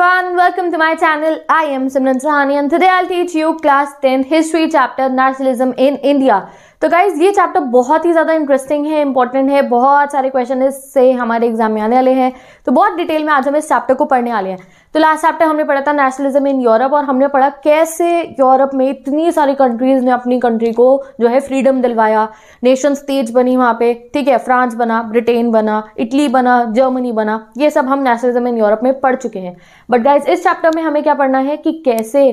everyone, welcome to my channel. I am Simran Sahani and today I'll teach you class 10 history chapter nationalism in India. तो guys ये chapter बहुत ही ज़्यादा interesting है important है बहुत सारे क्वेश्चन इससे हमारे एग्जाम में आने वाले हैं तो बहुत डिटेल में आज हम इस चैप्टर को पढ़ने वाले हैं तो लास्ट चैप्टर हमने पढ़ा था नेशनलिज्म इन यूरोप और हमने पढ़ा कैसे यूरोप में इतनी सारी कंट्रीज़ ने अपनी कंट्री को जो है फ्रीडम दिलवाया नेशन स्टेज बनी वहाँ पे ठीक है फ्रांस बना ब्रिटेन बना इटली बना जर्मनी बना ये सब हम नेशनलिज्म इन यूरोप में पढ़ चुके हैं बट गाइज इस चैप्टर में हमें क्या पढ़ना है कि कैसे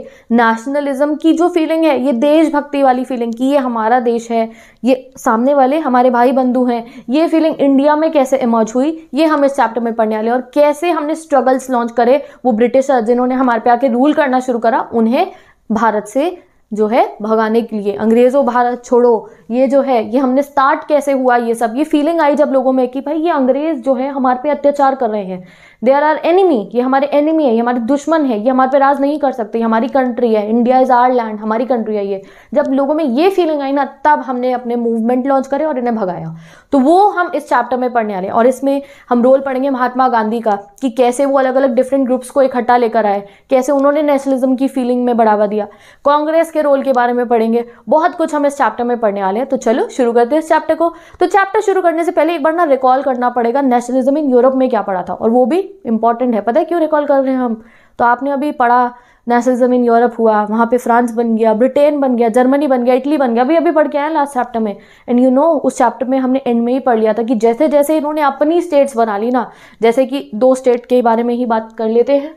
नेशनलिज्म की जो फीलिंग है ये देशभक्ति वाली फीलिंग कि ये हमारा देश है ये सामने वाले हमारे भाई बंधु हैं ये फीलिंग इंडिया में कैसे इमर्ज हुई ये हम इस चैप्टर में पढ़ने वाले और कैसे हमने स्ट्रगल्स लॉन्च करे वो ब्रिटिश जिन्होंने हमारे पे आके रूल करना शुरू करा उन्हें भारत से जो है भगाने के लिए अंग्रेज़ों भारत छोड़ो ये जो है ये हमने स्टार्ट कैसे हुआ ये सब ये फीलिंग आई जब लोगों में कि भाई ये अंग्रेज़ जो है हमारे पे अत्याचार कर रहे हैं दे आर एनिमी ये हमारे एनिमी है ये हमारे दुश्मन है ये हमारे पे राज नहीं कर सकते हमारी कंट्री है इंडिया इज़ आर लैंड हमारी कंट्री है ये जब लोगों में ये फीलिंग आई ना तब हमने अपने मूवमेंट लॉन्च करे और इन्हें भगाया तो वो हम इस चैप्टर में पढ़ने वाले और इसमें हम रोल पढ़ेंगे महात्मा गांधी का कि कैसे वो अलग अलग डिफरेंट ग्रुप्स को इकट्ठा लेकर आए कैसे उन्होंने नेशनलिज्म की फीलिंग में बढ़ावा दिया कांग्रेस के रोल के बारे में पढ़ेंगे बहुत कुछ हम इस चैप्टर में पढ़ने वाले हैं तो चलो शुरू करते हैं इस चैप्टर को तो चैप्टर शुरू करने से पहले एक बार ना रिकॉल करना पड़ेगा नेशनलिज्म इन यूरोप में क्या पढ़ा था और वो भी इंपॉर्टेंट है पता है क्यों रिकॉल कर रहे हैं हम तो आपने अभी पढ़ा नेशनलिज्म इन यूरोप हुआ वहाँ पे फ्रांस बन गया ब्रिटेन बन गया जर्मनी बन गया इटली बन गया अभी अभी पढ़ के आए लास्ट चैप्टर में एंड यू नो उस चैप्टर में हमने एंड में ही पढ़ लिया था कि जैसे जैसे इन्होंने अपनी स्टेट्स बना ली ना जैसे कि दो स्टेट के बारे में ही बात कर लेते हैं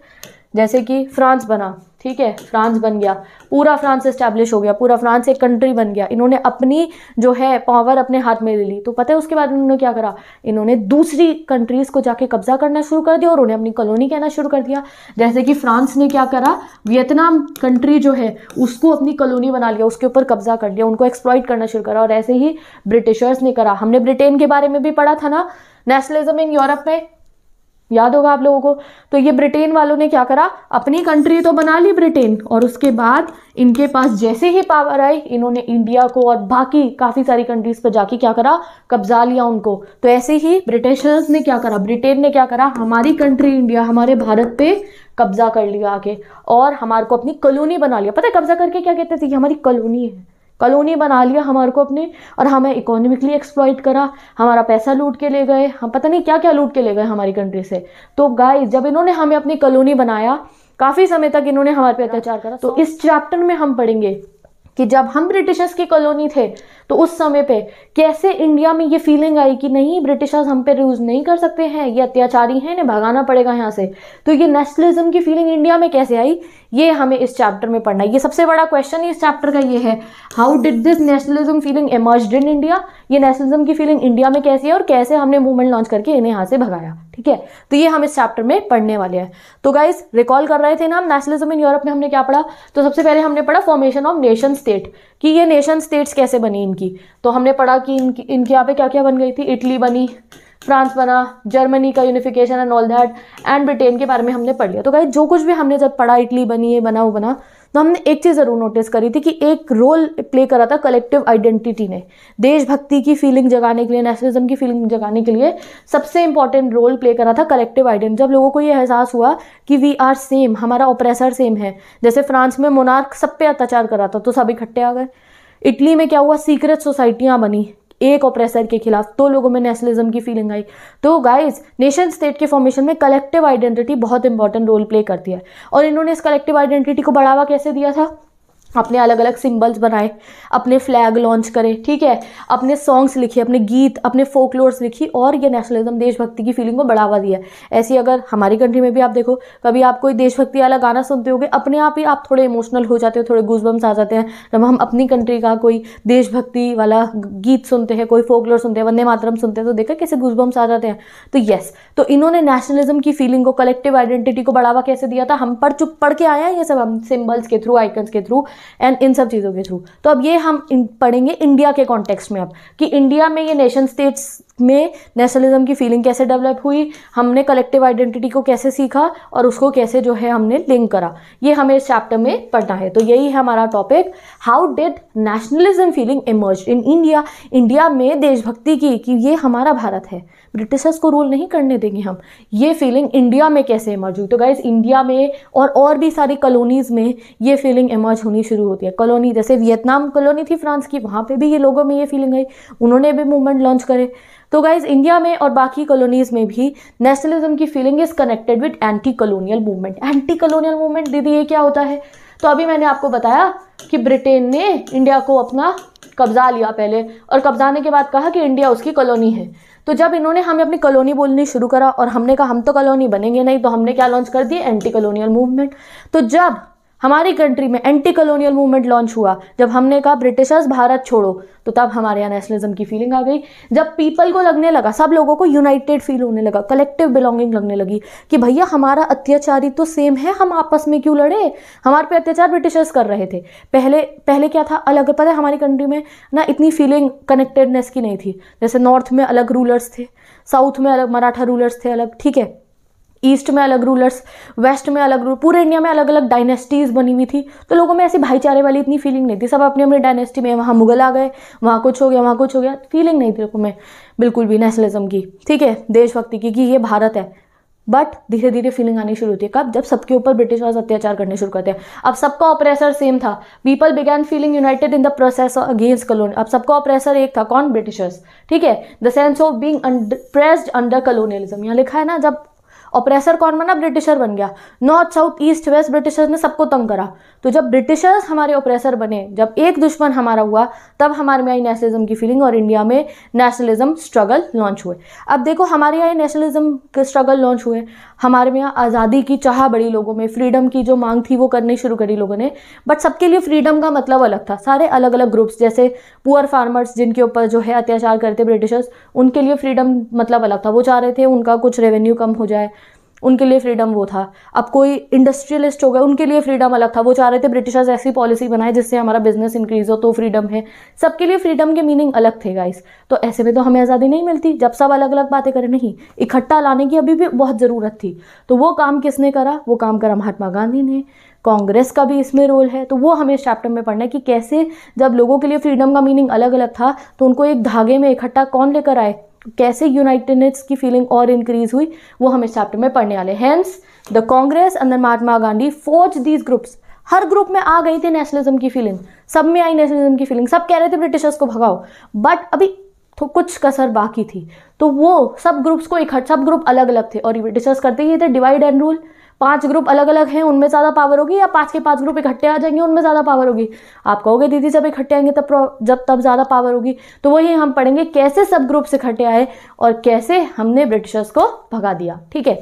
जैसे कि फ्रांस बना ठीक है फ्रांस बन गया पूरा फ्रांस इस्टेब्लिश हो गया पूरा फ्रांस एक कंट्री बन गया इन्होंने अपनी जो है पावर अपने हाथ में ले ली तो पता है उसके बाद इन्होंने क्या करा इन्होंने दूसरी कंट्रीज़ को जाके कब्ज़ा करना शुरू कर दिया और उन्हें अपनी कॉलोनी कहना शुरू कर दिया जैसे कि फ्रांस ने क्या करा वियतनाम कंट्री जो है उसको अपनी कॉलोनी बना लिया उसके ऊपर कब्ज़ा कर लिया उनको एक्सप्लॉइट करना शुरू करा और ऐसे ही ब्रिटिशर्स ने करा हमने ब्रिटेन के बारे में भी पढ़ा था ना नेशनलिज्म इन यूरोप में याद होगा आप लोगों को तो ये ब्रिटेन वालों ने क्या करा अपनी कंट्री तो बना ली ब्रिटेन और उसके बाद इनके पास जैसे ही पावर आई इन्होंने इंडिया को और बाकी काफ़ी सारी कंट्रीज़ पर जाके क्या करा कब्जा लिया उनको तो ऐसे ही ब्रिटिशर्स ने क्या करा ब्रिटेन ने क्या करा हमारी कंट्री इंडिया हमारे भारत पे कब्जा कर लिया आके और हमारे को अपनी कलोनी बना लिया पता है कब्जा करके क्या कहते थे ये हमारी कॉलोनी है कॉलोनी बना लिया हमारे को अपने और हमें इकोनॉमिकली एक्सप्लॉइट करा हमारा पैसा लूट के ले गए हम पता नहीं क्या क्या लूट के ले गए हमारी कंट्री से तो गाय जब इन्होंने हमें अपनी कॉलोनी बनाया काफ़ी समय तक इन्होंने हमारे पे अत्याचार करा तो इस चैप्टर में हम पढ़ेंगे कि जब हम ब्रिटिशर्स की कॉलोनी थे तो उस समय पे कैसे इंडिया में ये फीलिंग आई कि नहीं ब्रिटिशर्स हम पे यूज़ नहीं कर सकते हैं ये अत्याचारी हैं इन्हें भगाना पड़ेगा यहाँ से तो ये नेशनलिज्म की फीलिंग इंडिया में कैसे आई ये हमें इस चैप्टर में पढ़ना है ये सबसे बड़ा क्वेश्चन इस चैप्टर का ये है how did this nationalism feeling emerge in India ये नेशनलिज्म की फीलिंग इंडिया में कैसे है और कैसे हमने मूवमेंट लॉन्च करके इन्हें यहाँ से भगाया ठीक है तो ये हम इस चैप्टर में पढ़ने वाले हैं तो गाइज रिकॉल कर रहे थे ना हम नेशनलिज्म इन यूरोप में हमने क्या पढ़ा तो सबसे पहले हमने पढ़ा फॉर्मेशन ऑफ नेशन स्टेट कि ये नेशन स्टेट्स कैसे बनी इनकी इनकी तो हमने पढ़ा कि इनकी इनके यहाँ पे क्या क्या बन गई थी इटली बनी फ्रांस बना जर्मनी का unification and all that and Britain के बारे में हमने पढ़ लिया तो गाइज जो कुछ भी हमने जब पढ़ा इटली बनी ये बना वो बना तो हमने एक चीज़ ज़रूर नोटिस करी थी कि एक रोल प्ले करा था कलेक्टिव आइडेंटिटी ने देशभक्ति की फीलिंग जगाने के लिए नेशनलिज्म की फीलिंग जगाने के लिए सबसे इंपॉर्टेंट रोल प्ले करा था कलेक्टिव आइडेंटिटी जब लोगों को ये एहसास हुआ कि वी आर सेम हमारा ऑपरेसर सेम है जैसे फ्रांस में मोनार्क सब पे अत्याचार करा था तो सब इकट्ठे आ गए इटली में क्या हुआ सीक्रेट सोसाइटियाँ बनी एक ऑप्रेसर के खिलाफ तो लोगों में नेशनलिज्म की फीलिंग आई तो गाइस नेशन स्टेट के फॉर्मेशन में कलेक्टिव आइडेंटिटी बहुत इंपॉर्टेंट रोल प्ले करती है और इन्होंने इस कलेक्टिव आइडेंटिटी को बढ़ावा कैसे दिया था अपने अलग अलग सिंबल्स बनाए अपने फ्लैग लॉन्च करें ठीक है अपने सॉन्ग्स लिखे अपने गीत अपने फोकलोर्स लिखी और ये नेशनलिज्म देशभक्ति की फीलिंग को बढ़ावा दिया ऐसी अगर हमारी कंट्री में भी आप देखो कभी आप कोई देशभक्ति वाला गाना सुनते होगे अपने आप ही आप थोड़े इमोशनल हो जाते हो थोड़े गुजबम्स आ जाते हैं जब हम अपनी कंट्री का कोई देशभक्ति वाला गीत सुनते हैं कोई फोकलोर सुनते हैं वंदे मातरम सुनते हैं तो देखा कैसे गुजबम्स आ जाते हैं तो येस तो इन्होंने नेशनलिज्म की फीलिंग को कलेक्टिव आइडेंटिटी को बढ़ावा कैसे दिया था हम पढ़ चुप पढ़ के आए हैं ये सब हम सिम्बल्स के थ्रू आइकन्स के थ्रू एंड इन सब चीज़ों के थ्रू तो अब ये हम पढ़ेंगे इंडिया के कॉन्टेक्स्ट में अब कि इंडिया में ये नेशन स्टेट्स में नेशनलिज्म की फीलिंग कैसे डेवलप हुई हमने कलेक्टिव आइडेंटिटी को कैसे सीखा और उसको कैसे जो है हमने लिंक करा ये हमें इस चैप्टर में पढ़ना है तो यही है हमारा topic how did nationalism feeling emerge in India India में देशभक्ति की कि ये हमारा भारत है ब्रिटिशर्स को रूल नहीं करने देंगे हम ये फीलिंग इंडिया में कैसे इमर्ज हुई तो गाइज इंडिया में और और भी सारी कॉलोनीज़ में ये फीलिंग इमर्ज होनी शुरू होती है कॉलोनी जैसे वियतनाम कॉलोनी थी फ्रांस की वहाँ पर भी ये लोगों में ये फीलिंग आई उन्होंने भी मूवमेंट लॉन्च करे तो गाइज इंडिया में और बाकी कॉलोनीज़ में भी नेशनलिज्म की feeling is connected with anti colonial movement anti colonial movement दीदी ये क्या होता है तो अभी मैंने आपको बताया कि ब्रिटेन ने इंडिया को अपना कब्जा लिया पहले और कब्जाने के बाद कहा कि इंडिया उसकी कॉलोनी है तो जब इन्होंने हमें अपनी कॉलोनी बोलनी शुरू करा और हमने कहा हम तो कॉलोनी बनेंगे नहीं तो हमने क्या लॉन्च कर दी एंटी कॉलोनियल मूवमेंट तो जब हमारी कंट्री में एंटी कलोनियल मूवमेंट लॉन्च हुआ जब हमने कहा ब्रिटिशर्स भारत छोड़ो तो तब हमारे यहाँ नेशनलिज्म की फीलिंग आ गई जब पीपल को लगने लगा सब लोगों को यूनाइटेड फील होने लगा कलेक्टिव बिलोंगिंग लगने लगी कि भैया हमारा अत्याचारी तो सेम है हम आपस में क्यों लड़े हमारे पे अत्याचार ब्रिटिशर्स कर रहे थे पहले पहले क्या था अलग पता है हमारी कंट्री में ना इतनी फीलिंग कनेक्टेडनेस की नहीं थी जैसे नॉर्थ में अलग रूलर्स थे साउथ में अलग मराठा रूलर्स थे अलग ठीक है ईस्ट में अलग रूलर्स वेस्ट में अलग रूल पूरे इंडिया में अलग अलग डायनेस्टीज़ बनी हुई थी तो लोगों में ऐसी भाईचारे वाली इतनी फीलिंग नहीं थी सब अपने अपने डायनेस्टी में वहाँ मुगल आ गए वहाँ कुछ हो गया वहाँ कुछ हो गया फीलिंग नहीं थी लोगों में बिल्कुल भी नेशनलिज्म की ठीक है देशभक्ति की कि ये भारत है बट धीरे धीरे फीलिंग आनी शुरू होती है कब जब सबके ऊपर ब्रिटिश और अत्याचार करने शुरू करते हैं अब सबका ऑपरेसर सेम था people began feeling united in the process against colony अब सबका ऑपरेसर एक था कौन ब्रिटिशर्स ठीक है the sense of being pressed under colonialism यहाँ लिखा है ना जब ऑपरेसर कौन बना ब्रिटिशर बन गया north south east west britisher ने सबको तंग करा तो जब ब्रिटिशर्स हमारे ओप्रेसर बने जब एक दुश्मन हमारा हुआ तब हमारे में आई नेशनलिज्म की फीलिंग और इंडिया में नेशनलिज्म स्ट्रगल लॉन्च हुए अब देखो हमारे यहाँ नेशनलिज्म के स्ट्रगल लॉन्च हुए हमारे में यहाँ आज़ादी की चाह बड़ी लोगों में फ्रीडम की जो मांग थी वो करनी शुरू करी लोगों ने बट सबके लिए फ्रीडम का मतलब अलग था सारे अलग अलग ग्रुप्स जैसे पुअर फार्मर्स जिनके ऊपर जो है अत्याचार करते ब्रिटिशर्स उनके लिए फ्रीडम मतलब अलग था वो चाह रहे थे उनका कुछ रेवेन्यू कम हो जाए उनके लिए फ्रीडम वो था अब कोई इंडस्ट्रियलिस्ट हो गया उनके लिए फ्रीडम अलग था वो चाह रहे थे ब्रिटिशर्स ऐसी पॉलिसी बनाए जिससे हमारा बिजनेस इंक्रीज हो तो फ्रीडम है सबके लिए फ्रीडम के मीनिंग अलग थे गाइस तो ऐसे में तो हमें आज़ादी नहीं मिलती जब सब अलग अलग बातें करें नहीं इकट्ठा लाने की अभी भी बहुत ज़रूरत थी तो वो काम किसने करा वो काम करा महात्मा गांधी ने कांग्रेस का भी इसमें रोल है तो वो हमें इस चैप्टर में पढ़ना है कि कैसे जब लोगों के लिए फ्रीडम का मीनिंग अलग अलग था तो उनको एक धागे में इकट्ठा कौन लेकर आए कैसे यूनाइटेडनेस की फीलिंग और इंक्रीज हुई वो हम इस चैप्टर में पढ़ने वाले हैंस द कांग्रेस अंदर Mahatma Gandhi forge these groups हर ग्रुप में आ गई थी नेशनलिज्म की फीलिंग सब में आई नेशनलिज्म की फीलिंग सब कह रहे थे ब्रिटिशर्स को भगाओ बट अभी तो कुछ कसर बाकी थी तो वो सब ग्रुप्स को इकट्ठा सब ग्रुप अलग अलग थे और ब्रिटिशर्स करते ही थे डिवाइड एंड रूल पांच ग्रुप अलग अलग हैं उनमें ज़्यादा पावर होगी या पांच के पांच ग्रुप इकट्ठे आ जाएंगे उनमें ज़्यादा पावर होगी आप कहोगे दीदी जब इकट्ठे आएंगे तब जब तब ज़्यादा पावर होगी तो वही हम पढ़ेंगे कैसे सब ग्रुप्स इकट्ठे आए और कैसे हमने ब्रिटिशर्स को भगा दिया ठीक है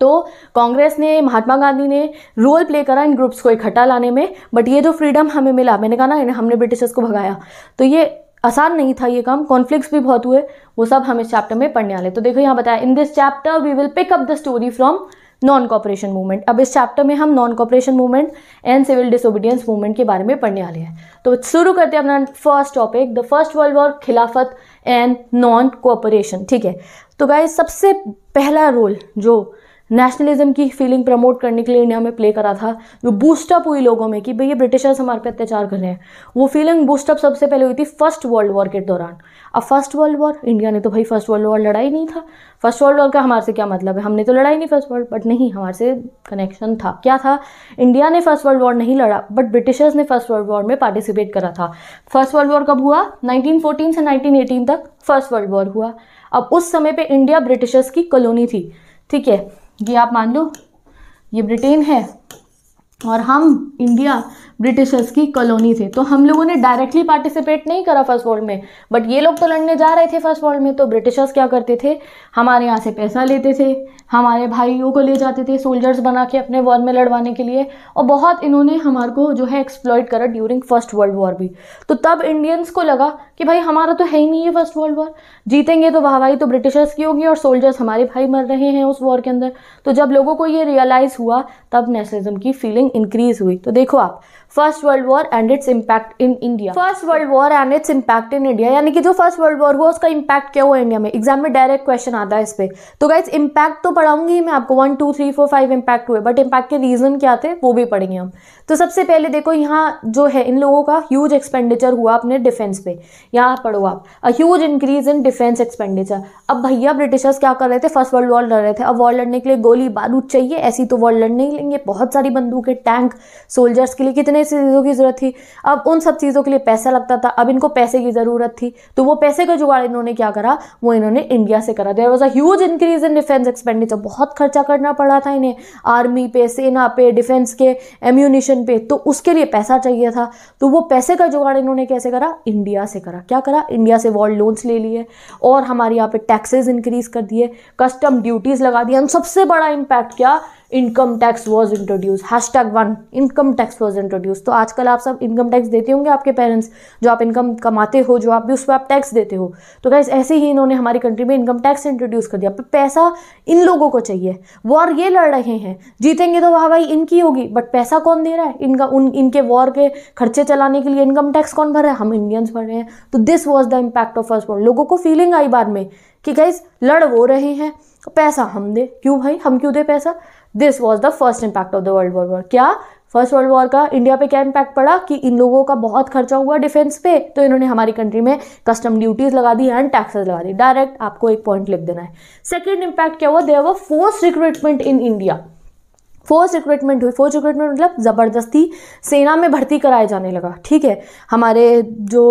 तो कांग्रेस ने महात्मा गांधी ने रोल प्ले करा इन ग्रुप्स को इकट्ठा लाने में बट ये जो फ्रीडम हमें मिला मैंने कहा ना हमने ब्रिटिशर्स को भगाया तो ये आसान नहीं था ये काम कॉन्फ्लिक्स भी बहुत हुए वो सब हम इस चैप्टर में पढ़ने वाले तो देखो यहाँ बताया in this chapter we will pick up the story from non cooperation movement अब इस चैप्टर में हम non cooperation movement and civil disobedience movement के बारे में पढ़ने वाले हैं तो शुरू करते हैं अपना first topic the first world war Khilafat and non cooperation ठीक है तो गाय सबसे पहला रोल जो नेशनलिज्म की फीलिंग प्रमोट करने के लिए इंडिया में प्ले करा था जो बूस्टअप हुई लोगों में कि भैया ब्रिटिशर्स हमारे पे अत्याचार कर रहे हैं वो फीलिंग बूस्टअप सबसे पहले हुई थी फर्स्ट वर्ल्ड वॉर के दौरान अब फर्स्ट वर्ल्ड वॉर इंडिया ने तो भाई फर्स्ट वर्ल्ड वॉर लड़ाई नहीं था फर्स्ट वर्ल्ड वॉर का हमारे से क्या मतलब है हमने तो लड़ाई नहीं फर्स्ट वर्ल्ड बट नहीं हमारे से कनेक्शन था क्या था इंडिया ने फर्स्ट वर्ल्ड वॉर नहीं लड़ा बट ब्रिटिशर्स ने फर्स्ट वर्ल्ड वॉर में पार्टिसिपेट करा था फर्स्ट वर्ल्ड वॉर कब हुआ नाइनटीन से नाइनटीन तक फर्स्ट वर्ल्ड वॉर हुआ अब उस समय पर इंडिया ब्रिटिशर्स की कॉलोनी थी ठीक है ये आप मान लो ये ब्रिटेन है और हम इंडिया ब्रिटिशर्स की कॉलोनी थे तो हम लोगों ने डायरेक्टली पार्टिसिपेट नहीं करा फर्स्ट वर्ल्ड में बट ये लोग तो लड़ने जा रहे थे फर्स्ट वर्ल्ड में तो ब्रिटिशर्स क्या करते थे हमारे यहाँ से पैसा लेते थे हमारे भाइयों को ले जाते थे सोल्जर्स बना के अपने वॉर में लड़वाने के लिए और बहुत इन्होंने हमारे को जो है एक्सप्लॉयट करा ड्यूरिंग फर्स्ट वर्ल्ड वॉर भी तो तब इंडियंस को लगा कि भाई हमारा तो है ही नहीं है फर्स्ट वर्ल्ड वॉर जीतेंगे तो वाहवाही तो ब्रिटिशर्स की होगी और सोल्जर्स हमारे भाई मर रहे हैं उस वॉर के अंदर तो जब लोगों को ये रियलाइज़ हुआ तब नेशनलिज्म की फीलिंग इंक्रीज़ हुई तो देखो आप first world war and its impact in India first world war and its impact in India यानी कि जो फर्स्ट वर्ल्ड वॉर हुआ उसका इम्पैक्ट क्या हुआ इंडिया में एग्जाम में डायरेक्ट क्वेश्चन आता है इस पर तो गाइज इम्पैक्ट तो पढ़ाऊंगी मैं आपको one two three four five impact हुए बट इम्पैक्ट के रीजन क्या थे वो भी पढ़ेंगे हम तो सबसे पहले देखो यहाँ जो है इन लोगों का ह्यूज एक्सपेंडिचर हुआ अपने डिफेंस पे यहाँ पढ़ो आप a huge increase in defence expenditure अब भैया ब्रिटिशर्स क्या कर रहे थे फर्स्ट वर्ल्ड वॉर लड़ रहे थे अब वॉर लड़ने के लिए गोली बारूद चाहिए ऐसी तो वॉर लड़ने ही लेंगे बहुत सारी बंदूक है टैंक सोल्जर्स के लिए कितने ऐसी चीज़ों की ज़रूरत थी अब उन सब चीज़ों के लिए पैसा लगता था अब इनको पैसे की ज़रूरत थी तो वो पैसे का जुगाड़ इन्होंने क्या करा वो इन्होंने इंडिया से करा there was a increase in defence expenditure बहुत खर्चा करना पड़ा था इन्हें आर्मी पे सेना पे डिफेंस के एम्यूनिशन पे तो उसके लिए पैसा चाहिए था तो वो पैसे का जुगाड़ इन्होंने कैसे करा इंडिया से करा क्या करा इंडिया से वर्ल्ड लोन्स ले लिए और हमारे यहाँ पे टैक्सेस इंक्रीज कर दिए कस्टम ड्यूटीज़ लगा दिए सबसे बड़ा इंपैक्ट क्या income tax was introduce hash tag one income tax was introduce तो आजकल आप सब इनकम टैक्स देते होंगे आपके पेरेंट्स जो आप इनकम कमाते हो जो आप भी उस पर आप टैक्स देते हो तो गैस ऐसे ही इन्होंने हमारी कंट्री में इनकम टैक्स इंट्रोड्यूस कर दिया पैसा इन लोगों को चाहिए वॉर ये लड़ रहे हैं जीतेंगे तो वाह भाई इनकी होगी बट पैसा कौन दे रहा है इनका उन इनके वॉर के खर्चे चलाने के लिए इनकम टैक्स कौन भर रहा है हम इंडियंस भर रहे हैं तो this was the impact of first world लोगों को फीलिंग आई बाद में कि गाइज लड़ वो रहे हैं पैसा हम दे क्यों भाई हम क्यों दे पैसा this was the first impact of the world war war क्या फर्स्ट वर्ल्ड वॉर का इंडिया पे क्या इम्पैक्ट पड़ा कि इन लोगों का बहुत खर्चा हुआ डिफेंस पे तो इन्होंने हमारी कंट्री में कस्टम ड्यूटीज लगा दी एंड टैक्सेस लगा दी डायरेक्ट आपको एक पॉइंट लिख देना है सेकेंड इम्पैक्ट क्या हुआ there were force recruitment in India force recruitment हुई फोर्स रिक्रूटमेंट मतलब ज़बरदस्ती सेना में भर्ती कराया जाने लगा ठीक है हमारे जो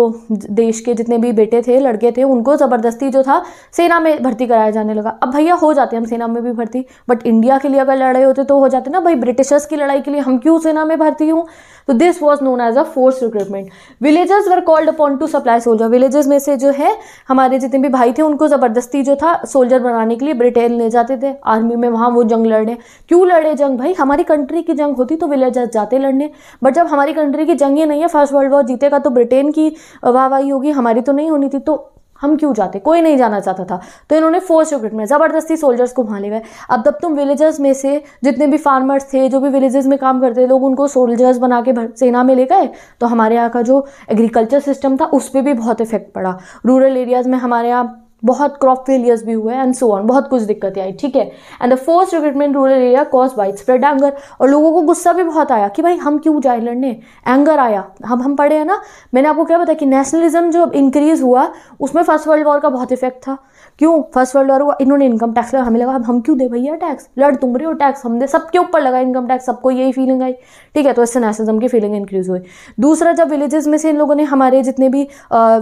देश के जितने भी बेटे थे लड़के थे उनको ज़बरदस्ती जो था सेना में भर्ती कराया जाने लगा अब भैया हो जाते हम सेना में भी भर्ती बट इंडिया के लिए अगर लड़ाई होते तो हो जाते ना भाई ब्रिटिशर्स की लड़ाई के लिए हम क्यों सेना में भर्ती हूँ तो this was known as a force recruitment villagers were called upon to supply soldier villagers में से जो है हमारे जितने भी भाई थे उनको ज़बरदस्ती जो था सोल्जर बनाने के लिए ब्रिटेन ले जाते थे आर्मी में वहाँ वो जंग लड़ने क्यों लड़े जंग भाई हमारी कंट्री की जंग होती तो विलेजर्स जाते लड़ने बट जब हमारी कंट्री की जंग ही नहीं है फर्स्ट वर्ल्ड वॉर जीतेगा तो ब्रिटेन की वाहवाही होगी हमारी तो नहीं होनी थी तो हम क्यों जाते कोई नहीं जाना चाहता था तो इन्होंने फोर्स रिक्रूट में ज़बरदस्ती सोल्जर्स को वहाँ ले गए अब तब तुम विलेजर्स में से जितने भी फार्मर्स थे जो भी विलेजेस में काम करते लोग उनको सोल्जर्स बना के सेना में ले गए तो हमारे यहाँ का जो एग्रीकल्चर सिस्टम था उस पर भी बहुत इफेक्ट पड़ा रूरल एरियाज़ में हमारे यहाँ बहुत क्रॉप फेलियर्स भी हुए एंड सो ऑन बहुत कुछ दिक्कतें आई ठीक है and the force recruitment rural area cause widespread anger और लोगों को गुस्सा भी बहुत आया कि भाई हम क्यों जाए लड़ने एंगर आया हम हम पढ़े हैं ना मैंने आपको क्या बताया कि नेशनलिज्म जो अब इंक्रीज़ हुआ उसमें फर्स्ट वर्ल्ड वॉर का बहुत इफेक्ट था क्यों फर्स्ट वर्ल्ड वॉर हुआ इन्होंने इनकम टैक्स लगा हमें लगा हम क्यों दे भैया टैक्स लड़ तुम रहे हो टैक्स हम दे सबके ऊपर लगा इनकम टैक्स सबको यही फीलिंग आई ठीक है तो इससे नेशनलिज्म की फीलिंग इंक्रीज़ हुई दूसरा जब विलेजेस में से इन लोगों ने हमारे जितने भी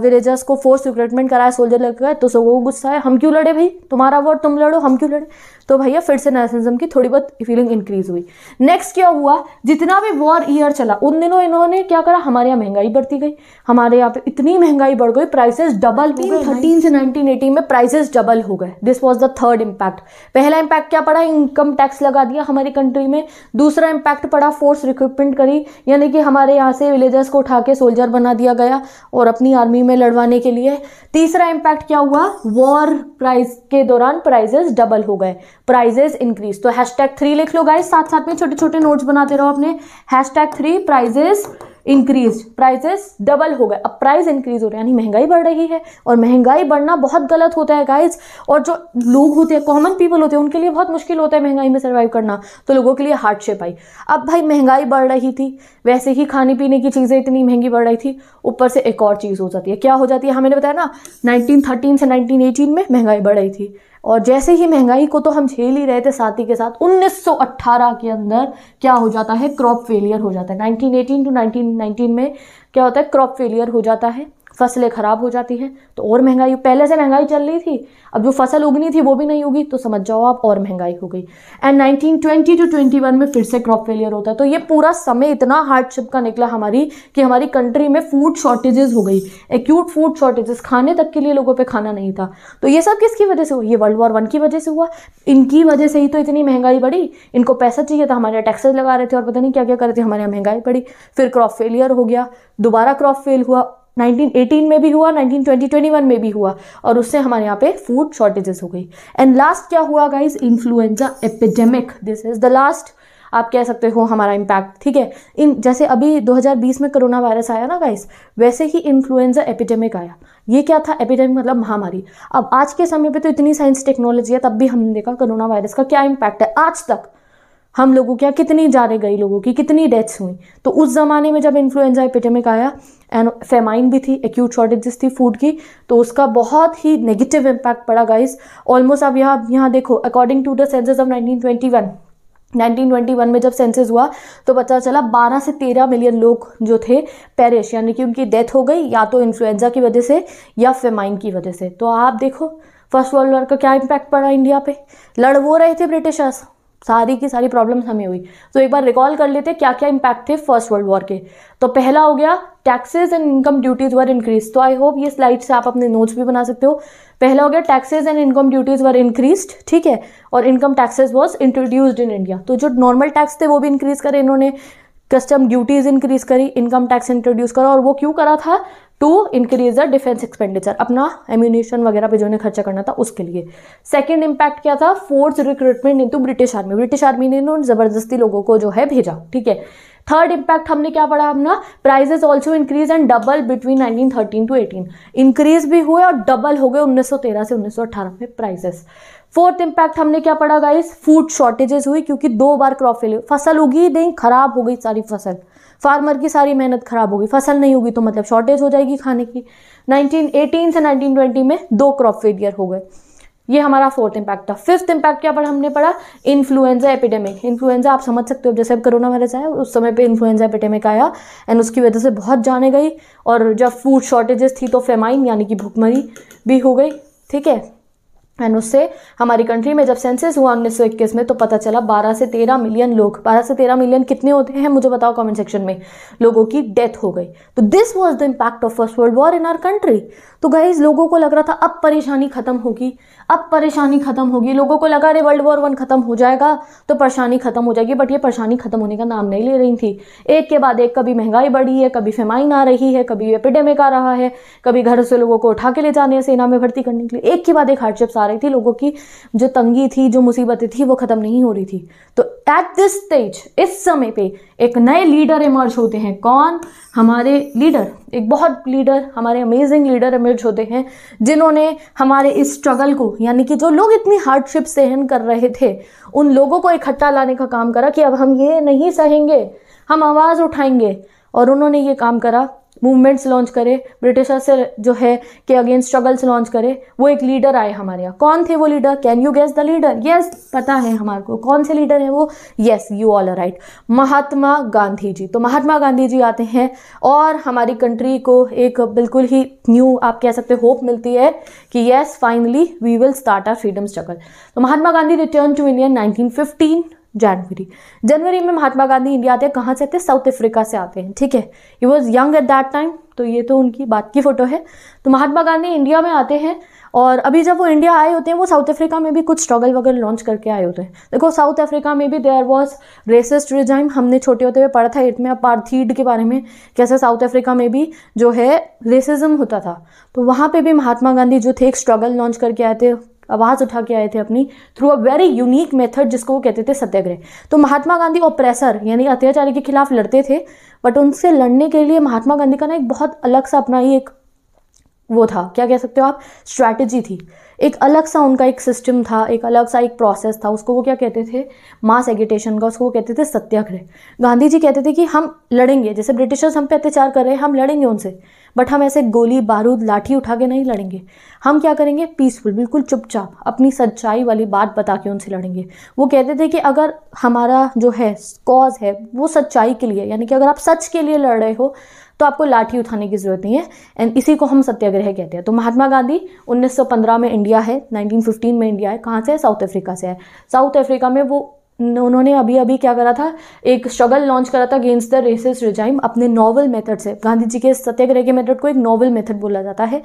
विलेजर्स को फोर्स रिक्रूटमेंट कराया सोल्जर लगाया तो सो वो गुस्सा है हम क्यों लड़े भाई तुम्हारा वॉर तुम लड़ो हम क्यों लड़े तो भैया फिर से नर्सिज्म की थोड़ी बहुत फीलिंग इंक्रीज हुई नेक्स्ट क्या हुआ जितना भी वॉर ईयर चला उन दिनों इन्होंने क्या करा हमारे यहाँ महंगाई बढ़ती गई हमारे यहाँ पे इतनी महंगाई बढ़ गई प्राइसेस डबल हो गए थर्टीन से नाइनटीन एटीन में प्राइसेस डबल हो गए this was the third impact पहला इम्पैक्ट क्या पड़ा इनकम टैक्स लगा दिया हमारी कंट्री में दूसरा इम्पैक्ट पड़ा फोर्स रिक्रूटमेंट करी यानी कि हमारे यहाँ से विलेजर्स को उठा के सोल्जर बना दिया गया और अपनी आर्मी में लड़वाने के लिए तीसरा इम्पैक्ट क्या हुआ वॉर प्राइस के दौरान प्राइजेस डबल हो गए प्राइजेस इंक्रीज तो हैश टैग थ्री लिख लो गाइस साथ साथ में छोटे छोटे नोट्स बनाते रहो अपने hash tag three prices increase prices double हो गए अब प्राइस इंक्रीज हो रहे हैं यानी महंगाई बढ़ रही है और महंगाई बढ़ना बहुत गलत होता है गाइज और जो लोग होते हैं कॉमन पीपल होते हैं उनके लिए बहुत मुश्किल होता है महंगाई में सर्वाइव करना तो लोगों के लिए हार्डशिप आई अब भाई महंगाई बढ़ रही थी वैसे ही खाने पीने की चीज़ें इतनी महंगी बढ़ रही थी ऊपर से एक और चीज़ हो जाती है क्या हो जाती है हाँ मैंने बताया ना नाइनटीन से नाइनटीन में महंगाई बढ़ रही थी और जैसे ही महंगाई को तो हम झेल ही रहे थे साथ ही के साथ 1918 के अंदर क्या हो जाता है क्रॉप फेलियर हो जाता है 1918 टू 1919 में क्या होता है क्रॉप फेलियर हो जाता है फसलें ख़राब हो जाती हैं तो और महंगाई पहले से महंगाई चल रही थी अब जो फसल उगनी थी वो भी नहीं उगी तो समझ जाओ आप और महंगाई हो गई and nineteen twenty two twenty one में फिर से क्रॉप फेलियर होता है तो ये पूरा समय इतना हार्डशिप का निकला हमारी कि हमारी कंट्री में फूड शॉर्टेजेस हो गई एक्यूट फूड शॉर्टेजेस खाने तक के लिए लोगों पर खाना नहीं था तो ये सब किसकी वजह से हुआ ये वर्ल्ड वॉर वन की वजह से हुआ इनकी वजह से ही तो इतनी महंगाई बढ़ी इनको पैसा चाहिए था हमारे टैक्सेस लगा रहे थे और पता नहीं क्या क्या कर रहे थे हमारे यहाँ महंगाई बढ़ी फिर क्रॉप फेलियर हो गया दोबारा क्रॉप फेल हुआ 1918 में भी हुआ 1920 21 में भी हुआ और उससे हमारे यहाँ पे फूड शॉर्टेजेस हो गई एंड लास्ट क्या हुआ guys influenza epidemic this is the last आप कह सकते हो हमारा इम्पैक्ट ठीक है इन जैसे अभी 2020 में कोरोना वायरस आया ना गाइस वैसे ही इन्फ्लुएंजा एपिडेमिक आया ये क्या था एपिडेमिक मतलब महामारी अब आज के समय पे तो इतनी साइंस टेक्नोलॉजी है तब भी हमने देखा कोरोना वायरस का क्या इम्पैक्ट है आज तक हम लोगों के यहाँ कितनी जाने गई लोगों की कितनी डेथ्स हुई तो उस ज़माने में जब इन्फ्लुएंजा एपिडेमिक आया एंड फेमाइन भी थी एक्यूट शॉर्टेजेस थी फूड की तो उसका बहुत ही नेगेटिव इम्पैक्ट पड़ा गाइस ऑलमोस्ट अब यहाँ यहाँ देखो according to the census of 1921 1921 में जब सेंसेस हुआ तो पता चला 12 से 13 मिलियन लोग जो थे पेरिश यानी कि उनकी डेथ हो गई या तो इन्फ्लुएंजा की वजह से या फेमाइन की वजह से तो आप देखो फर्स्ट वर्ल्ड वॉर का क्या इम्पैक्ट पड़ा इंडिया पे लड़ वो रहे थे ब्रिटिशर्स सारी की सारी प्रॉब्लम्स हमें हुई तो एक बार रिकॉल कर लेते क्या क्या इम्पैक्ट थे फर्स्ट वर्ल्ड वॉर के तो पहला हो गया taxes and income duties were increase तो आई होप ये स्लाइड से आप अपने नोट्स भी बना सकते हो पहला हो गया taxes and income duties were increase ठीक है और income taxes was introduced in India तो जो नॉर्मल टैक्स थे वो भी इंक्रीज़ करे इन्होंने कस्टम ड्यूटीज इंक्रीज करी इनकम टैक्स इंट्रोड्यूस करा और वो क्यों करा था to increase the defence expenditure अपना एम्यूनेशन वगैरह पे जो खर्चा करना था उसके लिए सेकेंड इम्पैक्ट क्या था forced recruitment into British army British army ने इन्होंने ज़बरदस्ती लोगों को जो है भेजा ठीक है थर्ड इम्पैक्ट हमने क्या पढ़ा अपना prices also increase and double between 1913 to 18 increase भी हुए और डबल हो गए 1913 से 1918 में प्राइजेस फोर्थ इम्पैक्ट हमने क्या पढ़ा गाइस फूड शॉर्टेजेस हुई क्योंकि दो बार क्रॉप फेलियर फसल उगी नहीं खराब हो गई सारी फसल फार्मर की सारी मेहनत खराब होगी फसल नहीं होगी तो मतलब शॉर्टेज हो जाएगी खाने की 1918 से 1920 में दो क्रॉप फेलियर हो गए ये हमारा फोर्थ इंपैक्ट था फिफ्थ इंपैक्ट क्या पढ़ा हमने पढ़ा इन्फ्लुएंजा एपिडेमिक इन्फ्लुएंजा आप समझ सकते हो जैसे अब कोरोना वायरस आया उस समय पे इन्फ्लुएंजा एपिडेमिक आया एंड उसकी वजह से बहुत जाने गई और जब फूड शॉर्टेजेस थी तो फेमाइन यानी कि भुखमरी भी हो गई ठीक है एंड उससे हमारी कंट्री में जब सेंसेस हुआ उन्नीस सौ इक्कीस में तो पता चला बारह से तेरह मिलियन लोग बारह से तेरह मिलियन कितने होते हैं मुझे बताओ कमेंट सेक्शन में लोगों की डेथ हो गई तो this was the impact of first world war in our country तो गाइज लोगों को लग रहा था अब परेशानी खत्म होगी अब परेशानी खत्म होगी लोगों को लगा अरे वर्ल्ड वॉर वन खत्म हो जाएगा तो परेशानी खत्म हो जाएगी बट ये परेशानी खत्म होने का नाम नहीं ले रही थी एक के बाद एक कभी महंगाई बढ़ी है कभी फेमाइन आ रही है कभी एपिडेमिक आ रहा है कभी घर से लोगों को उठा के ले जाने सेना में भर्ती करने के लिए एक के बाद एक हार्डशिप्स आ रही थी लोगों की जो तंगी थी जो मुसीबतें थी वो खत्म नहीं हो रही थी तो एट दिस स्टेज इस समय पे एक नए लीडर इमर्ज होते हैं कौन हमारे लीडर एक बहुत लीडर हमारे अमेजिंग लीडर इमर्ज होते हैं जिन्होंने हमारे इस स्ट्रगल को यानी कि जो लोग इतनी हार्डशिप सहन कर रहे थे उन लोगों को इकट्ठा लाने का काम करा कि अब हम ये नहीं सहेंगे हम आवाज़ उठाएंगे और उन्होंने ये काम करा मूवमेंट्स लॉन्च करे ब्रिटिशर्स से जो है के अगेंस्ट स्ट्रगल्स लॉन्च करे वो एक लीडर आए हमारे यहाँ कौन थे वो leader can you guess the leader yes पता है हमारे को कौन से लीडर है वो yes you all right Mahatma Gandhi ji तो महात्मा गांधी जी आते हैं और हमारी कंट्री को एक बिल्कुल ही न्यू आप कह सकते होप मिलती है कि yes finally we will start our freedom struggle तो Mahatma Gandhi return to India nineteen January जनवरी में महात्मा गांधी इंडिया आते हैं कहाँ से आते हैं साउथ अफ्रीका से आते हैं ठीक है he was young at that time तो ये तो उनकी बात की फ़ोटो है तो महात्मा गांधी इंडिया में आते हैं और अभी जब वो इंडिया आए होते हैं वो साउथ अफ्रीका में भी कुछ स्ट्रगल वगैरह लॉन्च करके आए होते हैं देखो साउथ अफ्रीका में भी देयर वॉज रेसिस्ट रिजाइम हमने छोटे होते हुए पढ़ा था एट में अपार्थीड के बारे में कैसे साउथ अफ्रीका में भी जो है रेसिज्म होता था तो वहाँ पर भी महात्मा गांधी जो थे एक स्ट्रगल लॉन्च करके आए थे आवाज़ उठा के आए थे अपनी through a very unique method जिसको वो कहते थे सत्याग्रह तो महात्मा गांधी प्रेसर यानी अत्याचारी के खिलाफ लड़ते थे बट उनसे लड़ने के लिए महात्मा गांधी का ना एक बहुत अलग सा अपना ही एक वो था क्या कह सकते हो आप स्ट्रैटेजी थी एक अलग सा उनका एक सिस्टम था एक अलग सा एक प्रोसेस था उसको वो क्या कहते थे मास एगिटेशन का उसको वो कहते थे सत्याग्रह गांधी जी कहते थे कि हम लड़ेंगे जैसे ब्रिटिशर्स हम पे अत्याचार कर रहे हैं हम लड़ेंगे उनसे बट हम ऐसे गोली बारूद लाठी उठा के नहीं लड़ेंगे हम क्या करेंगे पीसफुल बिल्कुल चुपचाप अपनी सच्चाई वाली बात बता के उनसे लड़ेंगे वो कहते थे कि अगर हमारा जो है कॉज है वो सच्चाई के लिए यानी कि अगर आप सच के लिए लड़ रहे हो तो आपको लाठी उठाने की ज़रूरत नहीं है एंड इसी को हम सत्याग्रह कहते हैं तो महात्मा गांधी 1915 में इंडिया है 1915 में इंडिया है कहाँ से है साउथ अफ्रीका से है साउथ अफ्रीका में वो उन्होंने अभी अभी क्या करा था एक स्ट्रगल लॉन्च करा था अगेंस्ट द रेसिस रिजाइम अपने नॉवल मेथड से गांधी जी के सत्याग्रह के मेथड को एक नॉवल मेथड बोला जाता है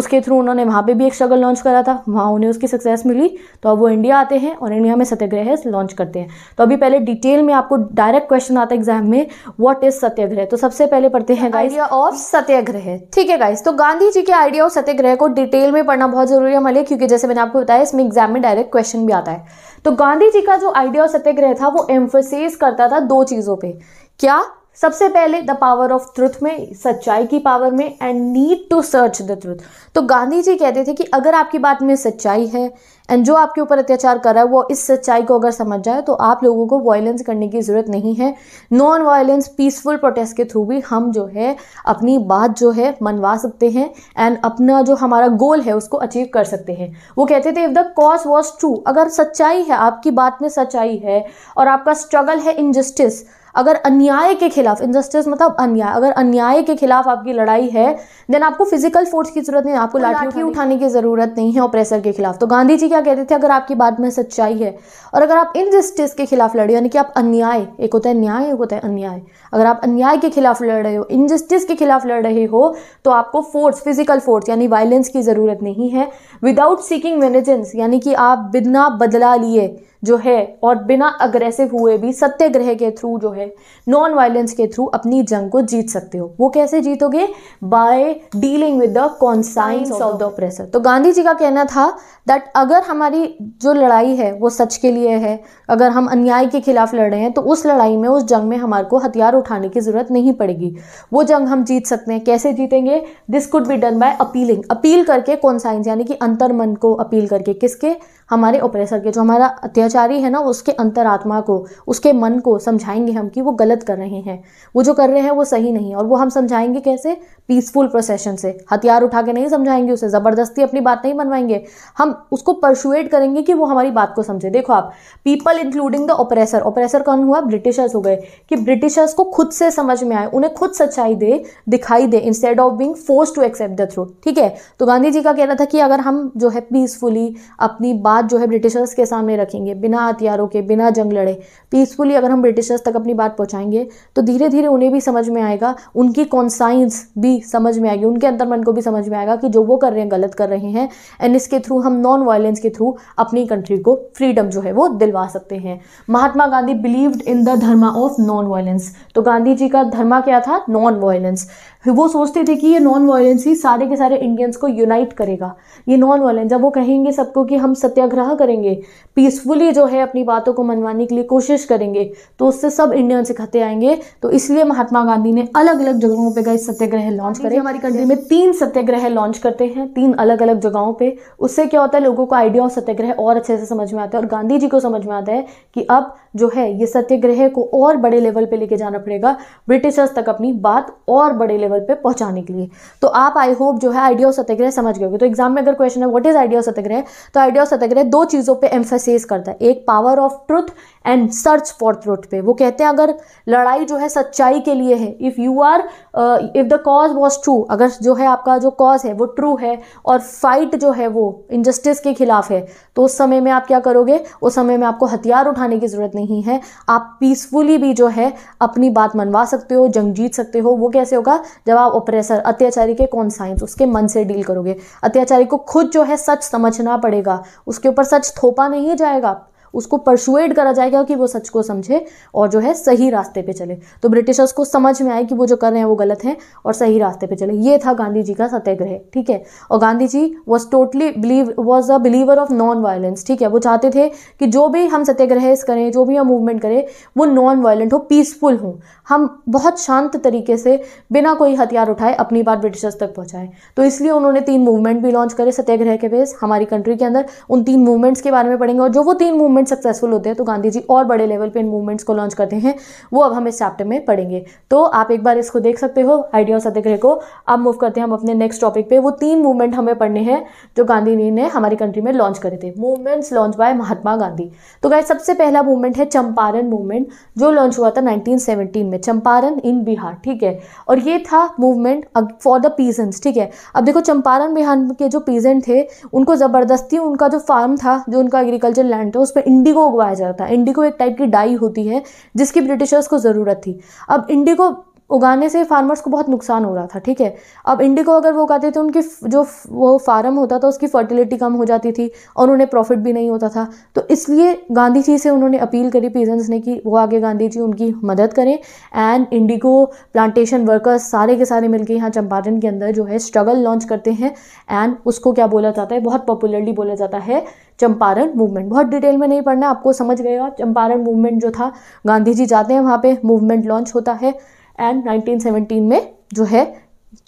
उसके थ्रू उन्होंने वहाँ पे भी एक स्ट्रगल लॉन्च करा था वहाँ उन्हें उसकी सक्सेस मिली तो अब वो इंडिया आते हैं और इंडिया में सत्याग्रह लॉन्च करते हैं तो अभी पहले डिटेल में आपको डायरेक्ट क्वेश्चन आता है एग्जाम में वॉट इज सत्याग्रह तो सबसे पहले पढ़ते हैं आइडिया ऑफ सत्याग्रह ठीक है गाइस तो गांधी जी के आइडिया ऑफ सत्याग्रह को डिटेल में पढ़ना बहुत जरूरी है हमारे क्योंकि जैसे मैंने आपको बताया इसमें एग्जाम में डायरेक्ट क्वेश्चन भी आता है तो गांधी जी का जो आइडिया सत्याग्रह था वो एम्फोसिस करता था दो चीज़ों पे क्या सबसे पहले द पावर ऑफ ट्रुथ में सच्चाई की पावर में and need to search the truth तो गांधी जी कहते थे कि अगर आपकी बात में सच्चाई है एंड जो आपके ऊपर अत्याचार कर रहा है वो इस सच्चाई को अगर समझ जाए तो आप लोगों को वायलेंस करने की ज़रूरत नहीं है नॉन वायलेंस पीसफुल प्रोटेस्ट के थ्रू भी हम जो है अपनी बात जो है मनवा सकते हैं एंड अपना जो हमारा गोल है उसको अचीव कर सकते हैं वो कहते थे if the cause was true अगर सच्चाई है आपकी बात में सच्चाई है और आपका स्ट्रगल है इनजस्टिस अगर अन्याय के खिलाफ इनजस्टिस मतलब अन्याय अगर अन्याय के खिलाफ आपकी लड़ाई है देन आपको फिजिकल फोर्स की जरूरत नहीं आपको लाठी उठाने, उठाने की जरूरत नहीं है ऑप्रेसर के खिलाफ तो गांधी जी क्या कहते थे अगर आपकी बात में सच्चाई है और अगर आप इनजस्टिस के खिलाफ लड़े यानी कि आप अन्याय एक होता है न्याय एक होता है अन्याय अगर आप अन्याय के खिलाफ लड़ रहे हो इनजस्टिस के खिलाफ लड़ रहे हो तो आपको फोर्स फिजिकल फोर्स यानी वायलेंस की जरूरत नहीं है विदाउट सीकिंग वेनेजेंस यानी कि आप बिना बदला लिए जो है और बिना अग्रेसिव हुए भी सत्याग्रह के थ्रू जो है नॉन वायलेंस के थ्रू अपनी जंग को जीत सकते हो वो कैसे जीतोगे by dealing with the conscience of the oppressor तो गांधी जी का कहना था दैट अगर हमारी जो लड़ाई है वो सच के लिए है अगर हम अन्याय के खिलाफ लड़ रहे हैं तो उस लड़ाई में उस जंग में हमारे को हथियार उठाने की ज़रूरत नहीं पड़ेगी वो जंग हम जीत सकते हैं कैसे जीतेंगे this could be done by appealing appeal करके कॉन्साइंस यानी कि मन को अपील करके किसके हमारे ऑपरेसर के जो हमारा अत्याचारी है ना उसके अंतरात्मा को उसके मन को समझाएंगे हम कि वो गलत कर रहे हैं वो जो कर रहे हैं वो सही नहीं है और वो हम समझाएंगे कैसे पीसफुल प्रोसेशन से हथियार उठा के नहीं समझाएंगे उसे ज़बरदस्ती अपनी बात नहीं बनवाएंगे हम उसको परशुएट करेंगे कि वो हमारी बात को समझे देखो आप people including the oppressor oppressor कौन हुआ ब्रिटिशर्स हो गए कि ब्रिटिशर्स को खुद से समझ में आए उन्हें खुद सच्चाई दे दिखाई दे instead of being forced to accept the truth ठीक है तो गांधी जी का कहना था कि अगर हम जो है पीसफुली अपनी बात बात जो है ब्रिटिशर्स के सामने रखेंगे बिना हथियारों के बिना जंग लड़े पीसफुली अगर हम ब्रिटिशर्स तक अपनी बात पहुंचाएंगे तो धीरे धीरे उन्हें भी समझ में आएगा उनकी कॉन्साइंस भी समझ में आएगी उनके अंतर्मन को भी समझ में आएगा कि जो वो कर रहे हैं गलत कर रहे हैं एंड इसके थ्रू हम नॉन वायलेंस के थ्रू अपनी कंट्री को फ्रीडम जो है वो दिलवा सकते हैं Mahatma Gandhi believed in the dharma of non violence तो गांधी जी का धर्मा क्या था नॉन वायलेंस वो सोचते थे कि ये नॉन वायलेंस ही सारे के सारे इंडियंस को यूनाइट करेगा ये नॉन वायलेंस जब वो कहेंगे सबको कि हम सत्याग्रह करेंगे पीसफुली जो है अपनी बातों को मनवाने के लिए कोशिश करेंगे तो उससे सब इंडियंस इकट्ठे आएंगे तो इसलिए महात्मा गांधी ने अलग अलग जगहों पर गए सत्याग्रह लॉन्च करे हमारी कंट्री में तीन सत्याग्रह लॉन्च करते हैं तीन अलग अलग जगहों पर उससे क्या होता है लोगों को आइडिया ऑफ सत्याग्रह और अच्छे से समझ में आता है और गांधी जी को समझ में आता है कि अब जो है ये सत्याग्रह को और बड़े लेवल पर लेके जाना पड़ेगा ब्रिटिशर्स तक अपनी बात और बड़े लेवल लेवल पे पहुंचाने के लिए तो आप आई होप जो है आइडिया ऑफ सत्याग्रह समझ गए तो एग्जाम में अगर क्वेश्चन है what is idea of satyagraha तो आइडिया ऑफ सत्याग्रह दो चीज़ों पे एम्फेसिस करता है एक power of truth and search for truth पे वो कहते हैं अगर लड़ाई जो है सच्चाई के लिए है if you are if the cause was true अगर जो है आपका जो कॉज है वो ट्रू है और फाइट जो है वो इनजस्टिस के खिलाफ है तो उस समय में आप क्या करोगे उस समय में आपको हथियार उठाने की ज़रूरत नहीं है आप पीसफुली भी जो है अपनी बात मनवा सकते हो जंग जीत सकते हो वो कैसे होगा जब आप ऑपरेसर अत्याचारी के कौन साइंस उसके मन से डील करोगे अत्याचारी को खुद जो है सच समझना पड़ेगा उसके ऊपर सच थोपा नहीं जाएगा उसको परसुएड करा जाएगा कि वो सच को समझे और जो है सही रास्ते पे चले तो ब्रिटिशर्स को समझ में आए कि वो जो कर रहे हैं वो गलत है और सही रास्ते पे चले ये था गांधी जी का सत्याग्रह ठीक है और Gandhi ji was totally believe was a believer of non violence ठीक है वो चाहते थे कि जो भी हम सत्याग्रह करें जो भी हम मूवमेंट करें वो नॉन वायलेंट हो पीसफुल हो हम बहुत शांत तरीके से बिना कोई हथियार उठाए अपनी बात ब्रिटिशर्स तक पहुँचाएं तो इसलिए उन्होंने तीन मूवमेंट भी लॉन्च करे सत्याग्रह के बेस हमारी कंट्री के अंदर उन तीन मूवमेंट्स के बारे में पढ़ेंगे और जो वो तीन मूवमेंट मूवमेंट सक्सेसफुल होते हैं तो गांधी जी और बड़े लेवल पर इन मूवमेंट्स को लॉन्च करते हैं वो अब हम इस चैप्टर में पढ़ेंगे तो आप एक बार इसको देख सकते हो आइडिया और सत्याग्रह को अब मूव करते हैं हम अपने नेक्स्ट टॉपिक पे वो तीन मूवमेंट हमें पढ़ने हैं जो गांधी जी ने हमारी कंट्री में लॉन्च करे थे movements launch by Mahatma Gandhi तो गाय सबसे पहला मूवमेंट है चंपारण मूवमेंट जो लॉन्च हुआ था नाइनटीन में चंपारण इन बिहार ठीक है और ये था मूवमेंट फॉर द पीजेंट्स ठीक है अब देखो चंपारण बिहार के जो पीजेंट थे उनको ज़बरदस्ती उनका जो फार्म था जो उनका एग्रीकल्चर लैंड था उस पर इंडिगो उगवाया जाता था इंडिगो एक टाइप की डाई होती है जिसकी ब्रिटिशर्स को ज़रूरत थी अब इंडिगो उगाने से फार्मर्स को बहुत नुकसान हो रहा था ठीक है अब इंडिगो अगर वो उगाते थे उनकी जो वो फार्म होता था उसकी फर्टिलिटी कम हो जाती थी और उन्हें प्रॉफिट भी नहीं होता था तो इसलिए गांधी जी से उन्होंने अपील करी पीजेंट्स ने कि वो आगे गांधी जी उनकी मदद करें एंड इंडिगो प्लांटेशन वर्कर्स सारे के सारे मिलकर यहाँ चंपारण के अंदर जो है स्ट्रगल लॉन्च करते हैं एंड उसको क्या बोला जाता है बहुत पॉपुलरली बोला जाता है चंपारण मूवमेंट बहुत डिटेल में नहीं पढ़ना आपको समझ गएगा चंपारण मूवमेंट जो था गांधी जी जाते हैं वहाँ पे मूवमेंट लॉन्च होता है एंड 1917 में जो है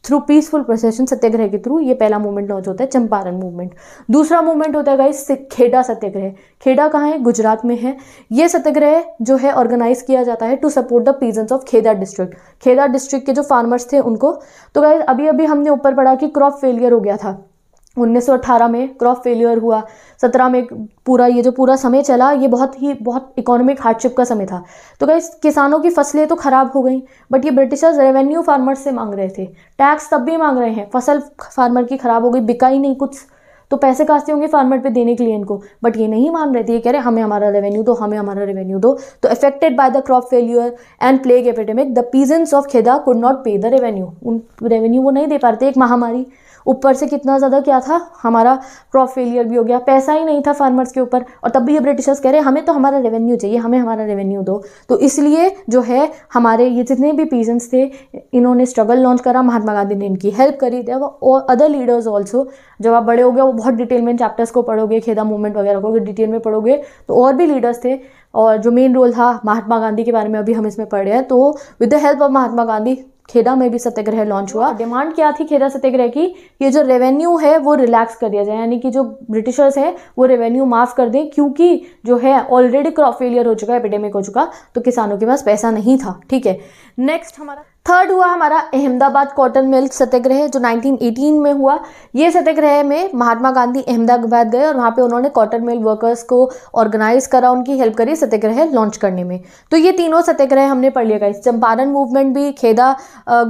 थ्रू पीसफुल प्रोसेशन सत्याग्रह के थ्रू ये पहला मूवमेंट लॉन्च होता है चंपारण मूवमेंट दूसरा मूवमेंट होता है गाइस खेड़ा सत्याग्रह खेड़ा कहाँ है गुजरात में है ये सत्याग्रह जो है ऑर्गेनाइज किया जाता है to support the peasants of Kheda district Kheda district के जो फार्मर्स थे उनको तो गाइस अभी अभी हमने ऊपर पढ़ा कि क्रॉप फेलियर हो गया था उन्नीस में क्रॉप फेलियर हुआ सत्रह में पूरा ये जो पूरा समय चला ये बहुत ही बहुत इकोनॉमिक हार्डशिप का समय था तो कई किसानों की फसलें तो ख़राब हो गई बट ये ब्रिटिशर्स रेवेन्यू फार्मर्स से मांग रहे थे टैक्स तब भी मांग रहे हैं फसल फार्मर की ख़राब हो गई बिका ही नहीं कुछ तो पैसे कास्ते होंगे फार्मर पे देने के लिए इनको बट ये नहीं मान रहे थे ये कह रहे हमें हमारा रेवेन्यू दो हमें हमारा रेवेन्यू दो तो affected by the crop failure and plague epidemic the peasants of Kheda could not pay the revenue उन रेवेन्यू वो नहीं दे पा रहे थे एक महामारी ऊपर से कितना ज़्यादा क्या था हमारा क्रॉप फेलियर भी हो गया पैसा ही नहीं था फार्मर्स के ऊपर और तब भी ये ब्रिटिशर्स कह रहे हमें तो हमारा रेवेन्यू चाहिए हमें हमारा रेवेन्यू दो तो इसलिए जो है हमारे ये जितने भी पीजेंस थे इन्होंने स्ट्रगल लॉन्च करा महात्मा गांधी ने इनकी हेल्प करी थे और अदर लीडर्स ऑल्सो जब आप बड़े हो गए वो बहुत डिटेल में चैप्टर्स को पढ़ोगे खेदा मूवमेंट वगैरह को डिटेल में पढ़ोगे तो और भी लीडर्स थे और जो मेन रोल था महात्मा गांधी के बारे में अभी हम इसमें पढ़ रहे हैं तो with the help of Mahatma Gandhi Kheda में भी सत्याग्रह लॉन्च हुआ डिमांड क्या थी खेड़ा सत्याग्रह की ये जो रेवेन्यू है वो रिलैक्स कर दिया जाए यानी कि जो ब्रिटिशर्स हैं वो रेवेन्यू माफ़ कर दें क्योंकि जो है ऑलरेडी क्रॉप फेलियर हो चुका है एपिडेमिक हो चुका तो किसानों के पास पैसा नहीं था ठीक है नेक्स्ट हमारा थर्ड हुआ हमारा अहमदाबाद कॉटन मिल सत्याग्रह जो 1918 में हुआ ये सत्याग्रह में महात्मा गांधी अहमदाबाद गए और वहाँ पे उन्होंने कॉटन मिल वर्कर्स को ऑर्गेनाइज करा उनकी हेल्प करी सत्याग्रह लॉन्च करने में तो ये तीनों सत्याग्रह हमने पढ़ लिया गाइस चंपारण मूवमेंट भी खेदा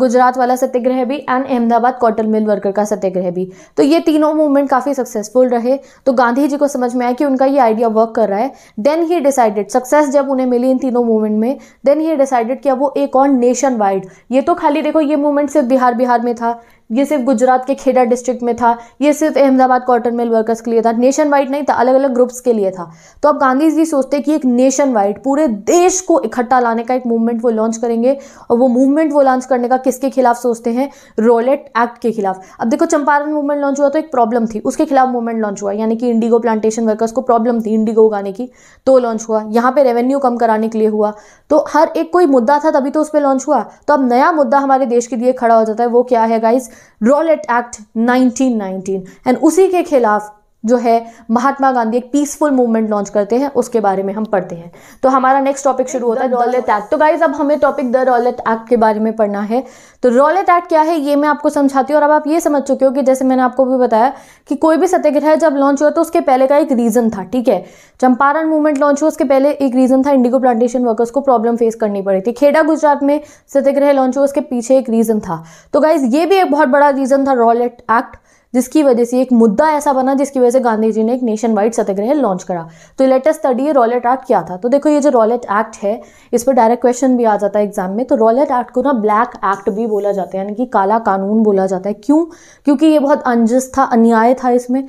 गुजरात वाला सत्याग्रह भी and Ahmedabad cotton mill worker का सत्याग्रह भी तो ये तीनों मूवमेंट काफ़ी सक्सेसफुल रहे तो गांधी जी को समझ में आया कि उनका ये आइडिया वर्क कर रहा है देन ही डिसाइडेड सक्सेस जब उन्हें मिली इन तीनों मूवमेंट में देन ही डिसाइडेड कि अब वो एक और नेशन वाइड ये तो खाली देखो ये मूवमेंट सिर्फ बिहार बिहार में था ये सिर्फ गुजरात के खेड़ा डिस्ट्रिक्ट में था ये सिर्फ अहमदाबाद कॉटन मिल वर्कर्स के लिए था नेशन वाइड नहीं था अलग अलग ग्रुप्स के लिए था तो अब गांधी जी सोचते कि एक नेशन वाइड पूरे देश को इकट्ठा लाने का एक मूवमेंट वो लॉन्च करेंगे और वो मूवमेंट वो लॉन्च करने का किसके खिलाफ सोचते हैं रोलेट एक्ट के खिलाफ अब देखो चंपारण मूवमेंट लॉन्च हुआ तो एक प्रॉब्लम थी उसके खिलाफ मूवमेंट लॉन्च हुआ यानी कि इंडिगो प्लांटेशन वर्कर्स को प्रॉब्लम थी इंडिगो उगाने की तो लॉन्च हुआ यहाँ पर रेवेन्यू कम कराने के लिए हुआ तो हर एक कोई मुद्दा था तभी तो उस पर लॉन्च हुआ तो अब नया मुद्दा हमारे देश के लिए खड़ा हो जाता है वो क्या है गाइज रॉलेट एक्ट 1919 एंड उसी के खिलाफ जो है महात्मा गांधी एक पीसफुल मूवमेंट लॉन्च करते हैं उसके बारे में हम पढ़ते हैं तो हमारा नेक्स्ट टॉपिक शुरू होता है रॉलेट एक्ट तो गाइज अब हमें टॉपिक द रॉलेट एक्ट के बारे में पढ़ना है तो रॉलेट एक्ट क्या है ये मैं आपको समझाती हूँ और अब आप ये समझ चुके हो कि जैसे मैंने आपको भी बताया कि कोई भी सत्याग्रह जब लॉन्च हुआ तो उसके पहले का एक रीज़न था ठीक है चंपारण मूवमेंट लॉन्च हुआ उसके पहले एक रीज़न था इंडिगो प्लांटेशन वर्कर्स को प्रॉब्लम फेस करनी पड़ी थी खेड़ा गुजरात में सत्याग्रह लॉन्च हुआ उसके पीछे एक रीज़न था तो गाइज ये भी एक बहुत बड़ा रीज़न था रॉलेट एक्ट जिसकी वजह से एक मुद्दा ऐसा बना जिसकी वजह से गांधी जी ने एक नेशन वाइड सत्याग्रह लॉन्च करा तो लेटेस्ट स्टडी रॉलेट एक्ट क्या था तो देखो ये जो रॉलेट एक्ट है इस पर डायरेक्ट क्वेश्चन भी आ जाता है एग्जाम में तो रॉलेट एक्ट को ना ब्लैक एक्ट भी बोला जाता है यानी कि काला कानून बोला जाता है क्यों क्योंकि ये बहुत अनजस्ट था अन्याय था इसमें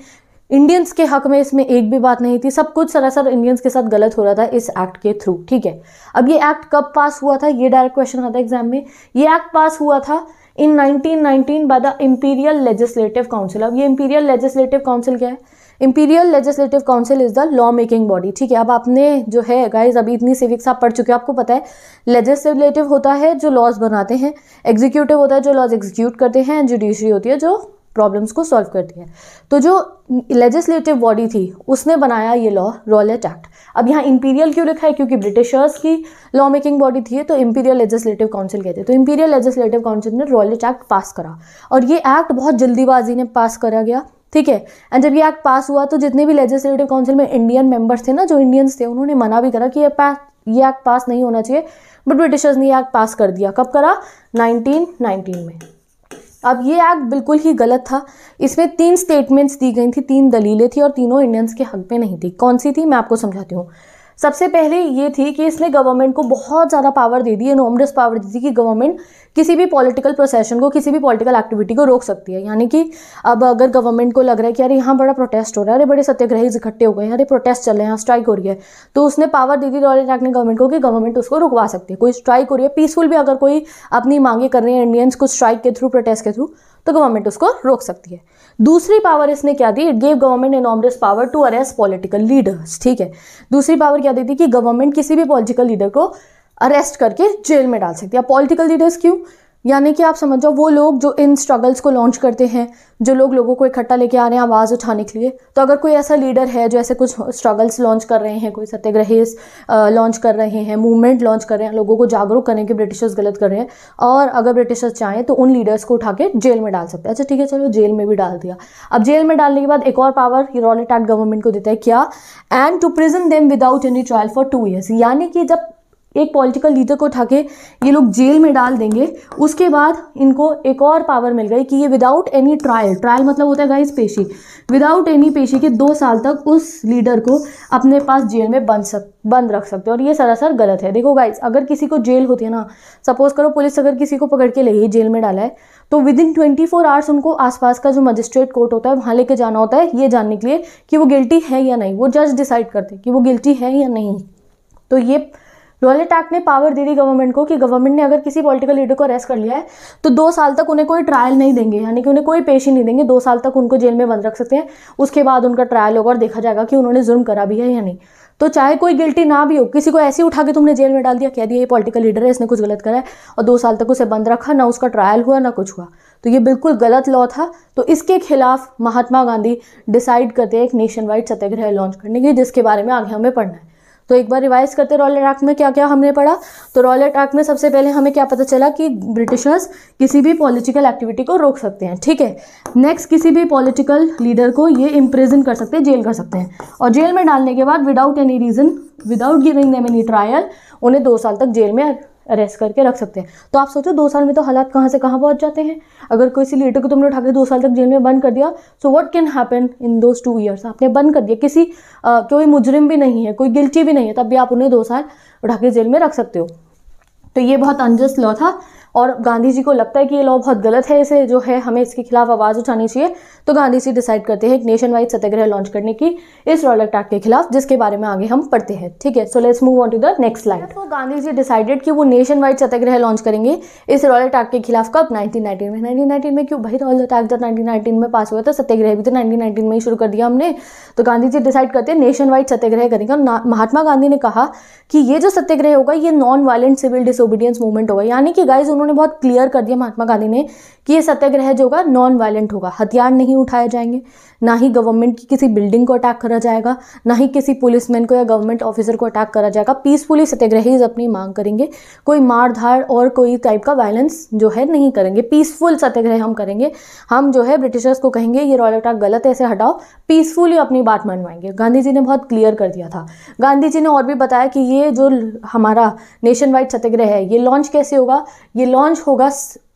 इंडियंस के हक में इसमें एक भी बात नहीं थी सब कुछ सरासर इंडियंस के साथ गलत हो रहा था इस एक्ट के थ्रू ठीक है अब ये एक्ट कब पास हुआ था ये डायरेक्ट क्वेश्चन आता है एग्जाम में ये एक्ट पास हुआ था in 1919 by the imperial legislative council अब ये इम्पीरियल लेजिस्लेटिव काउंसिल क्या है imperial legislative council is the law making body ठीक है अब आपने जो है गाइज अभी इतनी सिविक्स आप पढ़ चुके हैं आपको पता है लेजिस्लेटिव होता है जो लॉज बनाते हैं एग्जीक्यूटिव होता है जो लॉज एग्जीक्यूट करते हैं जुडिशरी होती है जो प्रॉब्लम्स को सॉल्व करती है तो जो लेजिस्लेटिव बॉडी थी उसने बनाया ये लॉ रॉलेट एक्ट अब यहाँ इंपीरियल क्यों लिखा है क्योंकि ब्रिटिशर्स की लॉ मेकिंग बॉडी थी तो इंपीरियल लेजिस्लेटिव काउंसिल कहते हैं तो इंपीरियल लेजिस्लेटिव काउंसिल ने रॉलेट एक्ट पास करा और ये एक्ट बहुत जल्दीबाजी ने पास करा गया ठीक है एंड जब ये एक्ट पास हुआ तो जितने भी लेजिस्लेटिव काउंसिल में इंडियन मेंबर्स थे ना जो इंडियंस थे उन्होंने मना भी करा कि ये पास ये एक्ट पास नहीं होना चाहिए बट ब्रिटिशर्स ने ये एक्ट पास कर दिया कब करा 1919 में अब ये एक्ट बिल्कुल ही गलत था इसमें तीन स्टेटमेंट्स दी गई थी तीन दलीलें थी और तीनों इंडियंस के हक में नहीं थी कौन सी थी मैं आपको समझाती हूँ सबसे पहले ये थी कि इसने गवर्नमेंट को बहुत ज़्यादा पावर दे दी एनोमडस पावर दी थी कि गवर्नमेंट किसी भी पॉलिटिकल प्रोसेशन को किसी भी पॉलिटिकल एक्टिविटी को रोक सकती है यानी कि अब अगर गवर्नमेंट को लग रहा है कि अरे यहाँ बड़ा प्रोटेस्ट हो रहा है अरे बड़े सत्याग्रही इकट्ठे हो गए हैं अरे प्रोटेस्ट चल रहे हैं स्ट्राइक हो रही है तो उसने पावर दी रॉयल एक्ट ने गवर्नमेंट को कि गवर्नमेंट उसको रुकवा सकती है कोई स्ट्राइक हो रही है पीसफुल भी अगर कोई अपनी मांगे कर रहे हैं इंडियंस को स्ट्राइक के थ्रू प्रोटेस्ट के थ्रू तो गवर्नमेंट उसको रोक सकती है दूसरी पावर इसने क्या दी it gave government enormous power to arrest political leaders ठीक है दूसरी पावर क्या देती कि गवर्नमेंट किसी भी पॉलिटिकल लीडर को अरेस्ट करके जेल में डाल सकती है पॉलिटिकल लीडर्स क्यों यानी कि आप समझ जाओ वो लोग जो इन स्ट्रगल्स को लॉन्च करते हैं जो लोग लोगों को इकट्ठा लेके आ रहे हैं आवाज़ उठाने के लिए तो अगर कोई ऐसा लीडर है जो ऐसे कुछ स्ट्रगल्स लॉन्च कर रहे हैं कोई सत्याग्रह लॉन्च कर रहे हैं मूवमेंट लॉन्च कर रहे हैं लोगों को जागरूक करने के ब्रिटिशर्स गलत कर रहे हैं और अगर ब्रिटिशर्स चाहें तो उन लीडर्स को उठा के जेल में डाल सकते हैं अच्छा ठीक है चलो जेल में भी डाल दिया अब जेल में डालने के बाद एक और पावर ये रॉलेट एक्ट गवर्नमेंट को देता है क्या and to prison them without any trial for two years यानी कि जब एक पॉलिटिकल लीडर को उठा के ये लोग जेल में डाल देंगे उसके बाद इनको एक और पावर मिल गई कि ये विदाउट एनी ट्रायल ट्रायल मतलब होता है गाइस पेशी विदाउट एनी पेशी के दो साल तक उस लीडर को अपने पास जेल में बंद सक बंद रख सकते हो और ये सरासर गलत है देखो गाइस अगर किसी को जेल होती है ना सपोज करो पुलिस अगर किसी को पकड़ के ले गई जेल में डाला है तो within twenty four hours उनको आसपास का जो मजिस्ट्रेट कोर्ट होता है वहाँ लेके जाना होता है ये जानने के लिए कि वो गिल्टी है या नहीं वो जज डिसाइड करते कि वो गिल्टी है या नहीं तो ये लॉलेट एक्ट ने पावर दे दी गवर्नमेंट को कि गवर्नमेंट ने अगर किसी पॉलिटिकल लीडर को अरेस्ट कर लिया है तो दो साल तक उन्हें कोई ट्रायल नहीं देंगे यानी कि उन्हें कोई पेशी नहीं देंगे दो साल तक उनको जेल में बंद रख सकते हैं उसके बाद उनका ट्रायल होगा और देखा जाएगा कि उन्होंने जुर्म करा भी है या नहीं तो चाहे कोई गिल्टी ना भी हो किसी को ऐसे उठा के तुमने जेल में डाल दिया कह दिया ये पॉलिटिकल लीडर है इसने कुछ गलत करा है और दो साल तक उसे बंद रखा ना उसका ट्रायल हुआ ना कुछ हुआ तो ये बिल्कुल गलत लॉ था तो इसके खिलाफ महात्मा गांधी डिसाइड करते हैं एक नेशन वाइड सत्याग्रह लॉन्च करने की जिसके बारे में आगे हमें पढ़ना है तो एक बार रिवाइज करते रॉयलेट एक्ट में क्या क्या हमने पढ़ा तो रॉयलेट एक्ट में सबसे पहले हमें क्या पता चला कि ब्रिटिशर्स किसी भी पॉलिटिकल एक्टिविटी को रोक सकते हैं ठीक है नेक्स्ट किसी भी पॉलिटिकल लीडर को ये इम्प्रेजन कर सकते हैं जेल कर सकते हैं और जेल में डालने के बाद without any reason without giving them any trial उन्हें दो साल तक जेल में अरेस्ट करके रख सकते हैं तो आप सोचो दो साल में तो हालात कहाँ से कहाँ पहुँच जाते हैं अगर सी लीडर को तुमने उठा के दो साल तक जेल में बंद कर दिया so what can happen in those two years आपने बंद कर दिया किसी आ, कोई मुजरिम भी नहीं है कोई गिल्टी भी नहीं है तब भी आप उन्हें दो साल उठा के जेल में रख सकते हो तो ये बहुत अनजस्ट लॉ था और गांधी जी को लगता है कि ये लॉ बहुत गलत है इसे जो है हमें इसके खिलाफ आवाज़ उठानी चाहिए तो गांधी जी डिसाइड करते हैं एक नेशन वाइड सत्याग्रह लॉन्च करने की इस रॉयल एक्ट के खिलाफ जिसके बारे में आगे हम पढ़ते हैं ठीक है so let's move on to the next line तो गांधी जी डिसाइडेड कि वो नेशन वाइड सत्याग्रह लॉन्च करेंगे इस रॉयल एक्ट के खिलाफ कब नाइनटीन में नाइनटीन में क्यों भाई रॉयल एक्ट जब नाइनटीन में पास हुआ था सत्याग्रह भी तो नाइनटीन में ही शुरू कर दिया हमने तो गांधी जी डिसाइड करते हैं नेशन वाइड सत्याग्रह करेंगे और महात्मा गांधी ने कहा कि ये जो सत्याग्रह होगा ये non violent civil disobedience movement होगा यानी कि गाइज उन्होंने बहुत क्लियर कर दिया महात्मा गांधी ने कि ये सत्याग्रह जो होगा नॉन वायलेंट होगा हथियार नहीं उठाए जाएंगे ना ही गवर्नमेंट की किसी बिल्डिंग को अटैक करा जाएगा ना ही किसी पुलिसमैन को या गवर्नमेंट ऑफिसर को अटैक करा जाएगा पीसफुली सत्याग्रही अपनी मांग करेंगे कोई मार धार और कोई टाइप का वायलेंस जो है नहीं करेंगे पीसफुल सत्याग्रह हम करेंगे हम जो है ब्रिटिशर्स को कहेंगे ये रॉयल अटैक गलत है हटाओ पीसफुली अपनी बात मनवाएंगे गांधी जी ने बहुत क्लियर कर दिया था गांधी जी ने और भी बताया कि ये जो हमारा नेशन वाइड सत्याग्रह है ये लॉन्च कैसे होगा ये लॉन्च होगा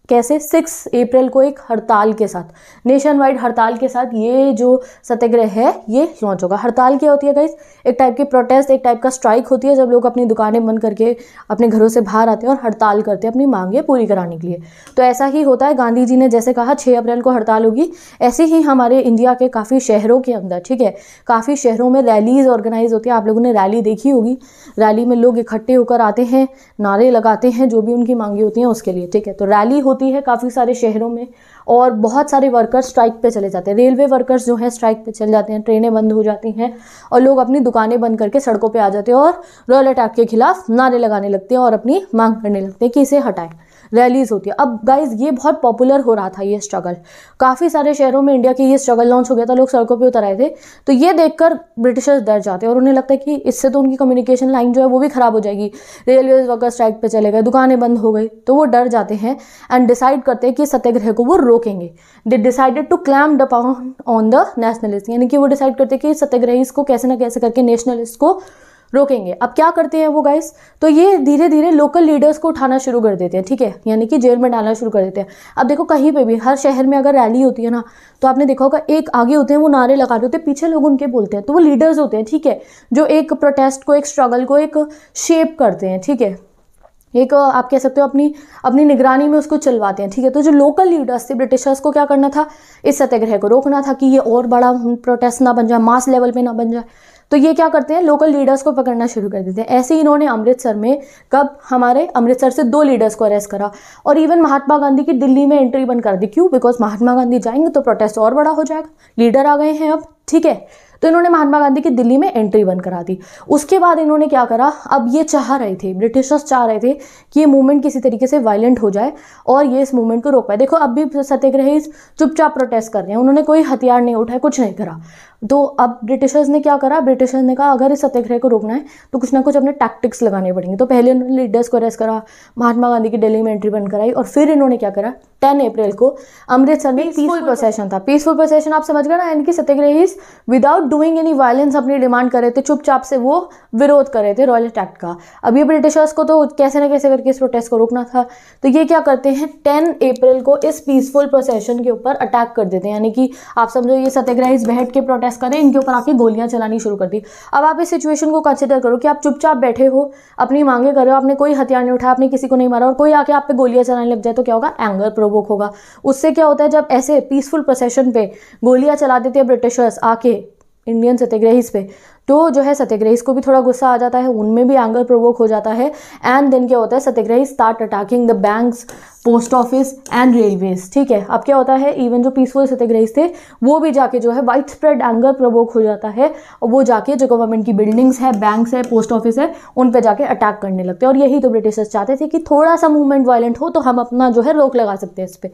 कैसे सिक्स अप्रैल को एक हड़ताल के साथ नेशन वाइड हड़ताल के साथ ये जो सत्याग्रह है ये लॉन्च होगा हड़ताल क्या होती है गाइस एक टाइप की प्रोटेस्ट एक टाइप का स्ट्राइक होती है जब लोग अपनी दुकानें बंद करके अपने घरों से बाहर आते हैं और हड़ताल करते हैं अपनी मांगें पूरी कराने के लिए तो ऐसा ही होता है गांधी जी ने जैसे कहा छः अप्रैल को हड़ताल होगी ऐसे ही हमारे इंडिया के काफ़ी शहरों के अंदर ठीक है काफ़ी शहरों में रैलीज ऑर्गेनाइज होती है आप लोगों ने रैली देखी होगी रैली में लोग इकट्ठे होकर आते हैं नारे लगाते हैं जो भी उनकी मांगे होती हैं उसके लिए ठीक है तो रैली हो होती है काफ़ी सारे शहरों में और बहुत सारे वर्कर्स स्ट्राइक पे चले जाते हैं रेलवे वर्कर्स जो है स्ट्राइक पे चले जाते हैं ट्रेनें बंद हो जाती हैं और लोग अपनी दुकानें बंद करके सड़कों पे आ जाते हैं और रॉयल अटैक के खिलाफ नारे लगाने लगते हैं और अपनी मांग करने लगते हैं कि इसे हटाएं रैलीज होती है अब गाइज ये बहुत पॉपुलर हो रहा था ये स्ट्रगल काफ़ी सारे शहरों में इंडिया की ये स्ट्रगल लॉन्च हो गया था लोग सड़कों पर उतर आए थे तो ये देखकर ब्रिटिशर्स डर जाते और उन्हें लगता है कि इससे तो उनकी कम्युनिकेशन लाइन जो है वो भी ख़राब हो जाएगी रेलवे वगैरह स्ट्राइक पर चले गए दुकानें बंद हो गई तो वो डर जाते हैं एंड डिसाइड करते हैं कि सत्याग्रह को वो रोकेंगे they decided to clamp the on the nationalist यानी कि वो डिसाइड करते हैं कि सत्याग्रही इसको कैसे ना कैसे करके नेशनलिस्ट को रोकेंगे अब क्या करते हैं वो गाइस तो ये धीरे धीरे लोकल लीडर्स को उठाना शुरू कर देते हैं ठीक है यानी कि जेल में डालना शुरू कर देते हैं अब देखो कहीं पर भी हर शहर में अगर रैली होती है ना तो आपने देखा होगा एक आगे होते हैं वो नारे लगा रहे होते हैं पीछे लोग उनके बोलते हैं तो वो लीडर्स होते हैं ठीक है जो एक प्रोटेस्ट को एक स्ट्रगल को एक शेप करते हैं ठीक है एक आप कह सकते हो अपनी अपनी निगरानी में उसको चलवाते हैं ठीक है तो जो लोकल लीडर्स थे ब्रिटिशर्स को क्या करना था इस सत्याग्रह को रोकना था कि ये और बड़ा प्रोटेस्ट ना बन जाए मास लेवल पे ना बन जाए तो ये क्या करते हैं लोकल लीडर्स को पकड़ना शुरू कर देते हैं ऐसे ही इन्होंने अमृतसर में कब हमारे अमृतसर से दो लीडर्स को अरेस्ट करा और इवन महात्मा गांधी की दिल्ली में एंट्री बंद कर दी क्यों बिकॉज महात्मा गांधी जाएंगे तो प्रोटेस्ट और बड़ा हो जाएगा लीडर आ गए हैं अब ठीक है तो इन्होंने महात्मा गांधी की दिल्ली में एंट्री बंद करा दी उसके बाद इन्होंने क्या करा अब ये चाह रहे थे ब्रिटिशर्स चाह रहे थे कि ये मूवमेंट किसी तरीके से वायलेंट हो जाए और ये इस मूवमेंट को रोक पाए देखो अब भी सत्याग्रही चुपचाप प्रोटेस्ट कर रहे हैं उन्होंने कोई हथियार नहीं उठाया कुछ नहीं करा तो अब ब्रिटिशर्स ने क्या करा ब्रिटिशर्स ने कहा अगर इस सत्याग्रह को रोकना है तो कुछ ना कुछ अपने टैक्टिक्स लगाने पड़ेंगे तो पहले उन्होंने लीडर्स को अरेस्ट करा महात्मा गांधी की दिल्ली में एंट्री बंद कराई और फिर इन्होंने क्या करा टेन अप्रैल को अमृतसर में पीसफुल प्रोसेशन था पीसफुल प्रोसेशन आप समझ गए ना यानी कि satyagrahi without doing any violence अपनी डिमांड कर रहे थे चुपचाप से वो विरोध कर रहे थे रॉयल एक्ट का ये ब्रिटिशर्स को तो कैसे ना कैसे करके इस प्रोटेस्ट को रोकना था तो ये क्या करते हैं टेन अप्रैल को इस पीसफुल प्रोसेशन के ऊपर अटैक कर देते हैं यानी कि आप समझो ये सत्याग्रही बैठ के प्रोटेस्ट करें इनके ऊपर आपकी गोलियां चलानी शुरू कर दी अब आप इस सिचुएशन को कंसिडर करो कि आप चुपचाप बैठे हो अपनी मांगे करो आपने कोई हथियार नहीं उठाया आपने किसी को नहीं मारा और कोई आके आप पे गोलियां चलाने लग जाए तो क्या होगा एंगर प्रोवोक होगा उससे क्या होता है जब ऐसे पीसफुल प्रोसेशन पे गोलियां चला देते हैं ब्रिटिशर्स आके En te crees que... तो जो है सत्यग्रही को भी थोड़ा गुस्सा आ जाता है उनमें भी एंगर प्रोवोक हो जाता है एंड देन क्या होता है satyagrahi start attacking the banks post office and railways ठीक है अब क्या होता है इवन जो पीसफुल सत्यग्रही थे वो भी जाके जो है वाइड स्प्रेड एंगर प्रोवोक हो जाता है और वो जाके जो गवर्नमेंट की बिल्डिंग्स है बैंक्स है पोस्ट ऑफिस है उन पर जाके अटैक करने लगते हैं और यही तो ब्रिटिशर्स चाहते थे कि थोड़ा सा मूवमेंट वायलेंट हो तो हम अपना जो है रोक लगा सकते हैं इस पर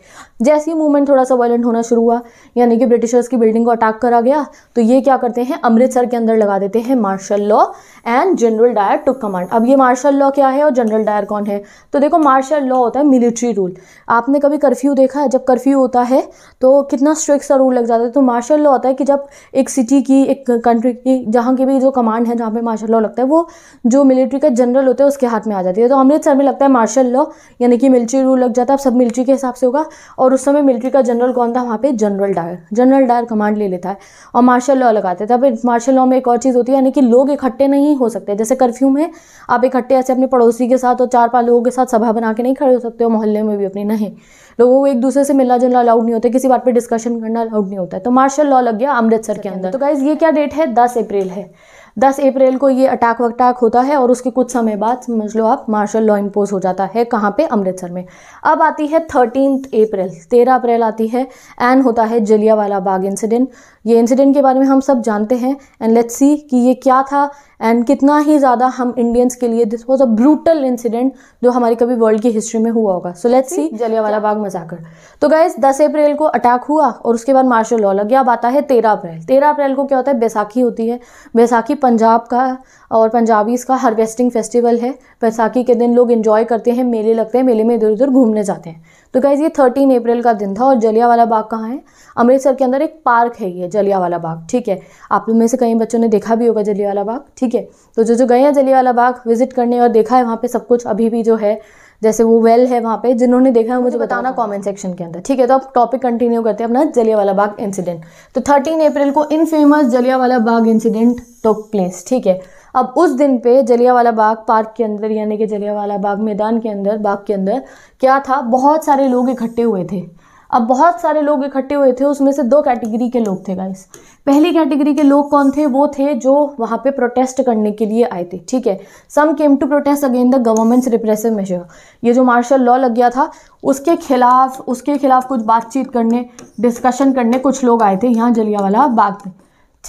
जैसे ही मूवमेंट थोड़ा सा वायलेंट होना शुरू हुआ यानी कि ब्रिटिशर्स की बिल्डिंग को अटैक करा गया तो ये क्या करते हैं अमृतसर के अंदर लगा देते हैं martial law and General Dyer to command अब ये मार्शल लॉ क्या है और जनरल डायर कौन है तो देखो मार्शल लॉ होता है मिलिट्री रूल आपने कभी कर्फ्यू देखा है जब कर्फ्यू होता है तो कितना स्ट्रिक्ट सा रूल लग जाता है तो मार्शल लॉ होता है कि जब एक सिटी की एक कंट्री की जहाँ की भी जो कमांड है जहाँ पर मार्शल लॉ लगता है वो जो मिलिट्री का जनरल होता है उसके हाथ में आ जाती है तो अमृतसर में लगता है मार्शल लॉ यानी कि मिलिट्री रूल लग जाता है सब मिलिट्री के हिसाब से होगा और उस समय मिलिट्री का जनरल कौन था वहाँ पर General Dyer General Dyer command ले लेता है और मार्शल लॉ लगाते हैं तब मार्शल लॉ में एक और चीज़ चीज़ होती है यानी कि लोग इकट्ठे नहीं हो सकते जैसे कर्फ्यू में आप इकट्ठे ऐसे अपने पड़ोसी के साथ और चार पाँच लोगों के साथ सभा बना के नहीं खड़े हो सकते हो मोहल्ले में भी अपने नहीं लोगों को एक दूसरे से मिलना जुलना अलाउड नहीं होता किसी बात पर डिस्कशन करना अलाउड नहीं होता है तो मार्शल लॉ लग गया अमृतसर के अंदर तो गाइज ये क्या डेट है दस अप्रैल है दस अप्रैल को ये अटैक वटैक होता है और उसके कुछ समय बाद समझ लो आप मार्शल लॉ इम्पोज हो जाता है कहाँ पे अमृतसर में अब आती है थर्टीन अप्रैल तेरह अप्रैल आती है एंड होता है जलियावाला बाग इंसिडेंट ये इंसिडेंट के बारे में हम सब जानते हैं एंड लेट्स सी कि ये क्या था एंड कितना ही ज़्यादा हम इंडियंस के लिए this was a brutal incident जो हमारी कभी वर्ल्ड की हिस्ट्री में हुआ होगा सो लेट्स सी जलियावाला बाग मजाकर तो गैस दस अप्रैल को अटैक हुआ और उसके बाद मार्शल लॉ लग गया अब आता है तेरह अप्रैल तेरह अप्रैल को क्या होता है बैसाखी होती है बैसाखी पंजाब का और पंजाबीज़ का हार्वेस्टिंग फेस्टिवल है बैसाखी के दिन लोग इन्जॉय करते हैं मेले लगते हैं मेले में इधर उधर घूमने जाते हैं तो गाइज़ ये थर्टीन अप्रैल का दिन था और जलियावाला बाग कहाँ है अमृतसर के अंदर एक पार्क है ये जलियावाला बाग ठीक है आप लोग में से कई बच्चों ने देखा भी होगा जलियावाला बाग ठीक है तो जो जो गए हैं जलियावाला बाग विजिट करने और देखा है वहाँ पर सब कुछ अभी भी जो है जैसे वो वेल है वहाँ पे जिन्होंने देखा है मुझे बताना कमेंट सेक्शन के अंदर ठीक है तो अब टॉपिक कंटिन्यू करते हैं अपना जलियावाला बाग इंसिडेंट तो थर्टीन अप्रैल को infamous Jallianwala Bagh incident took place ठीक है अब उस दिन पे जलियावाला बाग पार्क के अंदर यानी कि जलियावाला बाग मैदान के अंदर बाग के अंदर क्या था बहुत सारे लोग इकट्ठे हुए थे अब बहुत सारे लोग इकट्ठे हुए थे उसमें से दो कैटेगरी के लोग थे गाइस पहली कैटेगरी के लोग कौन थे वो थे जो वहाँ पे प्रोटेस्ट करने के लिए आए थे ठीक है some came to protest against the government's repressive measure ये जो मार्शल लॉ लग गया था उसके खिलाफ उसके खिलाफ कुछ बातचीत करने डिस्कशन करने कुछ लोग आए थे यहाँ जलियावाला बाग में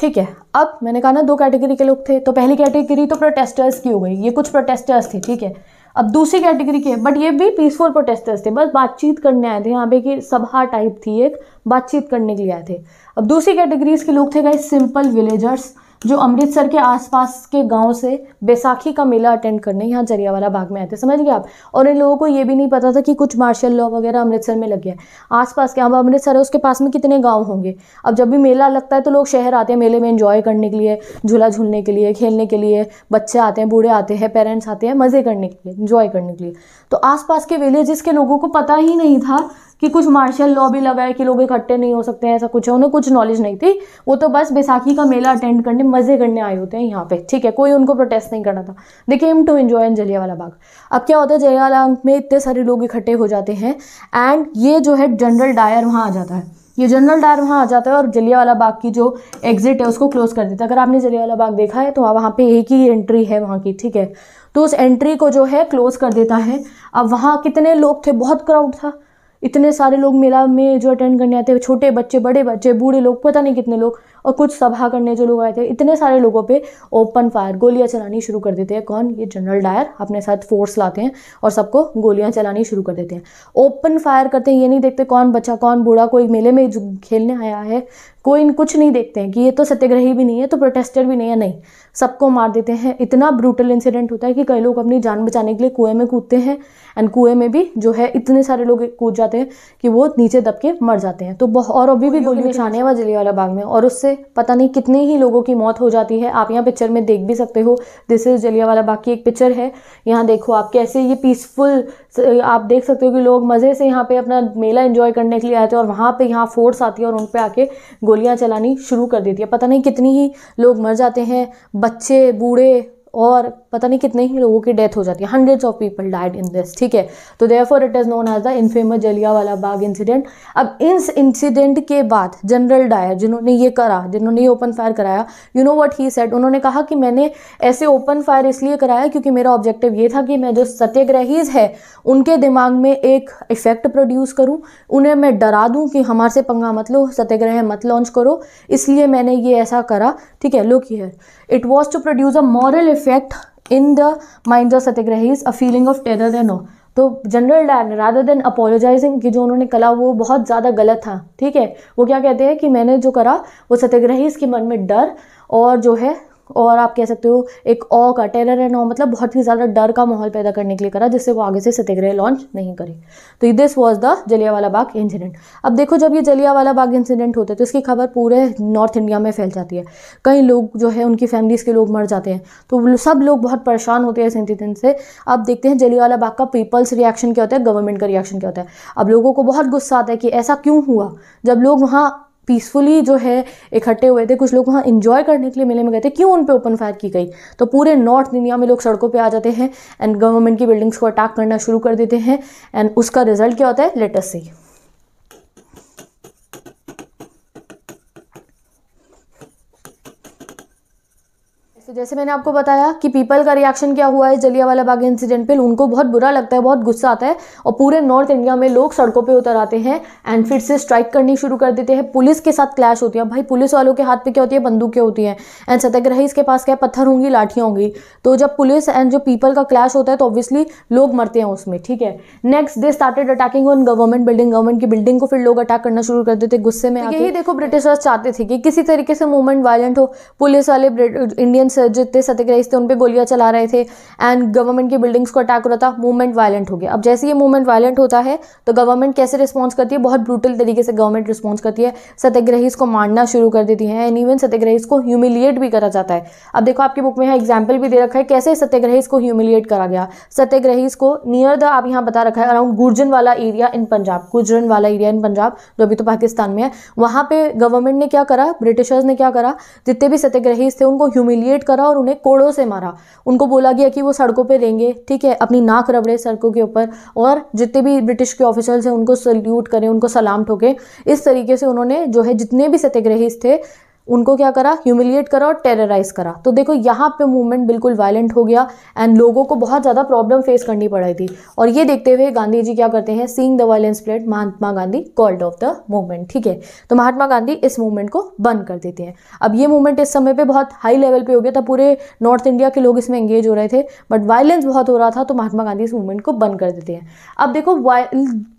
ठीक है अब मैंने कहा ना दो कैटेगरी के लोग थे तो पहली कैटेगरी तो प्रोटेस्टर्स की हो गई ये कुछ प्रोटेस्टर्स थे ठीक है अब दूसरी कैटेगरी के बट ये भी पीसफुल प्रोटेस्टर्स थे बस बातचीत करने आए थे यहाँ पे कि सभा टाइप थी एक बातचीत करने के लिए आए थे अब दूसरी कैटेगरीज के लोग थे गए सिंपल विलेजर्स जो अमृतसर के आसपास के गांव से बैसाखी का मेला अटेंड करने यहाँ जरियावाला बाग में आए थे समझ गए आप और इन लोगों को ये भी नहीं पता था कि कुछ मार्शल लॉ वगैरह अमृतसर में लग गया है आसपास के अब हाँ, अमृतसर है उसके पास में कितने गाँव होंगे अब जब भी मेला लगता है तो लोग शहर आते हैं मेले में इन्जॉय करने के लिए झूला झूलने के लिए खेलने के लिए बच्चे आते हैं बूढ़े आते हैं पेरेंट्स आते हैं मज़े करने के लिए इन्जॉय करने के लिए तो आसपास के विलेजेस के लोगों को पता ही नहीं था कि कुछ मार्शल लॉ भी लगा है कि लोग इकट्ठे नहीं हो सकते हैं ऐसा कुछ है उन्हें कुछ नॉलेज नहीं थी वो तो बस बैसाखी का मेला अटेंड करने मज़े करने आए होते हैं यहाँ पे ठीक है कोई उनको प्रोटेस्ट नहीं करना था they came to enjoy in Jallianwala Bagh अब क्या होता है जलियावाला में इतने सारे लोग इकट्ठे हो जाते हैं एंड ये जो है जनरल डायर वहाँ आ जाता है ये जनरल डायर वहाँ आ जाता है और जलियावाला बाग की जो एग्जिट है उसको क्लोज कर देता है अगर आपने जलियावाला बाग देखा है तो वहाँ पे एक ही एंट्री है वहाँ की ठीक है तो उस एंट्री को जो है क्लोज़ कर देता है अब वहाँ कितने लोग थे बहुत क्राउड था इतने सारे लोग मेला में जो अटेंड करने आते हैं छोटे बच्चे बड़े बच्चे बूढ़े लोग पता नहीं कितने लोग और कुछ सभा करने जो लोग आए थे इतने सारे लोगों पे ओपन फायर गोलियां चलानी शुरू कर देते हैं कौन ये जनरल डायर अपने साथ फोर्स लाते हैं और सबको गोलियां चलानी शुरू कर देते हैं ओपन फायर करते हैं ये नहीं देखते कौन बच्चा कौन बूढ़ा कोई मेले में खेलने आया है कोई कुछ नहीं देखते हैं कि ये तो सत्याग्रही भी नहीं है तो प्रोटेस्टर भी नहीं है नहीं सबको मार देते हैं इतना ब्रूटल इंसिडेंट होता है कि कई लोग अपनी जान बचाने के लिए कुएं में कूदते हैं एंड कुएं में भी जो है इतने सारे लोग कूद जाते हैं कि वो नीचे दबके मर जाते हैं तो और अभी भी गोली निशाने हुआ वाला बाग में और उससे से पता नहीं कितने ही लोगों की मौत हो जाती है आप यहाँ पिक्चर में देख भी सकते हो दिस इज़ जलियावाला बाग की एक पिक्चर है यहाँ देखो आप कैसे ये पीसफुल आप देख सकते हो कि लोग मज़े से यहाँ पे अपना मेला इन्जॉय करने के लिए आए थे और वहाँ पे यहाँ फोर्स आती है और उन पर आके गोलियाँ चलानी शुरू कर देती है पता नहीं कितनी ही लोग मर जाते हैं बच्चे बूढ़े और पता नहीं कितने ही लोगों की डेथ हो जाती है hundreds of people died in this ठीक है तो for it is known as the infamous Jallianwala Bagh incident अब इस इंसिडेंट के बाद जनरल डायर जिन्होंने ये करा जिन्होंने ये ओपन फायर कराया you know what he said उन्होंने कहा कि मैंने ऐसे ओपन फायर इसलिए कराया क्योंकि मेरा ऑब्जेक्टिव ये था कि मैं जो सत्याग्रहीज है उनके दिमाग में एक इफेक्ट प्रोड्यूस करूँ उन्हें मैं डरा दूँ कि हमारे से पंगा मत लो सत्याग्रह मत लॉन्च करो इसलिए मैंने ये ऐसा करा ठीक है look here it was to produce a moral effect the mind of of is a feeling of terror and awe तो General Dyer rather than apologising कि जो उन्होंने कला वो बहुत ज़्यादा गलत था ठीक है वो क्या कहते हैं कि मैंने जो करा वो सत्याग्रही इसके मन में डर और जो है और आप कह सकते हो एक ओ का टेरर एंड ओ मतलब बहुत ही ज़्यादा डर का माहौल पैदा करने के लिए करा जिससे वो आगे से सत्याग्रह लॉन्च नहीं करे तो this was the Jallianwala Bagh incident अब देखो जब ये जलियावाला बाग इंसिडेंट होता है तो इसकी खबर पूरे नॉर्थ इंडिया में फैल जाती है कई लोग जो है उनकी फैमिलीज़ के लोग मर जाते हैं तो सब लोग बहुत परेशान होते हैं इस इंसिडेंट से अब देखते हैं जलियावाला बाग का पीपल्स रिएक्शन क्या होता है गवर्नमेंट का रिएक्शन क्या होता है अब लोगों को बहुत गुस्सा आता है कि ऐसा क्यों हुआ जब लोग वहाँ पीसफुली जो है इकट्ठे हुए थे कुछ लोग वहाँ इन्जॉय करने के लिए मेले में गए थे क्यों उन पर ओपन फायर की गई तो पूरे नॉर्थ इंडिया में लोग सड़कों पर आ जाते हैं एंड गवर्नमेंट की बिल्डिंग्स को अटैक करना शुरू कर देते हैं एंड उसका रिजल्ट क्या होता है लेटेस्ट से तो जैसे मैंने आपको बताया कि पीपल का रिएक्शन क्या हुआ है जलियावाला बाग इंसिडेंट पे उनको बहुत बुरा लगता है बहुत गुस्सा आता है और पूरे नॉर्थ इंडिया में लोग सड़कों पे उतर आते हैं एंड फिर से स्ट्राइक करनी शुरू कर देते हैं पुलिस के साथ क्लैश होती है भाई पुलिस वालों के हाथ पे क्या होती है बंदूकें होती हैं एंड सत्याग्रही इसके पास क्या पत्थर होंगी लाठियाँ होंगी तो जब पुलिस एंड जो पीपल का क्लैश होता है तो ऑब्वियसली लोग मरते हैं उसमें ठीक है next they started attacking on government building government की बिल्डिंग को फिर लोग अटैक करना शुरू कर देते गुस्से में तो यही देखो ब्रिटिशर्स चाहते थे कि किसी तरीके से मूवमेंट वायलेंट हो पुलिस वाले इंडियन जितने सत्याग्रही थे उन पर गोलियां चला रहे थे एंड गवर्नमेंट की बिल्डिंग्स को अटैक हो रहा था मूवमेंट वायलेंट हो गया अब जैसे ये मूवमेंट वायलेंट होता है तो गवर्नमेंट कैसे रिस्पॉन्स करती है बहुत ब्रूटल तरीके से गवर्नमेंट रिस्पॉन्स करती है सत्याग्रही को मारना शुरू कर देती है एंड इवन सत्याग्रही को ह्यूमिलिएट भी करा जाता है अब देखो आपकी बुक में यहाँ एग्जाम्पल भी दे रखा है कैसे सत्याग्रही को ह्यूमिलिएट करा गया सत्याग्रही को नियर द आप यहाँ बता रखा है अराउंड गुर्जन वाला एरिया इन पंजाब गुर्जन वाला एरिया इन पंजाब जो अभी तो पाकिस्तान में है वहाँ पे गवर्नमेंट ने क्या करा ब्रिटिशर्स ने क्या करा जितने भी सत्याग्रही थे उनको ह्यूमिलिएट करा और उन्हें कोड़ों से मारा उनको बोला गया कि वो सड़कों पर रहेंगे ठीक है अपनी नाक रबड़े सड़कों के ऊपर और जितने भी ब्रिटिश के ऑफिसर्स हैं उनको सल्यूट करें उनको सलाम ठोकें इस तरीके से उन्होंने जो है जितने भी सत्याग्रही थे उनको क्या करा ह्यूमिलिएट करा और टेरराइज करा तो देखो यहाँ पे मूवमेंट बिल्कुल वायलेंट हो गया एंड लोगों को बहुत ज़्यादा प्रॉब्लम फेस करनी पड़ रही थी और ये देखते हुए गांधी जी क्या करते हैं seeing the violence plate Mahatma Gandhi called off the movement ठीक है तो महात्मा गांधी इस मूवमेंट को बंद कर देते हैं अब ये मूवमेंट इस समय पर बहुत हाई लेवल पर हो गया था पूरे नॉर्थ इंडिया के लोग इसमें एंगेज हो रहे थे बट वायलेंस बहुत हो रहा था तो महात्मा गांधी इस मूवमेंट को बंद कर देते हैं अब देखो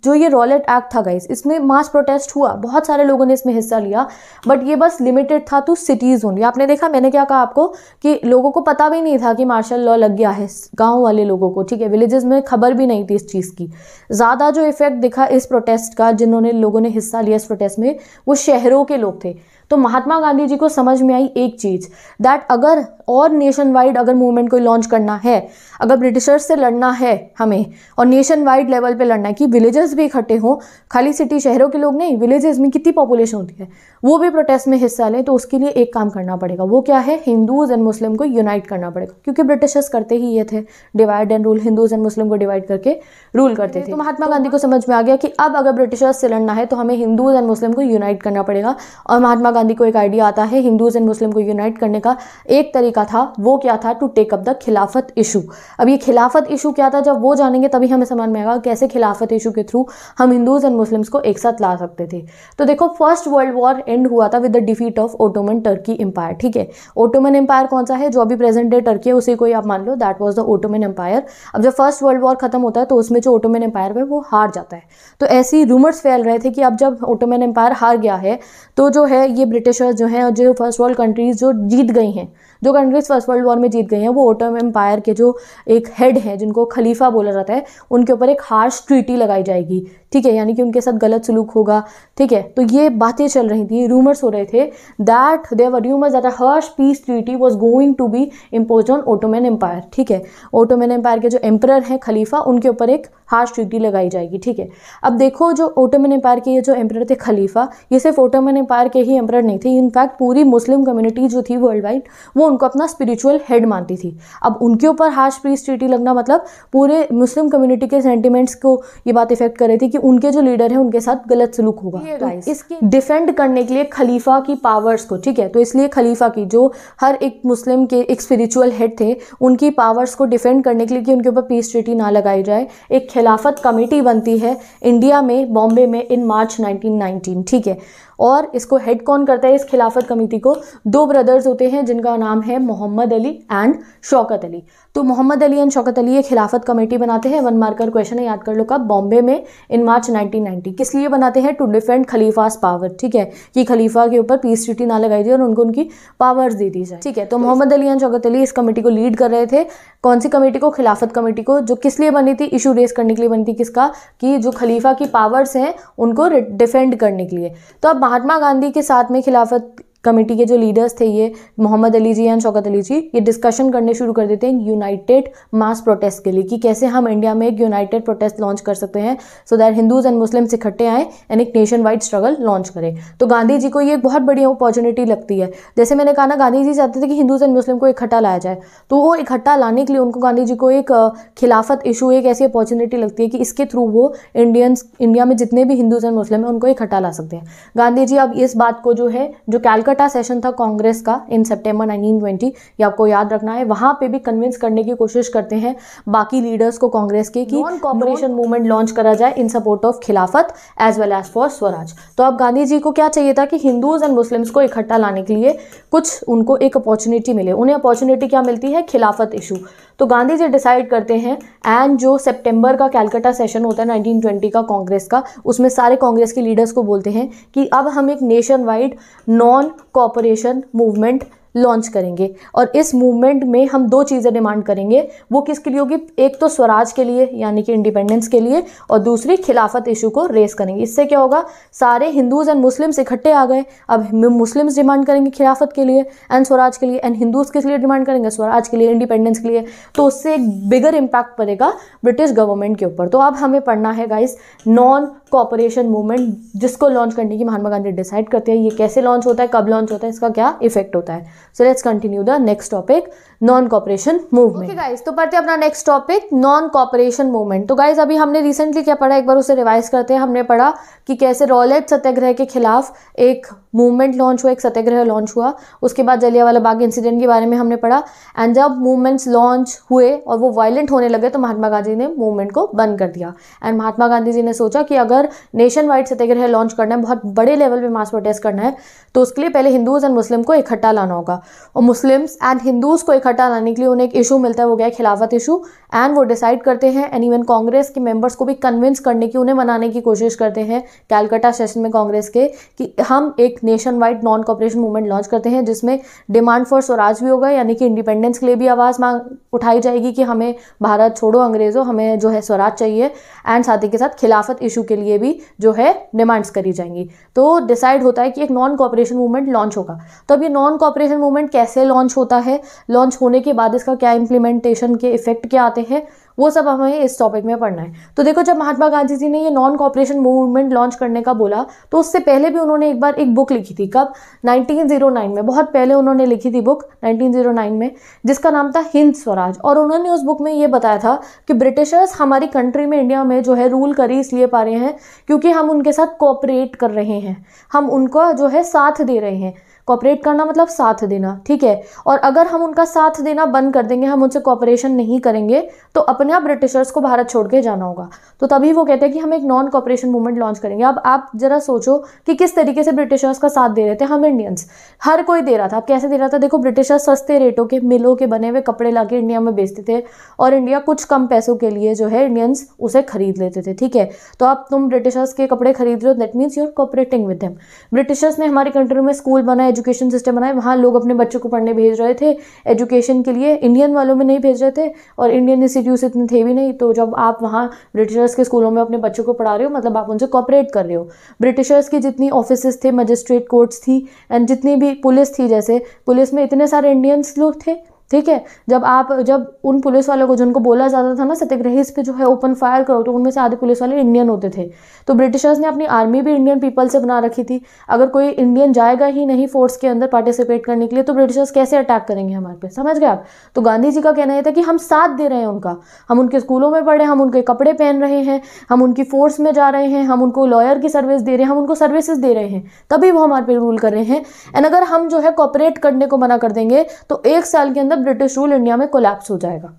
जो ये रॉलेट एक्ट था गाइस इसमें मास प्रोटेस्ट हुआ बहुत सारे लोगों ने इसमें हिस्सा लिया बट ये बस लिमिटेड था टू सिटीज़ ओनली आपने देखा मैंने क्या कहा आपको कि लोगों को पता भी नहीं था कि मार्शल लॉ लग गया है गांव वाले लोगों को ठीक है विलेजेस में खबर भी नहीं थी इस चीज़ की ज़्यादा जो इफेक्ट दिखा इस प्रोटेस्ट का जिन्होंने लोगों ने हिस्सा लिया इस प्रोटेस्ट में वो शहरों के लोग थे तो महात्मा गांधी जी को समझ में आई एक चीज़ दैट अगर और नेशन वाइड अगर मूवमेंट कोई लॉन्च करना है अगर ब्रिटिशर्स से लड़ना है हमें और नेशन वाइड लेवल पे लड़ना है कि विलेजेस भी इकट्ठे हों खाली सिटी शहरों के लोग नहीं विलेजेस में कितनी पॉपुलेशन होती है वो भी प्रोटेस्ट में हिस्सा लें तो उसके लिए एक काम करना पड़ेगा वो क्या है हिंदूज़ एंड मुस्लिम को यूनाइट करना पड़ेगा क्योंकि ब्रिटिशर्स करते ही ये थे divide and rule Hindus and Muslim को डिवाइड करके रूल करते थे तो महात्मा तो गांधी को समझ में आ गया कि अब अगर ब्रिटिशर्स से लड़ना है तो हमें हिंदूज़ एंड मुस्लिम को यूनाइट करना पड़ेगा और महात्मा गांधी को एक आइडिया आता है हिंदूज एंड मुस्लिम को यूनाइट करने का एक तरीका था वो क्या था to take up the Khilafat issue अब ये खिलाफत इशू क्या था जब वो जानेंगे तभी हमें समझ में आएगा कैसे खिलाफत इशू के थ्रू हम हिंदूज एंड मुस्लिम्स को एक साथ ला सकते थे तो देखो फर्स्ट वर्ल्ड वॉर एंड हुआ था with the defeat of Ottoman Turkey empire ठीक है ओटोमन एम्पायर कौन सा है जो अभी प्रेजेंट डे टर्की है उसे कोई आप मान लो that was the Ottoman empire अब जब फर्स्ट वर्ल्ड वॉर खत्म होता है तो उसमें जो ओटोमन एम्पायर है वो हार जाता है तो ऐसी रूमर्स फैल रहे थे कि अब जब ओटोमन एम्पायर हार गया है तो जो है ये ये ब्रिटिशर्स जो हैं और जो फर्स्ट वर्ल्ड कंट्रीज़ जो जीत गई हैं जो कंट्रीज फर्स्ट वर्ल्ड वॉर में जीत गई हैं वो ओटम एम्पायर के जो एक हेड हैं जिनको खलीफा बोला जाता है उनके ऊपर एक हार्श ट्रीटी लगाई जाएगी ठीक है यानी कि उनके साथ गलत सलूक होगा ठीक है तो ये बातें चल रही थी रूमर्स हो रहे थे that there rumours that harsh peace treaty was going to be impose on Ottoman empire ठीक है ओटोमैन एम्पायर के जो एम्परर हैं खलीफा उनके ऊपर एक हार्श ट्रीटी लगाई जाएगी ठीक है अब देखो जो ओटोमैन एम्पायर के ये जो एम्परर थे खलीफा ये सिर्फ ओटोमैन एम्पायर के ही एम्परर नहीं थे इनफैक्ट पूरी मुस्लिम कम्युनिटी जो थी वर्ल्ड वाइड वो उनको अपना स्पिरिचुअल हेड मानती थी अब उनके ऊपर हार्श प्रीस ट्रीटी लगना मतलब पूरे मुस्लिम कम्युनिटी के सेंटिमेंट्स को ये बात इफेक्ट कर रही थी कि उनके जो लीडर हैं उनके साथ गलत सलूक होगा तो इसकी डिफेंड करने के लिए खलीफा की पावर्स को ठीक है तो इसलिए खलीफा की जो हर एक मुस्लिम के एक स्पिरिचुअल हेड थे उनकी पावर्स को डिफेंड करने के लिए कि उनके ऊपर पीस ट्रीटी ना लगाई जाए एक खिलाफत कमेटी बनती है इंडिया में बॉम्बे में इन मार्च 1919 ठीक है और इसको हेड कौन करता है इस खिलाफत कमेटी को दो ब्रदर्स होते हैं जिनका नाम है मोहम्मद अली एंड शौकत अली तो मोहम्मद अली एंड शौकत अली ये खिलाफत कमेटी बनाते हैं वन मार्कर क्वेश्चन है याद कर लो कब बॉम्बे में इन मार्च 1990 किस लिए बनाते हैं टू डिफेंड खलीफाज पावर ठीक है कि खलीफा के ऊपर पीस ट्रीटी ना लगाई जाए और उनको उनकी पावर्स दे दी जाए ठीक है तो, तो मोहम्मद अली एंड शौकत अली इस कमेटी को लीड कर रहे थे कौन सी कमेटी को खिलाफत कमेटी को जो किस लिए बनी थी इशू रेस करने के लिए बनी थी किसका कि जो खलीफा की पावर्स हैं उनको डिफेंड करने के लिए तो अब महात्मा गांधी के साथ में खिलाफत कमेटी के जो लीडर्स थे ये मोहम्मद अली जी एंड शौकत अली जी ये डिस्कशन करने शुरू कर देते हैं यूनाइटेड मास प्रोटेस्ट के लिए कि कैसे हम इंडिया में एक यूनाइटेड प्रोटेस्ट लॉन्च कर सकते हैं so that Hindus and Muslims इकट्ठे आएँ एंड एक नेशन वाइड स्ट्रगल लॉन्च करें तो गांधी जी को ये एक बहुत बड़ी अपॉर्चुनिटी लगती है जैसे मैंने कहा ना गांधी जी चाहते थे कि हिंदूज एंड मुस्लिम को इकट्ठा लाया जाए तो वो इकट्ठा लाने के लिए उनको गांधी जी को एक खिलाफत इशू एक ऐसी अपॉर्चुनिटी लगती है कि इसके थ्रू वो इंडियंस इंडिया में जितने भी हिंदूज एंड मुस्लिम हैं उनको इकट्ठा ला सकते हैं गांधी जी अब इस बात को जो है जो कैलकट कलकत्ता सेशन था कांग्रेस का इन सितंबर 1920 ये आपको याद रखना है वहाँ पे भी कन्विंस करने की कोशिश करते हैं बाकी लीडर्स को कांग्रेस के कि कॉपरेशन मूवमेंट लॉन्च करा जाए in support of Khilafat as well as for swaraj तो अब गांधी जी को क्या चाहिए था कि हिंदूज एंड मुस्लिम्स को इकट्ठा लाने के लिए कुछ उनको एक अपॉर्चुनिटी मिले उन्हें अपॉर्चुनिटी क्या मिलती है खिलाफत इशू तो गांधी जी डिसाइड करते हैं एंड जो सितंबर का कैलकाटा सेशन होता है 1920 का कांग्रेस का उसमें सारे कांग्रेस के लीडर्स को बोलते हैं कि अब हम एक nationwide non cooperation movement launch करेंगे और इस मूवमेंट में हम दो चीज़ें डिमांड करेंगे वो किसके लिए होगी एक तो स्वराज के लिए यानी कि इंडिपेंडेंस के लिए और दूसरी खिलाफत इशू को रेस करेंगे इससे क्या होगा सारे हिंदूज़ एंड मुस्लिम्स इकट्ठे आ गए अब मुस्लिम्स डिमांड करेंगे खिलाफत के लिए एंड स्वराज के लिए एंड हिंदूज़ किस लिए डिमांड करेंगे स्वराज के लिए इंडिपेंडेंस के लिए तो उससे एक बिगर इम्पैक्ट पड़ेगा ब्रिटिश गवर्नमेंट के ऊपर तो अब हमें पढ़ना है गाइस नॉन कॉपरेशन मूवमेंट जिसको लॉन्च करने की महात्मा गांधी डिसाइड करते हैं ये कैसे लॉन्च होता है कब लॉन्च होता है इसका क्या इफेक्ट होता है so let's continue the next topic non cooperation movement guys तो पढ़ते अपना next topic non cooperation movement तो गाइज अभी हमने रिसेंटली क्या पढ़ा एक बार उसे रिवाइज करते हैं हमने पढ़ा कि कैसे रॉलेट सत्याग्रह के खिलाफ एक मूवमेंट लॉन्च हुआ एक सत्याग्रह लॉन्च हुआ उसके बाद जलिया वाला बाग इंसिडेंट के बारे में हमने पढ़ा एंड जब मूवमेंट्स लॉन्च हुए और वो वायलेंट होने लगे तो महात्मा गांधी ने मूवमेंट को बंद कर दिया एंड महात्मा गांधी जी ने सोचा कि अगर नेशन वाइड सत्याग्रह लॉन्च करना है बहुत बड़े लेवल पर मास प्रोटेस्ट करना है तो उसके लिए पहले हिंदूज एंड मुस्लिम को इकट्ठा लाना होगा और मुस्लिम्स एंड हिंदूज को इकट्ठा हटा लाने के लिए उन्हें एक इशू मिलता है वो गया खिलाफत इशू एंड वो डिसाइड करते हैं एंड इवन कांग्रेस के मेंबर्स को भी कन्विंस करने की उन्हें मनाने की कोशिश करते हैं कैलकटा सेशन में कांग्रेस के कि हम एक nationwide non cooperation movement launch करते हैं जिसमें डिमांड फॉर स्वराज भी होगा यानी कि इंडिपेंडेंस के लिए भी आवाज़ मांग उठाई जाएगी कि हमें भारत छोड़ो अंग्रेज़ों हमें जो है स्वराज चाहिए एंड साथ ही के साथ खिलाफत इशू के लिए भी जो है डिमांड्स करी जाएंगी तो डिसाइड होता है कि एक नॉन कॉपरेशन मूवमेंट लॉन्च होगा तो अब ये नॉन कॉपरेशन मूवमेंट कैसे लॉन्च होता है लॉन्च होने के बाद इसका क्या इम्प्लीमेंटेशन के इफेक्ट क्या आते हैं वो सब हमें इस टॉपिक में पढ़ना है तो देखो जब महात्मा गांधी जी ने ये नॉन कॉपरेशन मूवमेंट लॉन्च करने का बोला तो उससे पहले भी उन्होंने एक बार एक बुक लिखी थी कब 1909 में बहुत पहले उन्होंने लिखी थी बुक 1909 में जिसका नाम था हिंद स्वराज और उन्होंने उस बुक में ये बताया था कि ब्रिटिशर्स हमारी कंट्री में इंडिया में जो है रूल कर ही इसलिए पा रहे हैं क्योंकि हम उनके साथ कॉपरेट कर रहे हैं हम उनका जो है साथ दे रहे हैं कॉपरेट करना मतलब साथ देना ठीक है और अगर हम उनका साथ देना बंद कर देंगे हम उनसे कॉपरेशन नहीं करेंगे तो अपने आप ब्रिटिशर्स को भारत छोड़ के जाना होगा तो तभी वो कहते हैं कि हम एक नॉन कॉपरेशन मूवमेंट लॉन्च करेंगे अब आप जरा सोचो कि किस तरीके से ब्रिटिशर्स का साथ दे रहे थे हम इंडियंस हर कोई दे रहा था अब कैसे दे रहा था देखो ब्रिटिशर्स सस्ते रेटों के मिलों के बने हुए कपड़े ला इंडिया में बेचते थे और इंडिया कुछ कम पैसों के लिए जो है इंडियंस उसे खरीद लेते थे ठीक है तो अब तुम ब्रिटिशर्स के कपड़े खरीद रहे हो that means you're cooperating with them Britishers ने हमारी कंट्री में स्कूल बनाए एजुकेशन सिस्टम बनाए वहाँ लोग अपने बच्चों को पढ़ने भेज रहे थे एजुकेशन के लिए इंडियन वालों में नहीं भेज रहे थे और इंडियन इंस्टीट्यूट इतने थे भी नहीं तो जब आप वहाँ ब्रिटिशर्स के स्कूलों में अपने बच्चों को पढ़ा रहे हो मतलब आप उनसे कॉपरेट कर रहे हो ब्रिटिशर्स की जितनी ऑफिस थे मजिस्ट्रेट कोर्ट्स थी एंड जितनी भी पुलिस थी जैसे पुलिस में इतने सारे इंडियंस लोग थे ठीक है जब आप जब उन पुलिस वालों को जिनको बोला जाता था ना सत्याग्रही पे जो है ओपन फायर करो तो उनमें से आधे पुलिस वाले इंडियन होते थे तो ब्रिटिशर्स ने अपनी आर्मी भी इंडियन पीपल से बना रखी थी अगर कोई इंडियन जाएगा ही नहीं फोर्स के अंदर पार्टिसिपेट करने के लिए तो ब्रिटिशर्स कैसे अटैक करेंगे हमारे पे समझ गए आप तो गांधी जी का कहना यह था कि हम साथ दे रहे हैं उनका हम उनके स्कूलों में पढ़े हम उनके कपड़े पहन रहे हैं हम उनकी फोर्स में जा रहे हैं हम उनको लॉयर की सर्विस दे रहे हैं हम उनको सर्विसेज दे रहे हैं तभी वो हमारे पे रूल कर रहे हैं एंड अगर हम जो है कॉपरेट करने को मना कर देंगे तो एक साल के अंदर ब्रिटिश रूल इंडिया में कोलैप्स हो जाएगा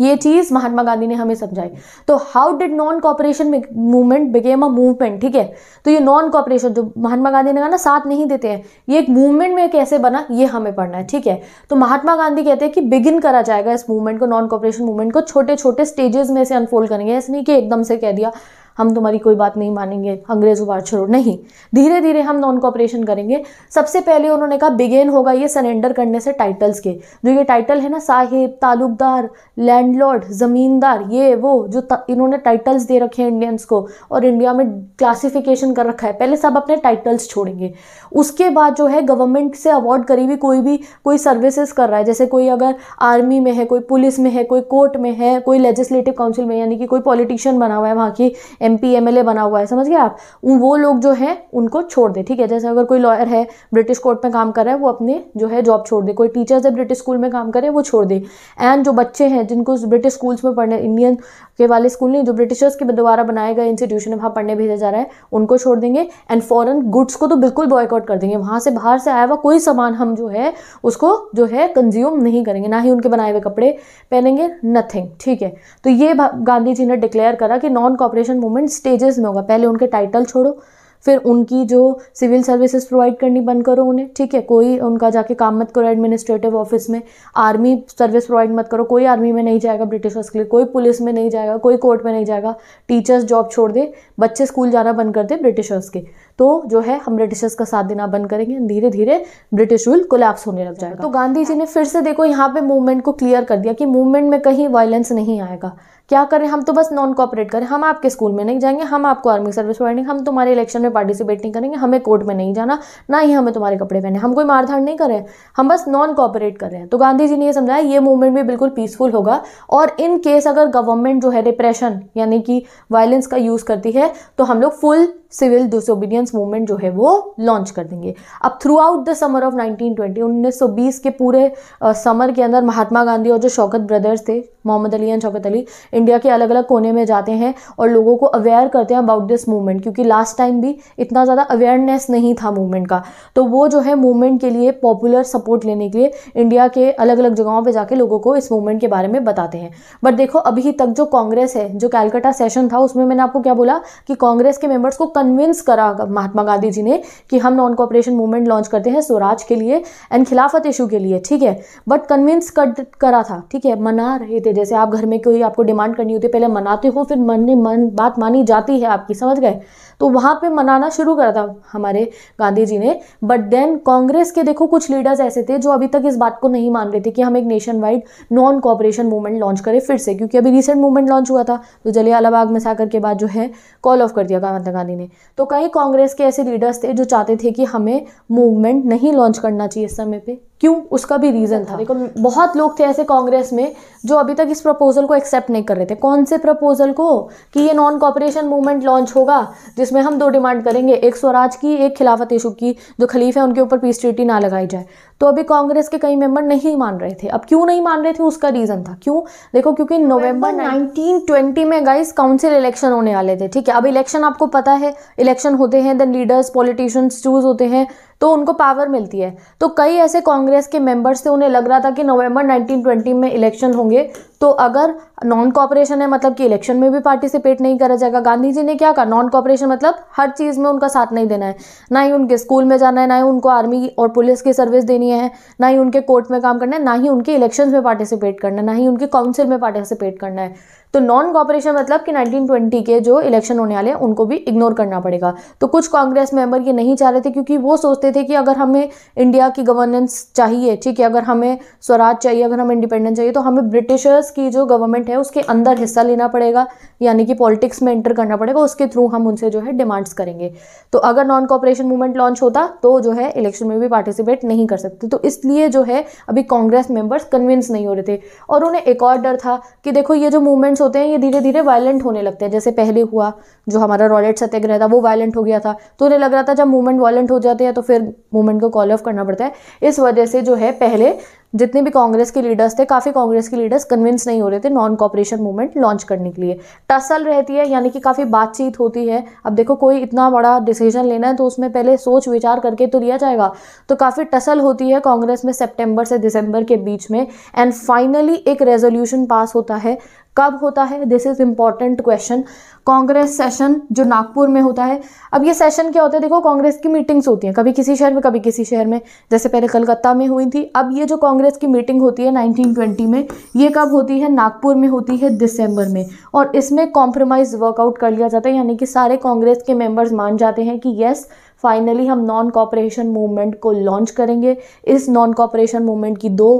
ये चीज़ महात्मा गांधी ने हमें समझाई तो how did non cooperation movement became a movement ठीक है तो ये नॉन कॉपरेशन जो महात्मा गांधी ने कहा ना साथ नहीं देते हैं ये एक मूवमेंट में कैसे बना ये हमें पढ़ना है ठीक है तो महात्मा गांधी कहते हैं कि बिगिन करा जाएगा इस मूवमेंट को नॉन कॉपरेशन मूवमेंट को छोटे छोटे स्टेजेस में से अनफोल्ड करेंगे ऐसे नहीं कि एकदम से कह दिया हम तुम्हारी कोई बात नहीं मानेंगे अंग्रेज़ों बार छोड़ो नहीं धीरे धीरे हम नॉन कॉपरेशन करेंगे सबसे पहले उन्होंने कहा बिगेन होगा ये सरेंडर करने से टाइटल्स के जो ये टाइटल है ना साहिब तालुकदार लैंडलॉर्ड ज़मींदार ये वो जो इन्होंने टाइटल्स दे रखे हैं इंडियंस को और इंडिया में क्लासिफिकेशन कर रखा है पहले सब अपने टाइटल्स छोड़ेंगे उसके बाद जो है गवर्नमेंट से अवार्ड करी हुई कोई भी कोई सर्विसेज कर रहा है जैसे कोई अगर आर्मी में है कोई पुलिस में है कोई कोर्ट में है कोई लेजिस्लेटिव काउंसिल में यानी कि कोई पॉलिटिशियन बना हुआ है वहाँ की M P M L A बना हुआ है समझ गए आप वो लोग जो है उनको छोड़ दे ठीक है जैसे अगर कोई लॉयर है ब्रिटिश कोर्ट में काम कर रहा है वो अपने जो है जॉब छोड़ दे कोई टीचर्स है ब्रिटिश स्कूल में काम करे वो छोड़ दे एंड जो बच्चे हैं जिनको ब्रिटिश स्कूल्स में पढ़ने इंडियन के वाले स्कूल नहीं जो ब्रिटिशर्स के द्वारा बनाए गए इंस्टीट्यूशन है वहाँ पढ़ने भेजा जा रहा है उनको छोड़ देंगे एंड फॉरन गुड्स को तो बिल्कुल बॉयकआउट कर देंगे वहाँ से बाहर से आया हुआ कोई सामान हम जो है उसको जो है कंज्यूम नहीं करेंगे ना ही उनके बनाए हुए कपड़े पहनेंगे नथिंग ठीक है तो ये गांधी जी ने डिक्लेयर करा कि नॉन कॉपरेशन मूवमेंट स्टेजेस में होगा पहले उनके टाइटल छोड़ो फिर उनकी जो सिविल सर्विसेज प्रोवाइड करनी बंद करो उन्हें ठीक है कोई उनका जाके काम मत करो एडमिनिस्ट्रेटिव ऑफिस में आर्मी सर्विस प्रोवाइड मत करो कोई आर्मी में नहीं जाएगा ब्रिटिशर्स के लिए कोई पुलिस में नहीं जाएगा कोई कोर्ट में नहीं जाएगा टीचर्स जॉब छोड़ दे बच्चे स्कूल जाना बंद कर दे ब्रिटिशर्स के तो जो है हम ब्रिटिशर्स का साथ देना बंद करेंगे धीरे धीरे ब्रिटिश रूल कोलैप्स होने लग जाएगा तो गांधी जी ने फिर से देखो यहाँ पे मूवमेंट को क्लियर कर दिया कि मूवमेंट में कहीं वायलेंस नहीं आएगा क्या करें हम तो बस नॉन कॉपरेट करें हम आपके स्कूल में नहीं जाएंगे हम आपको आर्मी सर्विस नहीं हम तुम्हारे इलेक्शन में पार्टिसिपेट नहीं करेंगे हमें कोर्ट में नहीं जाना ना ही हमें तुम्हारे कपड़े पहने हम कोई मारधाड़ नहीं करें हम बस नॉन कॉपरेट कर रहे हैं तो गांधी जी ने यह समझाया ये मूवमेंट भी बिल्कुल पीसफुल होगा और इन केस अगर गवर्नमेंट जो है रिप्रेशन यानी कि वायलेंस का यूज़ करती है तो हम लोग फुल सिविल डिसोबीडियंस मूवमेंट जो है वो लॉन्च कर देंगे अब throughout the summer of 1920 1920 के पूरे समर के अंदर महात्मा गांधी और जो शौकत ब्रदर्स थे मोहम्मद अली एंड शौकत अली इंडिया के अलग अलग कोने में जाते हैं और लोगों को अवेयर करते हैं अबाउट दिस मूवमेंट क्योंकि लास्ट टाइम भी इतना ज़्यादा अवेयरनेस नहीं था मूवमेंट का तो वो जो है मूवमेंट के लिए पॉपुलर सपोर्ट लेने के लिए इंडिया के अलग अलग जगहों पर जाके लोगों को इस मूवमेंट के बारे में बताते हैं बट देखो अभी तक जो कांग्रेस है जो कैलकटा सेशन था उसमें मैंने आपको क्या बोला कि कांग्रेस के मेंबर्स को कन्विंस करा महात्मा गांधी जी ने कि हम नॉन कॉपरेशन मूवमेंट लॉन्च करते हैं स्वराज के लिए एंड खिलाफत इशू के लिए ठीक है बट कन्विंस कर करा था ठीक है मना रहे थे जैसे आप घर में कोई आपको डिमांड करनी होती है पहले मनाते हो फिर मन मन बात मानी जाती है आपकी समझ गए तो वहाँ पे मनाना शुरू करा था हमारे गांधी जी ने बट देन कांग्रेस के देखो कुछ लीडर्स ऐसे थे जो अभी तक इस बात को नहीं मान रहे थे कि हम एक nationwide non cooperation movement launch करें फिर से क्योंकि अभी रिसेंट मूवमेंट लॉन्च हुआ था तो जलियालाबाग मैसाकर के बाद जो है कॉल ऑफ कर दिया महात्मा गांधी ने तो कई कांग्रेस के ऐसे लीडर्स थे जो चाहते थे कि हमें मूवमेंट नहीं लॉन्च करना चाहिए इस समय पर क्यों उसका भी रीज़न था देखो बहुत लोग थे ऐसे कांग्रेस में जो अभी तक इस प्रपोज़ल को एक्सेप्ट नहीं कर रहे थे कौन से प्रपोज़ल को कि ये नॉन कॉपरेशन मूवमेंट लॉन्च होगा जिसमें हम दो डिमांड करेंगे एक स्वराज की एक खिलाफत इशू की जो खलीफ है उनके ऊपर पीस ट्रीटी ना लगाई जाए तो अभी कांग्रेस के कई मेंबर नहीं मान रहे थे अब क्यों नहीं मान रहे थे उसका रीज़न था क्यों देखो क्योंकि नवंबर 1920 में गाइस काउंसिल इलेक्शन होने वाले थे ठीक है अब इलेक्शन आपको पता है इलेक्शन होते हैं देन लीडर्स पॉलिटिशियंस चूज होते हैं तो उनको पावर मिलती है तो कई ऐसे कांग्रेस के मेंबर्स थे उन्हें लग रहा था कि नवंबर 1920 में इलेक्शन होंगे तो अगर नॉन कॉपरेशन है मतलब कि इलेक्शन में भी पार्टिसिपेट नहीं करा जाएगा गांधी जी ने क्या कहा नॉन कॉपरेशन मतलब हर चीज़ में उनका साथ नहीं देना है ना ही उनके स्कूल में जाना है ना ही उनको आर्मी और पुलिस की सर्विस देनी है ना ही उनके कोर्ट में काम करना है ना ही उनके इलेक्शन में पार्टिसिपेट करना है ना ही उनकी काउंसिल में पार्टिसिपेट करना है तो नॉन कॉपरेशन मतलब कि 1920 के जो इलेक्शन होने वाले हैं उनको भी इग्नोर करना पड़ेगा तो कुछ कांग्रेस मेंबर ये नहीं चाह रहे थे क्योंकि वो सोचते थे कि अगर हमें इंडिया की गवर्नेंस चाहिए ठीक है अगर हमें स्वराज चाहिए अगर हमें इंडिपेंडेंस चाहिए तो हमें ब्रिटिशर्स की जो गवर्नमेंट है उसके अंदर हिस्सा लेना पड़ेगा यानी कि पॉलिटिक्स में एंटर करना पड़ेगा उसके थ्रू हम उनसे जो है डिमांड्स करेंगे तो अगर नॉन कॉपरेशन मूवमेंट लॉन्च होता तो जो है इलेक्शन में भी पार्टिसिपेट नहीं कर सकते तो इसलिए जो है अभी कांग्रेस मेंबर्स कन्विंस नहीं हो रहे थे और उन्हें एक और डर था कि देखो ये जो मूवमेंट्स होते हैं ये धीरे धीरे वायलेंट होने लगते हैं जैसे पहले हुआ जो हमारा रॉलेट सत्याग्रह था वो वायलेंट हो गया था तो उन्हें लग रहा था जब मूवमेंट वायलेंट हो जाते हैं तो फिर मूवमेंट को कॉल ऑफ करना पड़ता है इस वजह से जो है पहले जितने भी कांग्रेस के लीडर्स थे काफ़ी कांग्रेस के लीडर्स कन्विंस नहीं हो रहे थे नॉन कॉपरेशन मूवमेंट लॉन्च करने के लिए टसल रहती है यानी कि काफ़ी बातचीत होती है अब देखो कोई इतना बड़ा डिसीजन लेना है तो उसमें पहले सोच विचार करके तो लिया जाएगा तो काफ़ी टसल होती है कांग्रेस में सेप्टेम्बर से दिसंबर के बीच में एंड फाइनली एक रेजोल्यूशन पास होता है कब होता है this is important question Congress session जो नागपुर में होता है अब ये सेशन क्या होता है देखो कांग्रेस की मीटिंग्स होती हैं कभी किसी शहर में कभी किसी शहर में जैसे पहले कलकत्ता में हुई थी अब ये जो कांग्रेस की मीटिंग होती है 1920 में ये कब होती है नागपुर में होती है दिसंबर में और इसमें कॉम्प्रोमाइज वर्कआउट कर लिया जाता है यानी कि सारे कांग्रेस के मेम्बर्स मान जाते हैं कि येस फाइनली हम नॉन कॉपरेशन मूवमेंट को लॉन्च करेंगे इस नॉन कॉपरेशन मूवमेंट की दो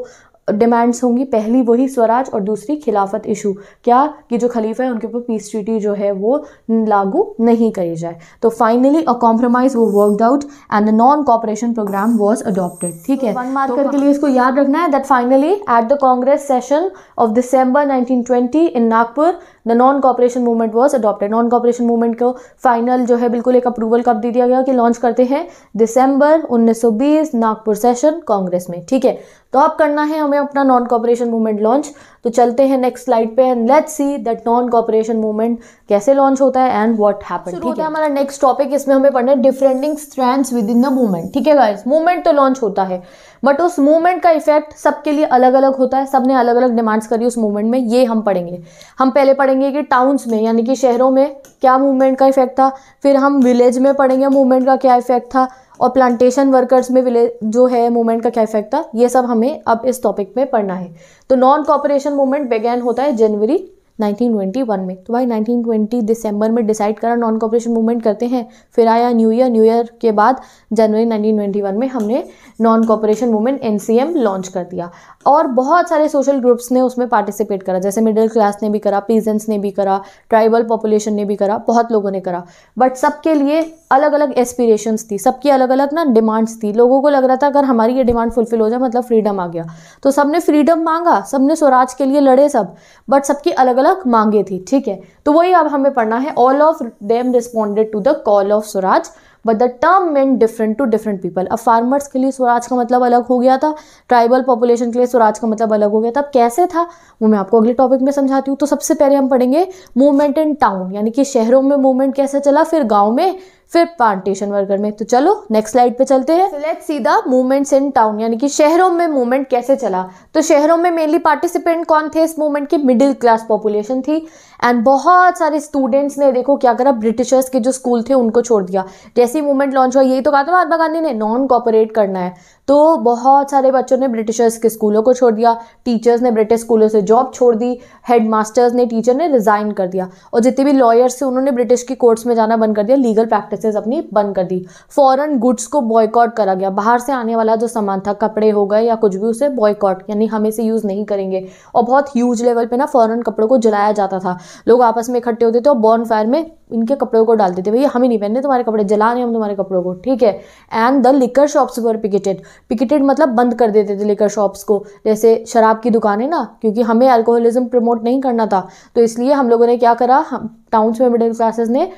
डिमांड्स होंगी पहली वही स्वराज और दूसरी खिलाफत इशू क्या कि जो खलीफा है उनके ऊपर पीस ट्रीटी जो है वो लागू नहीं करी जाए तो फाइनली अ कॉम्प्रोमाइज वो worked out and non cooperation programme was adopted ठीक है वन मार्कर के लिए इसको याद रखना है that finally at the Congress session of December twenty in Nagpur the non cooperation movement was adopted non cooperation movement को फाइनल जो है बिल्कुल एक अप्रूवल कब दे दिया गया कि लॉन्च करते हैं दिसंबर 1920 नागपुर सेशन कांग्रेस में ठीक है तो अब करना है हमें अपना नॉन कॉपरेशन मूवमेंट लॉन्च तो चलते हैं नेक्स्ट स्लाइड पे and let's see that non cooperation movement कैसे लॉन्च होता है एंड व्हाट हैपन ठीक है हमारा नेक्स्ट टॉपिक इसमें हमें पढ़ना है different strands within the movement ठीक है गाइस मूवमेंट तो लॉन्च होता है बट उस मूवमेंट का इफेक्ट सबके लिए अलग अलग होता है सब ने अलग अलग डिमांड्स करी उस मूवमेंट में ये हम पढ़ेंगे हम पहले पढ़ेंगे कि टाउन्स में यानी कि शहरों में क्या मूवमेंट का इफेक्ट था फिर हम विलेज में पढ़ेंगे मूवमेंट का क्या इफेक्ट था और प्लांटेशन वर्कर्स में विलेज जो है मूवमेंट का क्या इफेक्ट था ये सब हमें अब इस टॉपिक में पढ़ना है तो नॉन कॉपरेशन मूवमेंट बेगैन होता है जनवरी 1921 में तो भाई 1920 दिसंबर में डिसाइड करा नॉन कॉपरेशन मूवमेंट करते हैं फिर आया न्यू ईयर न्यू ईयर के बाद जनवरी 1921 में हमने नॉन कॉपरेशन मूवमेंट एन लॉन्च कर दिया और बहुत सारे सोशल ग्रुप्स ने उसमें पार्टिसिपेट करा जैसे मिडिल क्लास ने भी करा पीजेंट्स ने भी करा ट्राइबल पॉपुलेशन ने भी करा बहुत लोगों ने करा बट सबके लिए अलग अलग एस्पिरेशंस थी सबकी अलग अलग ना डिमांड्स थी लोगों को लग रहा था अगर हमारी ये डिमांड फुलफिल हो जाए मतलब फ्रीडम आ गया तो सबने फ्रीडम मांगा सबने स्वराज के लिए लड़े सब बट सबकी अलग अलग तलाक मांगे थी ठीक है तो वही अब हमें पढ़ना है all of them responded to the call of swaraj but the term meant different to different people अब फार्मर्स के लिए स्वराज का मतलब अलग हो गया था ट्राइबल पॉपुलेशन के लिए स्वराज का मतलब अलग हो गया था अब कैसे था वो मैं आपको अगले टॉपिक में समझाती हूँ तो सबसे पहले हम पढ़ेंगे मूवमेंट इन टाउन यानी कि शहरों में मूवमेंट कैसे चला फिर गाँव में फिर प्लांटेशन वर्कर में तो चलो नेक्स्ट स्लाइड पे चलते हैं let see the movements in town यानी कि शहरों में मूवमेंट कैसे चला तो शहरों में मेनली पार्टिसिपेंट कौन थे इस मूवमेंट की मिडिल क्लास पॉपुलेशन थी एंड बहुत सारे स्टूडेंट्स ने देखो क्या करा ब्रिटिशर्स के जो स्कूल थे उनको छोड़ दिया जैसी मूवमेंट लॉन्च हुआ यही तो कहा था महात्मा गांधी ने नॉन कॉपरेट करना है तो बहुत सारे बच्चों ने ब्रिटिशर्स के स्कूलों को छोड़ दिया टीचर्स ने ब्रिटिश स्कूलों से जॉब छोड़ दी हेड मास्टर्स ने टीचर ने रिज़ाइन कर दिया और जितने भी लॉयर्स थे उन्होंने ब्रिटिश की कोर्ट्स में जाना बंद कर दिया लीगल प्रैक्टिसेस अपनी बंद कर दी फॉरेन गुड्स को बॉयकॉट करा गया बाहर से आने वाला जो सामान था कपड़े हो गए या कुछ भी उसे बॉयकॉट यानी हम इसे यूज़ नहीं करेंगे और बहुत ह्यूज लेवल पर ना फ़ॉरन कपड़ों को जलाया जाता था लोग आपस में इकट्ठे होते थे और बॉर्न फायर में इनके कपड़ों को डालते थे भैया हमें नहीं पहनने तुम्हारे कपड़े जलाने हम तुम्हारे कपड़ों को ठीक है and the liquor shops were picketed picketed मतलब बंद कर देते थे लिकर शॉप्स को जैसे शराब की दुकान है ना क्योंकि हमें अल्कोहलिज्म प्रमोट नहीं करना था तो इसलिए हम लोगों ने क्या करा टाउन्स में मिडिल क्लासेस ने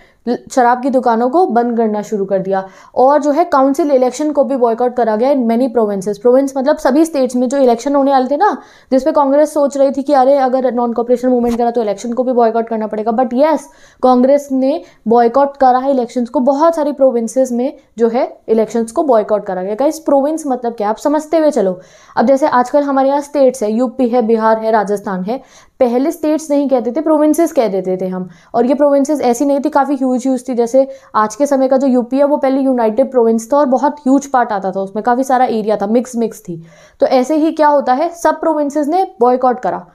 शराब की दुकानों को बंद करना शुरू कर दिया और जो है काउंसिल इलेक्शन को भी बॉयकआउट करा गया इन मैनी प्रोविंसेस प्रोविंस मतलब सभी स्टेट्स में जो इलेक्शन होने वाले थे ना जिसपे कांग्रेस सोच रही थी कि अरे अगर नॉन कॉपरेशन मूवमेंट करा तो इलेक्शन को भी बॉयकआउट करना पड़ेगा बट येस कांग्रेस ने बॉयकआउट करा है इलेक्शन को बहुत सारी प्रोविंसेस में जो है इलेक्शन को बॉयकआउट करा गया इस प्रोविंस मतलब क्या आप समझते हुए चलो अब जैसे आजकल हमारे यहाँ स्टेट्स है यूपी है बिहार है राजस्थान है पहले स्टेट्स नहीं कहते थे प्रोविंसेस कह देते थे हम और ये प्रोविंसेस ऐसी नहीं थी काफ़ी ह्यूज ह्यूज थी जैसे आज के समय का जो यूपी है वो पहले यूनाइटेड प्रोविंस था और बहुत ह्यूज पार्ट आता था उसमें काफ़ी सारा एरिया था मिक्स मिक्स थी तो ऐसे ही क्या होता है सब प्रोविंसेस ने बॉयकॉट करा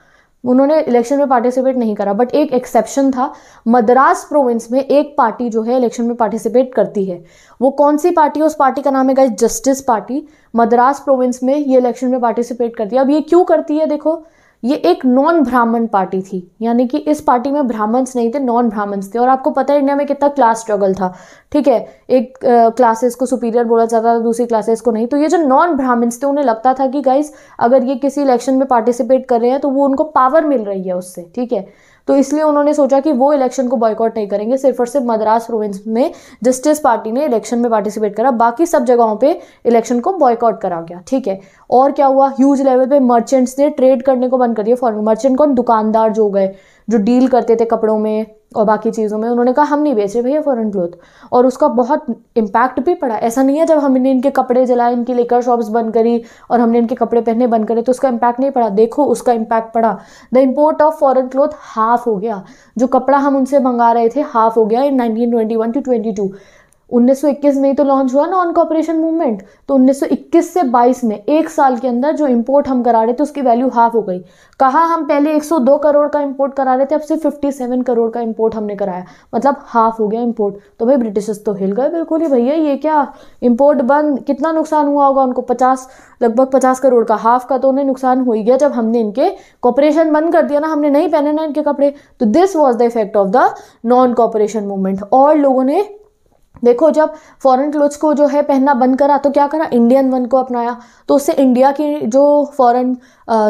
उन्होंने इलेक्शन में पार्टिसिपेट नहीं करा बट एक एक्सेप्शन था मद्रास प्रोविंस में एक पार्टी जो है इलेक्शन में पार्टिसिपेट करती है वो कौन सी पार्टी है उस पार्टी का नाम है guys justice party Madras province में ये इलेक्शन में पार्टिसिपेट करती है अब ये क्यों करती है देखो ये एक नॉन ब्राह्मण पार्टी थी यानी कि इस पार्टी में ब्राह्मण्स नहीं थे नॉन ब्राह्मण्स थे और आपको पता है इंडिया में कितना क्लास स्ट्रगल था ठीक है एक क्लासेस को सुपीरियर बोला जाता था दूसरी क्लासेस को नहीं तो ये जो नॉन ब्राह्मण्स थे उन्हें लगता था कि गाइज अगर ये किसी इलेक्शन में पार्टिसिपेट कर रहे हैं तो वो उनको पावर मिल रही है उससे ठीक है तो इसलिए उन्होंने सोचा कि वो इलेक्शन को बॉयकॉट नहीं करेंगे सिर्फ और सिर्फ मद्रास प्रोविंस में जस्टिस पार्टी ने इलेक्शन में पार्टिसिपेट करा बाकी सब जगहों पर इलेक्शन को बॉयकॉट करा गया ठीक है और क्या हुआ ह्यूज लेवल पर मर्चेंट्स ने ट्रेड करने को बंद कर दिया फॉरन मर्चेंट कौन दुकानदार जो गए जो डील करते थे कपड़ों में और बाकी चीज़ों में उन्होंने कहा हम नहीं बेच रहे भैया फॉरन क्लोथ और उसका बहुत इम्पैक्ट भी पड़ा ऐसा नहीं है जब हमने इनके कपड़े जलाए इनकी लेकर शॉप्स बंद करी और हमने इनके कपड़े पहनने बंद करे तो उसका इम्पैक्ट नहीं पड़ा देखो उसका इम्पैक्ट पड़ा the import of foreign cloth half हो गया जो कपड़ा हम उनसे मंगा रहे थे हाफ हो गया in nineteen twenty one to twenty two 1921 में ही तो लॉन्च हुआ नॉन कॉपरेशन मूवमेंट तो 1921 से 22 में एक साल के अंदर जो इम्पोर्ट हम करा रहे थे उसकी वैल्यू हाफ हो गई कहा हम पहले 102 करोड़ का इम्पोर्ट करा रहे थे अब सिर्फ 57 करोड़ का इम्पोर्ट हमने कराया मतलब हाफ हो गया इम्पोर्ट तो भाई ब्रिटिशर्स तो हिल गए बिल्कुल ही भैया ये क्या इम्पोर्ट बंद कितना नुकसान हुआ होगा उनको पचास लगभग पचास करोड़ का हाफ का तो उन्हें नुकसान हो ही गया जब हमने इनके कॉपरेशन बंद कर दिया ना हमने नहीं पहने ना इनके कपड़े तो this was the effect of the non cooperation movement और लोगों ने देखो जब फॉरेन क्लोथ्स को जो है पहनना बंद करा तो क्या करा इंडियन वन को अपनाया तो उससे इंडिया की जो फॉरेन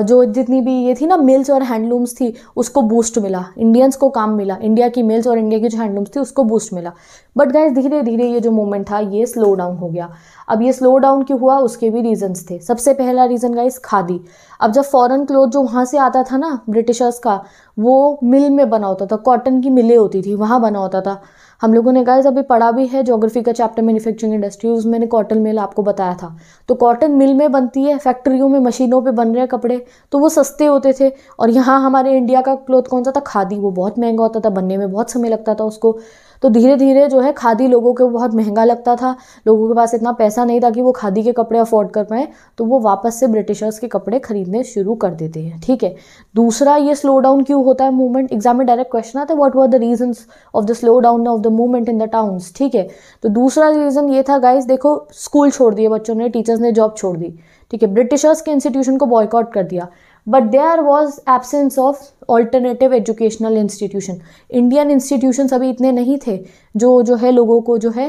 जो जितनी भी ये थी ना मिल्स और हैंडलूम्स थी उसको बूस्ट मिला इंडियंस को काम मिला इंडिया की मिल्स और इंडिया की जो हैंडलूम्स थी उसको बूस्ट मिला बट गाइज धीरे धीरे ये जो मूवमेंट था ये स्लो डाउन हो गया अब ये स्लो डाउन क्यों हुआ उसके भी रीजंस थे सबसे पहला रीज़न गाइस खादी अब जब फॉरेन क्लोथ जो वहाँ से आता था ना ब्रिटिशर्स का वो मिल में बना होता था कॉटन की मिलें होती थी वहाँ बना होता था हम लोगों ने गाइस अभी पढ़ा भी है ज्योग्राफी का चैप्टर मैन्युफैक्चरिंग इंडस्ट्री उसमें मैंने कॉटन मिल आपको बताया था तो कॉटन मिल में बनती है फैक्ट्रियों में मशीनों पे बन रहे कपड़े तो वो सस्ते होते थे और यहाँ हमारे इंडिया का क्लोथ कौन सा था खादी वो बहुत महंगा होता था बनने में बहुत समय लगता था उसको तो धीरे धीरे जो है खादी लोगों को बहुत महंगा लगता था लोगों के पास इतना पैसा नहीं था कि वो खादी के कपड़े अफोर्ड कर पाएँ तो वो वापस से ब्रिटिशर्स के कपड़े खरीदने शुरू कर देते हैं ठीक है दूसरा ये स्लो डाउन क्यों होता है मूवमेंट एग्जाम में डायरेक्ट क्वेश्चन आता है what were the reasons of the slow down of the movement in the towns ठीक है तो दूसरा रीज़न ये था गाइस देखो स्कूल छोड़ दिए बच्चों ने टीचर्स ने जॉब छोड़ दी ठीक है ब्रिटिशर्स के इंस्टीट्यूशन को बॉयकॉट कर दिया they are was absence of alternative educational institution Indian institution अभी इतने नहीं थे जो जो है लोगों को जो है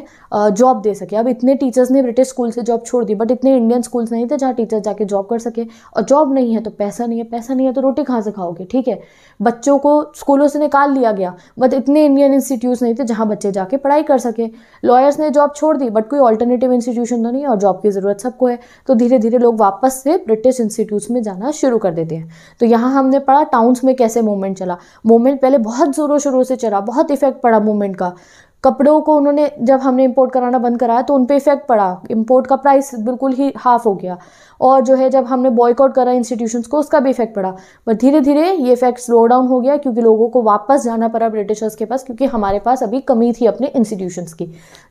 जॉब दे सके अब इतने टीचर्स ने ब्रिटिश स्कूल से जॉब छोड़ दी बट इतने इंडियन स्कूल्स नहीं थे जहाँ टीचर जाके जॉब कर सके और जॉब नहीं है तो पैसा नहीं है पैसा नहीं है तो रोटी कहाँ से खाओगे ठीक है बच्चों को स्कूलों से निकाल लिया गया बट इतने इंडियन इंस्टीट्यूट नहीं थे जहाँ बच्चे जाके पढ़ाई कर सके लॉयर्स ने जॉब छोड़ दी बट कोई ऑल्टरनेटिव इंस्टीट्यूशन तो नहीं और जॉब की ज़रूरत सबको है तो धीरे धीरे लोग वापस से ब्रिटिश इंस्टीट्यूट्स में जाना शुरू कर देते देते हैं तो यहाँ हमने पढ़ा टाउन्स में कैसे मूवमेंट चला मूवमेंट पहले बहुत ज़ोरों शोरों से चला बहुत इफेक्ट पड़ा मूवमेंट का कपड़ों को उन्होंने जब हमने इम्पोर्ट कराना बंद कराया तो उन पर इफेक्ट पड़ा इम्पोर्ट का प्राइस बिल्कुल ही हाफ हो गया और जो है जब हमने बॉयकआउट करा इंस्टीट्यूशन को उसका भी इफेक्ट पड़ा बट धीरे धीरे ये इफेक्ट स्लो डाउन हो गया क्योंकि लोगों को वापस जाना पड़ा ब्रिटिशर्स के पास क्योंकि हमारे पास अभी कमी थी अपने इंस्टीट्यूशंस की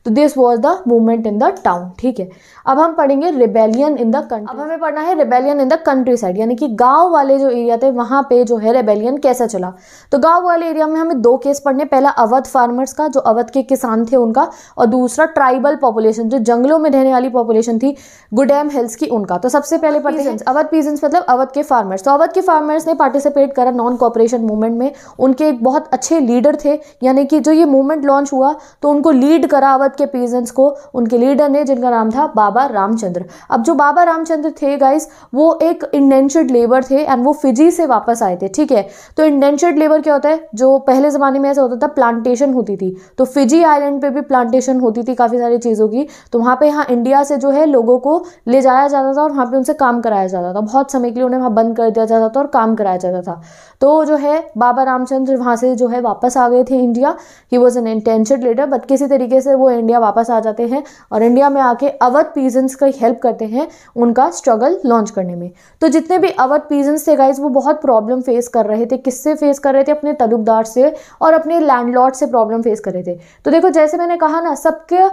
तो this was the movement in the town ठीक है अब हम पढ़ेंगे रिबेलियन इन द कंट्री अब हमें पढ़ना है rebellion in the countryside यानी कि गाँव वाले जो एरिया थे वहाँ पर जो है रेबेलियन कैसा चला तो गाँव वाले एरिया में हमें दो केस पढ़ने पहला अवध फार्मर्स का जो अवध के किसान थे उनका और दूसरा ट्राइबल पॉपुलेशन जो जंगलों में रहने वाली पॉपुलेशन थी गुडेम हिल्स की उनका तो सबसे पहले पढ़ते अवध पीजेंस मतलब अवध के फार्मर्स तो अवध के फार्मर्स ने पार्टिसिपेट करा नॉन कॉपरेशन मूवमेंट में उनके एक बहुत अच्छे लीडर थे यानी कि जो ये मूवमेंट लॉन्च हुआ तो उनको लीड करा अवध के पीजेंस को उनके लीडर ने जिनका नाम था बाबा रामचंद्र अब जो बाबा रामचंद्र थे गाइस वो एक इंडेंशर्ड लेबर थे एंड वो फिजी से वापस आए थे ठीक है तो इंडेंशर्ड लेबर क्या होता है जो पहले ज़माने में ऐसा होता था प्लांटेशन होती थी तो फिजी आइलैंड पर भी प्लांटेशन होती थी काफ़ी सारी चीज़ों की तो वहाँ पर यहाँ इंडिया से जो है लोगों को ले जाया जाता था और वहाँ पे उनसे काम कराया जाता था बहुत समय के लिए उन्हें वहाँ बंद कर दिया जाता था और काम कराया जाता था तो जो है बाबा रामचंद्र वहाँ से जो है वापस आ गए थे इंडिया ही was an intention leader but किसी तरीके से वो इंडिया वापस आ जाते हैं और इंडिया में आके अवध पीजन्स का हेल्प करते हैं उनका स्ट्रगल लॉन्च करने में तो जितने भी अवध पीजन्स थे गाइज वो बहुत प्रॉब्लम फेस कर रहे थे किससे फेस कर रहे थे अपने तलुकदार से और अपने लैंडलॉर्ड से प्रॉब्लम फेस कर रहे थे तो देखो जैसे मैंने कहा ना सबके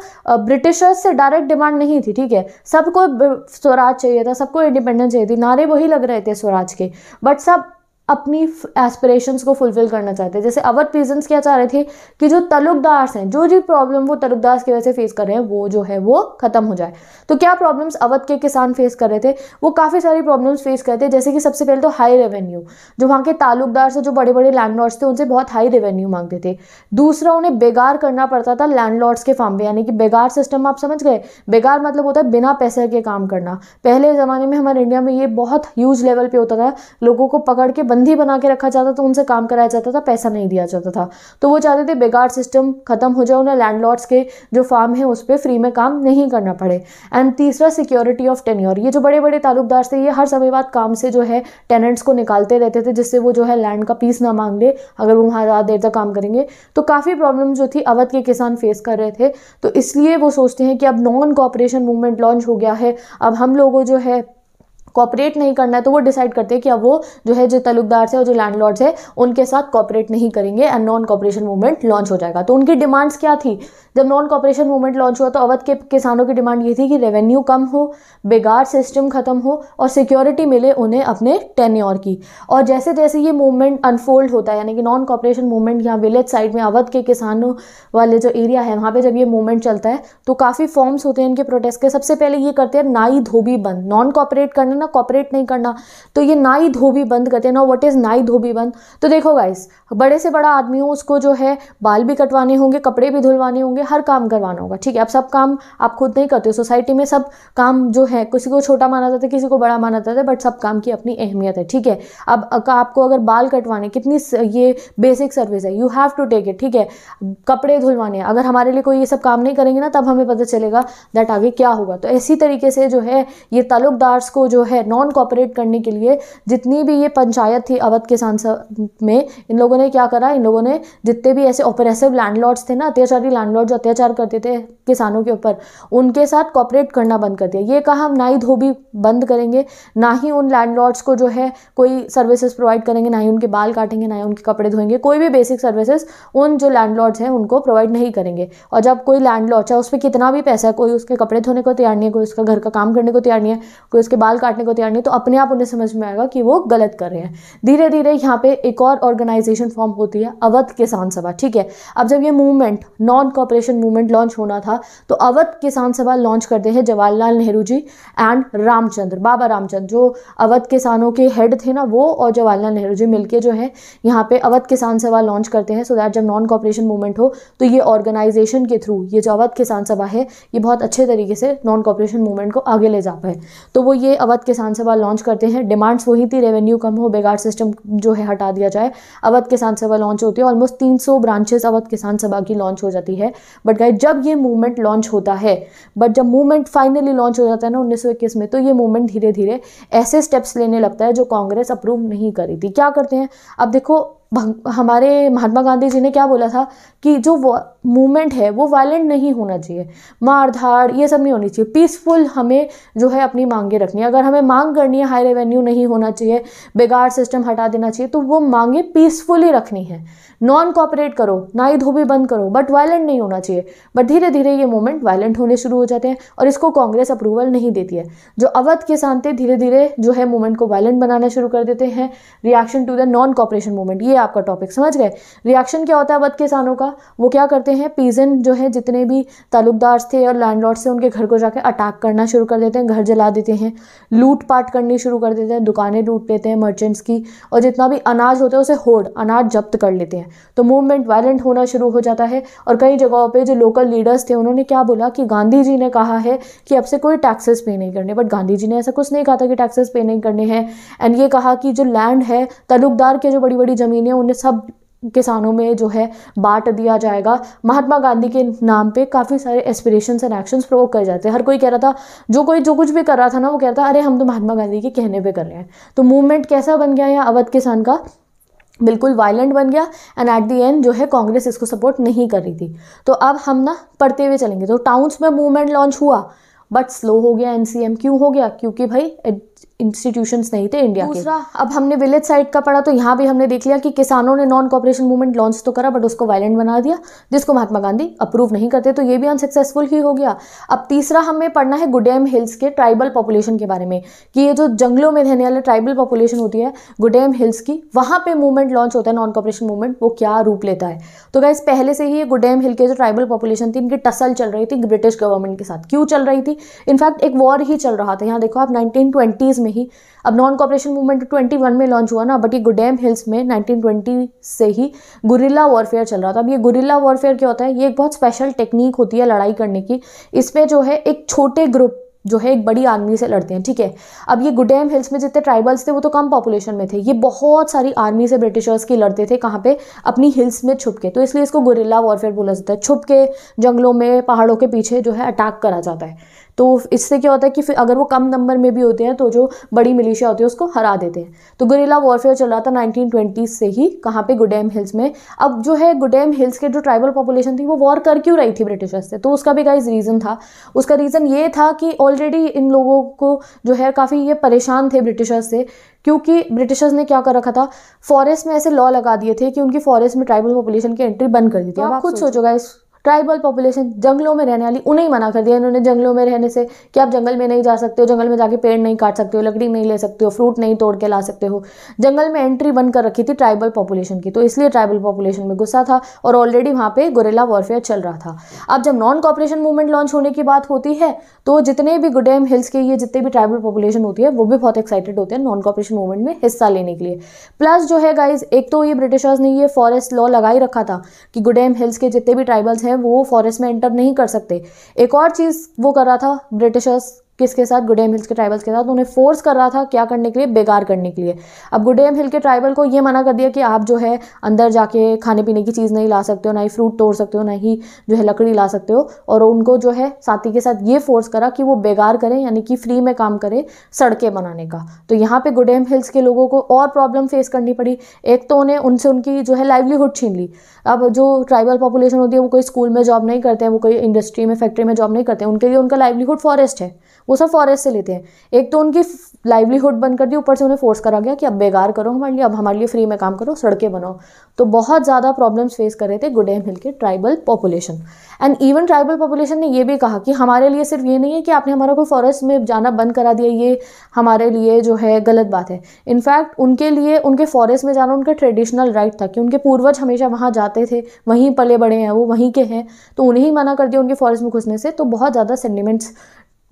ब्रिटिशर्स से डायरेक्ट डिमांड नहीं थी ठीक है सबको स्वराज चाहिए चाहिए था सबको इंडिपेंडेंस चाहिए थी नारे वही लग रहे थे स्वराज के बट सब अपनी एस्पिरेशंस को फुलफिल करना चाहते हैं जैसे अवर प्रीजेंस क्या चाह रहे थे कि जो तलुकदार्स हैं जो जो प्रॉब्लम वो तलुकदार्स की वजह से फेस कर रहे हैं वो जो है वो ख़त्म हो जाए तो क्या प्रॉब्लम्स अवध के किसान फेस कर रहे थे वो काफ़ी सारी प्रॉब्लम्स फेस कर रहे थे जैसे कि सबसे पहले तो हाई रेवेन्यू जो वहाँ के तालुकदार से जो बड़े बड़े लैंडलॉर्ड्स थे उनसे बहुत हाई रेवेन्यू मांगते थे दूसरा उन्हें बेगार करना पड़ता था लैंडलॉर्ड्स के फार्म पर यानी कि बेगार सिस्टम आप समझ गए बेगार मतलब होता है बिना पैसे के काम करना पहले ज़माने में हमारे इंडिया में ये बहुत ह्यूज लेवल पर होता था लोगों को पकड़ के बंद बंदी बना के रखा जाता था उनसे काम कराया जाता था पैसा नहीं दिया जाता था तो वो चाहते थे बेगार सिस्टम खत्म हो जाए उन्हें लैंडलॉर्ड्स के जो फार्म है उस पर फ्री में काम नहीं करना पड़े एंड तीसरा सिक्योरिटी ऑफ टेन्योर ये जो बड़े बड़े तालुकदार थे ये हर समय बाद काम से जो है टेनेंट्स को निकालते रहते थे जिससे वो जो है लैंड का पीस ना मांग ले अगर वो वहाँ ज़्यादा देर तक काम करेंगे तो काफ़ी प्रॉब्लम जो थी अवध के किसान फेस कर रहे थे तो इसलिए वो सोचते हैं कि अब नॉन कॉपरेशन मूवमेंट लॉन्च हो गया है अब हम लोगों जो है कॉपरेट नहीं करना है तो वो डिसाइड करते हैं कि अब वो जो है जो तलुकदार से और जो लॉर्ड्स हैं उनके साथ कॉपरेट नहीं करेंगे and non cooperation movement launch हो जाएगा तो उनकी डिमांड्स क्या थी जब नॉन कॉपरेशन मूवमेंट लॉन्च हुआ तो अवध के किसानों की डिमांड ये थी कि रेवेन्यू कम हो बेगार सिस्टम ख़त्म हो और सिक्योरिटी मिले उन्हें अपने टेन की और जैसे जैसे ये मूवमेंट अनफोल्ड होता है यानी कि नॉन कॉपरेशन मूवमेंट यहाँ विलेज साइड में अवध के किसानों वाले जो एरिया है वहाँ पर जब ये मूवमेंट चलता है तो काफ़ी फॉर्म्स होते हैं इनके प्रोटेस्ट के सबसे पहले ये करते हैं नाई धोबी बंद नॉन कॉपरेट करना करना कॉपरेट नहीं करना तो ये नाई धोबी बंद करते हैं ना वट इज़ नाई धोबी बंद तो देखो गाइस बड़े से बड़ा आदमी हो उसको जो है बाल भी कटवाने होंगे कपड़े भी धुलवाने होंगे हर काम करवाना होगा ठीक है अब सब काम आप खुद नहीं करते हो सोसाइटी में सब काम जो है किसी को छोटा माना जाता है किसी को बड़ा माना जाता है बट सब काम की अपनी अहमियत है ठीक है अब आपको अगर बाल कटवाने कितनी ये बेसिक सर्विस है you have to take it ठीक है कपड़े धुलवाने अगर हमारे लिए कोई ये सब काम नहीं करेंगे ना तब हमें पता चलेगा दैट आगे क्या होगा तो ऐसी तरीके से जो है ये तालुकदार्स को जो है है नॉन कॉपरेट करने के लिए जितनी भी ये पंचायत थी अवध के सांसद में इन लोगों ने क्या करा इन लोगों ने जितने भी ऐसे ऑपरेसिव लैंडलॉर्ड्स थे ना अत्याचारी लैंडलॉर्ड जो अत्याचार करते थे किसानों के ऊपर उनके साथ कॉपरेट करना बंद कर दिया ये कहा हम ना ही धोबी बंद करेंगे ना ही उन लैंडलॉर्ड्स को जो है कोई सर्विसेज प्रोवाइड करेंगे ना ही उनके बाल काटेंगे ना ही उनके कपड़े धोएंगे कोई भी बेसिक सर्विसेज उन जो लैंडलॉर्ड्स हैं उनको प्रोवाइड नहीं करेंगे और जब कोई लैंडलॉर्ड चाहे उस पर कितना भी पैसा है कोई उसके कपड़े धोने को तैयार नहीं है कोई उसका घर का काम करने को तैयार नहीं है कोई उसके बाल काटने करने को तैयार नहीं तो अपने आप उन्हें समझ में आएगा कि वो गलत कर रहे हैं धीरे धीरे यहाँ पे एक और ऑर्गेनाइजेशन फॉर्म होती है अवध किसान सभा ठीक है अब जब ये movement non cooperation movement launch होना था तो अवध किसान सभा लॉन्च करते हैं जवाहरलाल नेहरू जी एंड रामचंद्र बाबा रामचंद्र जो अवध किसानों के हेड थे ना वो और जवाहरलाल नेहरू जी मिलकर जो है यहाँ पे अवध किसान सभा लॉन्च करते हैं सो दैट जब नॉन कॉपरेशन मूवमेंट हो तो ये ऑर्गेनाइजेशन के थ्रू ये जो अवध किसान सभा है ये बहुत अच्छे तरीके से नॉन कॉपरेशन मूवमेंट को आगे ले जा पाए तो वो ये अवध किसान सभा लॉन्च करते हैं डिमांड्स वही थी रेवेन्यू कम हो बेगार सिस्टम जो है हटा दिया जाए अवध किसान सभा लॉन्च होती है ऑलमोस्ट तीन सौ ब्रांचेस अवध किसान सभा की लॉन्च हो जाती है बट गाइज जब ये मूवमेंट लॉन्च होता है बट जब मूवमेंट फाइनली लॉन्च हो जाता है ना उन्नीस में तो ये मूवमेंट धीरे धीरे ऐसे स्टेप्स लेने लगता है जो कांग्रेस अप्रूव नहीं करी थी क्या करते हैं अब देखो हमारे महात्मा गांधी जी ने क्या बोला था कि जो मूवमेंट है वो वायलेंट नहीं होना चाहिए मार धाड़ ये सब नहीं होनी चाहिए पीसफुल हमें जो है अपनी मांगे रखनी है अगर हमें मांग करनी है हाई रेवेन्यू नहीं होना चाहिए बेगाड़ सिस्टम हटा देना चाहिए तो वो मांगे पीसफुली रखनी है नॉन कॉपरेट करो ना ही धोबी बंद करो बट वायलेंट नहीं होना चाहिए बट धीरे धीरे ये मूवमेंट वायलेंट होने शुरू हो जाते हैं और इसको कांग्रेस अप्रूवल नहीं देती है जो अवध के थे धीरे धीरे जो है मूवमेंट को वायलेंट बनाना शुरू कर देते हैं reaction to the non cooperation movement ये गया आपका टॉपिक समझ गए रिएक्शन क्या होता है बद किसानों का वो क्या करते हैं पीजन जो है जितने भी तालुकदार थे और लैंडलॉर्ड से उनके घर को जाकर अटैक करना शुरू कर देते हैं घर जला देते हैं लूट पाट करनी शुरू कर देते हैं दुकानें लूट लेते हैं मर्चेंट्स की और जितना भी अनाज होता है उसे होड़ अनाज जब्त कर लेते हैं तो मूवमेंट वायलेंट होना शुरू हो जाता है और कई जगहों पर जो लोकल लीडर्स थे उन्होंने क्या बोला कि गांधी जी ने कहा है कि अब से कोई टैक्सेस पे नहीं करने बट गांधी जी ने ऐसा कुछ नहीं कहा था कि टैक्सेस पे नहीं करने हैं एंड ये कहा कि जो लैंड है तलुकदार के जो बड़ी बड़ी ज़मीनें हैं उन्हें सब किसानों में जो है बांट दिया जाएगा महात्मा गांधी के नाम पे काफ़ी सारे एस्पिरेशन एंड एक्शंस प्रोवोक कर जाते हैं हर कोई कह रहा था जो कोई जो कुछ भी कर रहा था ना वो कह रहा था अरे हम तो महात्मा गांधी के कहने पे कर रहे हैं तो मूवमेंट कैसा बन गया या अवध किसान का बिल्कुल वायलेंट बन गया एंड एट दी एंड जो है कांग्रेस इसको सपोर्ट नहीं कर रही थी तो अब हम ना पढ़ते हुए चलेंगे तो टाउन्स में मूवमेंट लॉन्च हुआ बट स्लो हो गया एनसीएम क्यों हो गया क्योंकि भाई इंस्टीट्यूशंस नहीं थे इंडिया के दूसरा अब हमने विलेज साइड का पढ़ा तो यहाँ भी हमने देख लिया कि किसानों ने नॉन कॉपरेशन मूवमेंट लॉन्च तो करा बट उसको वायलेंट बना दिया जिसको महात्मा गांधी अप्रूव नहीं करते तो ये भी अनसक्सेसफुल ही हो गया अब तीसरा हमें पढ़ना है गुडेम हिल्स के ट्राइबल पॉपुलेशन के बारे में कि ये जो जंगलों में रहने वाले ट्राइबल पॉपुलेशन होती है गुडेम हिल्स की वहाँ पर मूवमेंट लॉन्च होता है नॉन कॉपरेशन मूवमेंट वो क्या रूप लेता है तो क्या पहले से ही ये गुडेम हिल के जो ट्राइबल पॉपुलेशन थी इनकी टसल चल रही थी ब्रिटिश गवर्नमेंट के साथ क्यों चल रही थी इनफैक्ट एक वॉर ही चल रहा था यहाँ देखो आप नाइनटीन में ही अब नॉन कॉपरेशन मूवमेंट ट्वेंटी में लॉन्च हुआ ना बट ये गुडेम हिल्स में 1920 से ही गुरिल्ला वॉरफेयर चल रहा था अब ये गुरिल्ला वॉरफेयर क्या होता है ये एक बहुत स्पेशल टेक्निक होती है लड़ाई करने की इसमें जो है एक छोटे ग्रुप जो है एक बड़ी आर्मी से लड़ते हैं ठीक है अब ये गुडेम हिल्स में जितने ट्राइबल्स थे वो तो कम पॉपुलेशन में थे ये बहुत सारी आर्मी से ब्रिटिशर्स की लड़ते थे कहाँ पे अपनी हिल्स में छुप के तो इसलिए इसको गुरिल्ला वॉरफेयर बोला जाता है छुप के जंगलों में पहाड़ों के पीछे जो है अटैक करा जाता है तो इससे क्या होता है कि फिर अगर वो कम नंबर में भी होते हैं तो जो बड़ी मिलिशिया होती है उसको हरा देते हैं तो गुरीला वॉरफेयर चल रहा था नाइनटीन से ही कहाँ पर गुडैम हिल्स में अब जो है गुडैम हिल्स के जो ट्राइबल पॉपुलेशन थी वो वॉर कर क्यों रही थी ब्रिटिशर्स से तो उसका भी गाइज रीज़न था उसका रीज़न ये था कि ऑलरेडी इन लोगों को जो है काफ़ी ये परेशान थे ब्रिटिशर्स से क्योंकि ब्रिटिशर्स ने क्या कर रखा था फॉरेस्ट में ऐसे लॉ लगा दिए थे कि उनकी फॉरेस्ट में ट्राइबल पॉपुलेशन की एंट्री बंद कर दी थी तो आप खुद सोचोगा इस ट्राइबल पॉपुलेशन जंगलों में रहने वाली उन्हें मना कर दिया इन्होंने जंगलों में रहने से कि आप जंगल में नहीं जा सकते हो जंगल में जाके पेड़ नहीं काट सकते हो लकड़ी नहीं ले सकते हो फ्रूट नहीं तोड़ के ला सकते हो जंगल में एंट्री बंद कर रखी थी ट्राइबल पॉपुलेशन की तो इसलिए ट्राइबल पॉपुलेशन में गुस्सा था और ऑलरेडी वहाँ पर गुरेला वॉरफेयर चल रहा था अब जब नॉन कॉपरेशन मूवमेंट लॉन्च होने की बात होती है तो जितने भी गुडेम हिल्स के ये जितने भी ट्राइबल पॉपुलेशन होती है वो भी बहुत एक्साइटेड होते हैं नॉन कॉपरेशन मूवमेंट में हिस्सा लेने के लिए प्लस जो है गाइज एक तो ये ब्रिटिशर्स ने ये फॉरेस्ट लॉ लगा ही रखा था कि गुडेम हिल्स के जितने भी ट्राइबल्स हैं हैं वो फॉरेस्ट में एंटर नहीं कर सकते एक और चीज़ वो कर रहा था ब्रिटिशर्स किसके साथ गुडेम हिल्स के ट्राइबल्स के साथ उन्हें फोर्स कर रहा था क्या करने के लिए बेकार करने के लिए अब गुडेम हिल के ट्राइबल को ये मना कर दिया कि आप जो है अंदर जाके खाने पीने की चीज़ नहीं ला सकते हो ना ही फ्रूट तोड़ सकते हो ना ही जो है लकड़ी ला सकते हो और उनको जो है साथी के साथ ये फोर्स करा कि वो बेकार करें यानी कि फ्री में काम करें सड़कें बनाने का तो यहाँ पर गुडेम हिल्स के लोगों को और प्रॉब्लम फेस करनी पड़ी एक तो उन्हें उनसे उनकी जो है लाइवलीहुड छीन ली अब जो ट्राइबल पॉपुलेशन होती है वो कोई स्कूल में जॉब नहीं करते हैं वो कोई इंडस्ट्री में फैक्ट्री में जॉब नहीं करते उनके लिए उनका लाइवलीहुड फॉरेस्ट है वो सब फॉरेस्ट से लेते हैं एक तो उनकी लाइवलीहुड बंद कर दी ऊपर से उन्हें फोर्स करा गया कि अब बेगार करो हमारे लिए अब हमारे लिए फ्री में काम करो सड़कें बनाओ तो बहुत ज़्यादा प्रॉब्लम्स फेस कर रहे थे गुडेम हिल के tribal population and even tribal population ने ये भी कहा कि हमारे लिए सिर्फ ये नहीं है कि आपने हमारा कोई फॉरेस्ट में जाना बंद करा दिया ये हमारे लिए जो है गलत बात है इनफैक्ट उनके लिए उनके फॉरेस्ट में जाना उनका ट्रेडिशनल राइट था कि उनके पूर्वज हमेशा वहाँ जाते थे वहीं पले बड़े हैं वो वहीं के हैं तो उन्हें ही मना कर दिया उनके फॉरेस्ट में घुसने से तो बहुत ज़्यादा सेंटिमेंट्स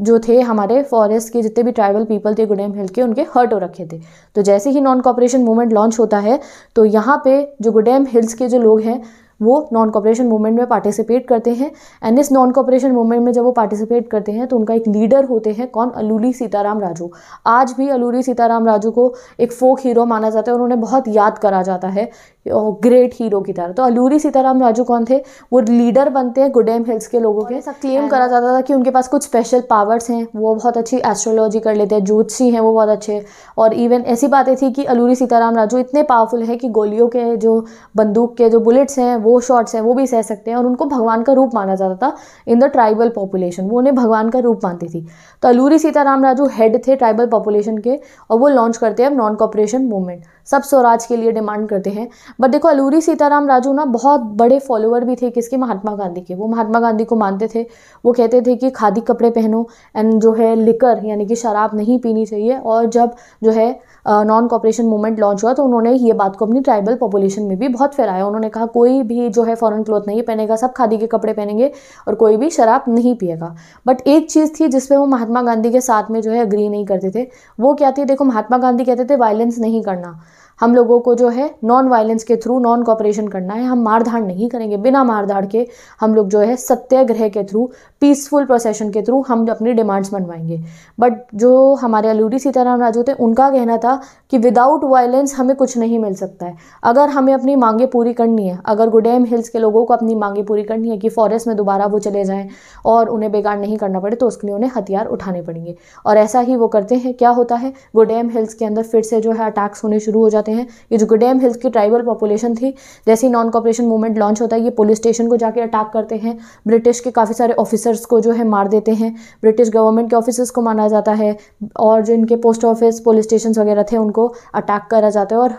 जो थे हमारे फॉरेस्ट के जितने भी ट्राइबल पीपल थे गुडेम हिल के उनके हर्ट हो रखे थे तो जैसे ही नॉन कॉपरेशन मूवमेंट लॉन्च होता है तो यहाँ पे जो गुडेम हिल्स के जो लोग हैं वो नॉन कॉपरेशन मूवमेंट में पार्टिसिपेट करते हैं एंड इस नॉन कॉपरेशन मूवमेंट में जब वो पार्टिसिपेट करते हैं तो उनका एक लीडर होते हैं कौन अलूरी सीताराम राजू आज भी अलूरी सीताराम राजू को एक फोक हीरो माना जाता है और उन्हें बहुत याद करा जाता है ग्रेट हीरो की तरह तो अलूरी सीताराम राजू कौन थे वो लीडर बनते हैं गुडेम हिल्स के लोगों के सब क्लेम करा जाता था कि उनके पास कुछ स्पेशल पावर्स हैं वो बहुत अच्छी एस्ट्रोलॉजी कर लेते हैं ज्योतिषी हैं वो बहुत अच्छे और इवन ऐसी बातें थी कि अलूरी सीताराम राजू इतने पावरफुल हैं कि गोलियों के जो बंदूक के जो बुलेट्स हैं वो शॉट्स हैं वो भी सह सकते हैं और उनको भगवान का रूप माना जाता था इन द ट्राइबल पॉपुलेशन वो उन्हें भगवान का रूप मानती थी तो अलूरी सीताराम राजू हेड थे ट्राइबल पॉपुलेशन के और वो लॉन्च करते हैं नॉन कॉपरेशन मूवमेंट सब स्वराज के लिए डिमांड करते हैं बट देखो अलूरी सीताराम राजू ना बहुत बड़े फॉलोअर भी थे किसके महात्मा गांधी के वो महात्मा गांधी को मानते थे वो कहते थे कि खादी कपड़े पहनो एंड जो है लिकर यानी कि शराब नहीं पीनी चाहिए और जब जो है नॉन कॉपरेशन मूवमेंट लॉन्च हुआ तो उन्होंने ये बात को अपनी ट्राइबल पॉपुलेशन में भी बहुत फैलाया उन्होंने कहा कोई भी जो है फॉरन क्लोथ नहीं पहनेगा सब खादी के कपड़े पहनेंगे और कोई भी शराब नहीं पिएगा बट एक चीज़ थी जिसपे वो महात्मा गांधी के साथ में जो है अग्री नहीं करते थे वो क्या थी देखो महात्मा गांधी कहते थे वायलेंस नहीं करना हम लोगों को जो है नॉन वायलेंस के थ्रू नॉन कॉपरेशन करना है हम मारधाड़ नहीं करेंगे बिना मारधाड़ के हम लोग जो है सत्याग्रह के थ्रू पीसफुल प्रोसेशन के थ्रू हम अपनी डिमांड्स मनवाएंगे बट जो हमारे अलूरी सीताराम राजू थे उनका कहना था कि विदाउट वायलेंस हमें कुछ नहीं मिल सकता है अगर हमें अपनी मांगे पूरी करनी है अगर गुडेम हिल्स के लोगों को अपनी मांगे पूरी करनी है कि फॉरेस्ट में दोबारा वो चले जाएँ और उन्हें बेगाड़ नहीं करना पड़े तो उसके लिए उन्हें हथियार उठाने पड़ेंगे और ऐसा ही वो करते हैं क्या होता है गुडेम हिल्स के अंदर फिर से जो है अटैक्स होने शुरू हो जाते हैं ये जो गुडेम हिल्स की ट्राइबल पॉपुलेशन थी जैसे ही नॉन कॉपरेशन मूवमेंट लॉन्च होता है ये पुलिस स्टेशन को जाकर अटैक करते हैं ब्रिटिश के काफ़ी सारे ऑफिसर ऑफिसर्स को जो है मार देते हैं ब्रिटिश गवर्नमेंट के ऑफिसर्स को मारा जाता है और जो इनके पोस्ट ऑफिस पुलिस स्टेशन वगैरह थे उनको अटैक करा जाता है और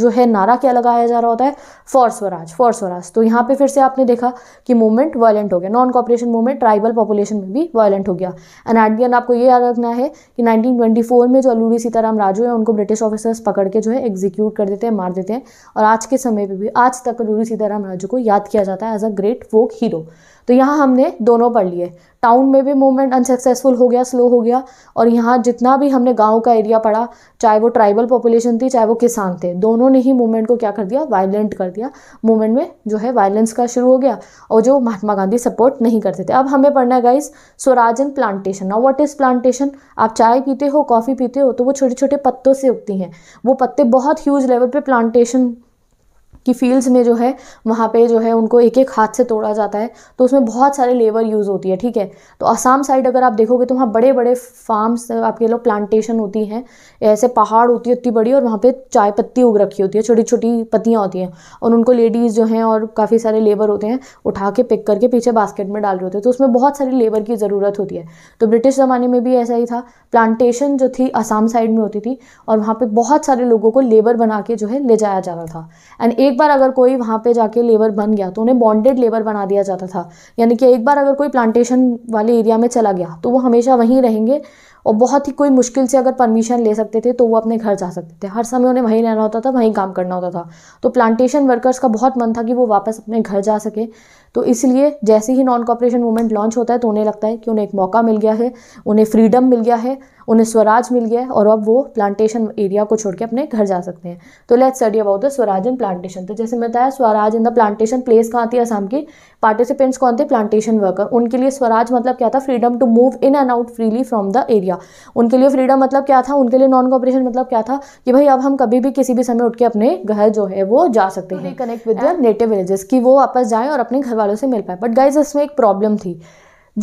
जो है नारा क्या लगाया जा रहा होता है फॉर स्वराज फॉर स्वराज तो यहाँ पे फिर से आपने देखा कि मूवमेंट वायलेंट हो गया non cooperation movement tribal population में भी वायलेंट हो गया एंड एट दी एंड आपको ये याद रखना है कि 1924 में जो अलूरी सीताराम राजू है उनको ब्रिटिश ऑफिसर्स पकड़ के जो है एग्जीक्यूट कर देते हैं मार देते हैं और आज के समय पर भी आज तक अलूरी सीताराम राजू को याद किया जाता है एज अ ग्रेट वोक हीरो तो यहाँ हमने दोनों पढ़ लिए टाउन में भी मूवमेंट अनसक्सेसफुल हो गया स्लो हो गया और यहाँ जितना भी हमने गांव का एरिया पढ़ा चाहे वो ट्राइबल पॉपुलेशन थी चाहे वो किसान थे दोनों ने ही मूवमेंट को क्या कर दिया वायलेंट कर दिया मूवमेंट में जो है वायलेंस का शुरू हो गया और जो महात्मा गांधी सपोर्ट नहीं करते थे अब हमें पढ़ना है गाइस स्वराजन प्लांटेशन ना वट इज़ प्लांटेशन आप चाय पीते हो कॉफ़ी पीते हो तो वो छोटे छोटे पत्तों से उगती हैं वो पत्ते बहुत ह्यूज लेवल पर प्लांटेशन की फील्ड्स में जो है वहाँ पे जो है उनको एक एक हाथ से तोड़ा जाता है तो उसमें बहुत सारे लेबर यूज़ होती है ठीक है तो आसाम साइड अगर आप देखोगे तो वहाँ बड़े बड़े फार्म्स आपके लोग प्लांटेशन होती हैं ऐसे पहाड़ होती है उतनी बड़ी और वहाँ पर चाय पत्ती उग रखी होती है छोटी छोटी पत्तियाँ होती हैं और उनको लेडीज़ जो हैं और काफ़ी सारे लेबर होते हैं उठा के पिक करके पीछे बास्केट में डाल रहे होते हैं तो उसमें बहुत सारी लेबर की ज़रूरत होती है तो ब्रिटिश ज़माने में भी ऐसा ही था प्लांटेशन जो थी आसाम साइड में होती थी और वहाँ पर बहुत सारे लोगों को लेबर बना के जो है ले जाया जा रहा था एंड एक एक बार अगर कोई वहाँ पे जाके लेबर बन गया तो उन्हें बॉन्डेड लेबर बना दिया जाता था यानी कि एक बार अगर कोई प्लांटेशन वाले एरिया में चला गया तो वो हमेशा वहीं रहेंगे और बहुत ही कोई मुश्किल से अगर परमिशन ले सकते थे तो वो अपने घर जा सकते थे हर समय उन्हें वहीं रहना होता था वहीं काम करना होता था तो प्लांटेशन वर्कर्स का बहुत मन था कि वो वापस अपने घर जा सके तो इसलिए जैसे ही नॉन कॉपरेशन मूवमेंट लॉन्च होता है तो उन्हें लगता है कि उन्हें एक मौका मिल गया है उन्हें फ्रीडम मिल गया है उन्हें स्वराज मिल गया है और अब वो प्लांटेशन एरिया को छोड़ के अपने घर जा सकते हैं तो let's study about the swaraj in plantation तो जैसे मैं बताया swaraj in the plantation place कहाँ थी आसाम की पार्टिसिपेंट्स कौन थे प्लांटेशन वर्कर उनके लिए स्वराज मतलब क्या था freedom to move in and out freely from the area उनके लिए फ्रीडम मतलब क्या था उनके लिए नॉन कॉपरेशन मतलब क्या था कि भाई अब हम कभी भी किसी भी समय उठ के अपने घर जो है वो जा सकते हैं कनेक्ट विद नेटिव विलेजेस कि वो वापस जाएं और अपने घर वालों से मिल पाए बट गाइज इसमें एक प्रॉब्लम थी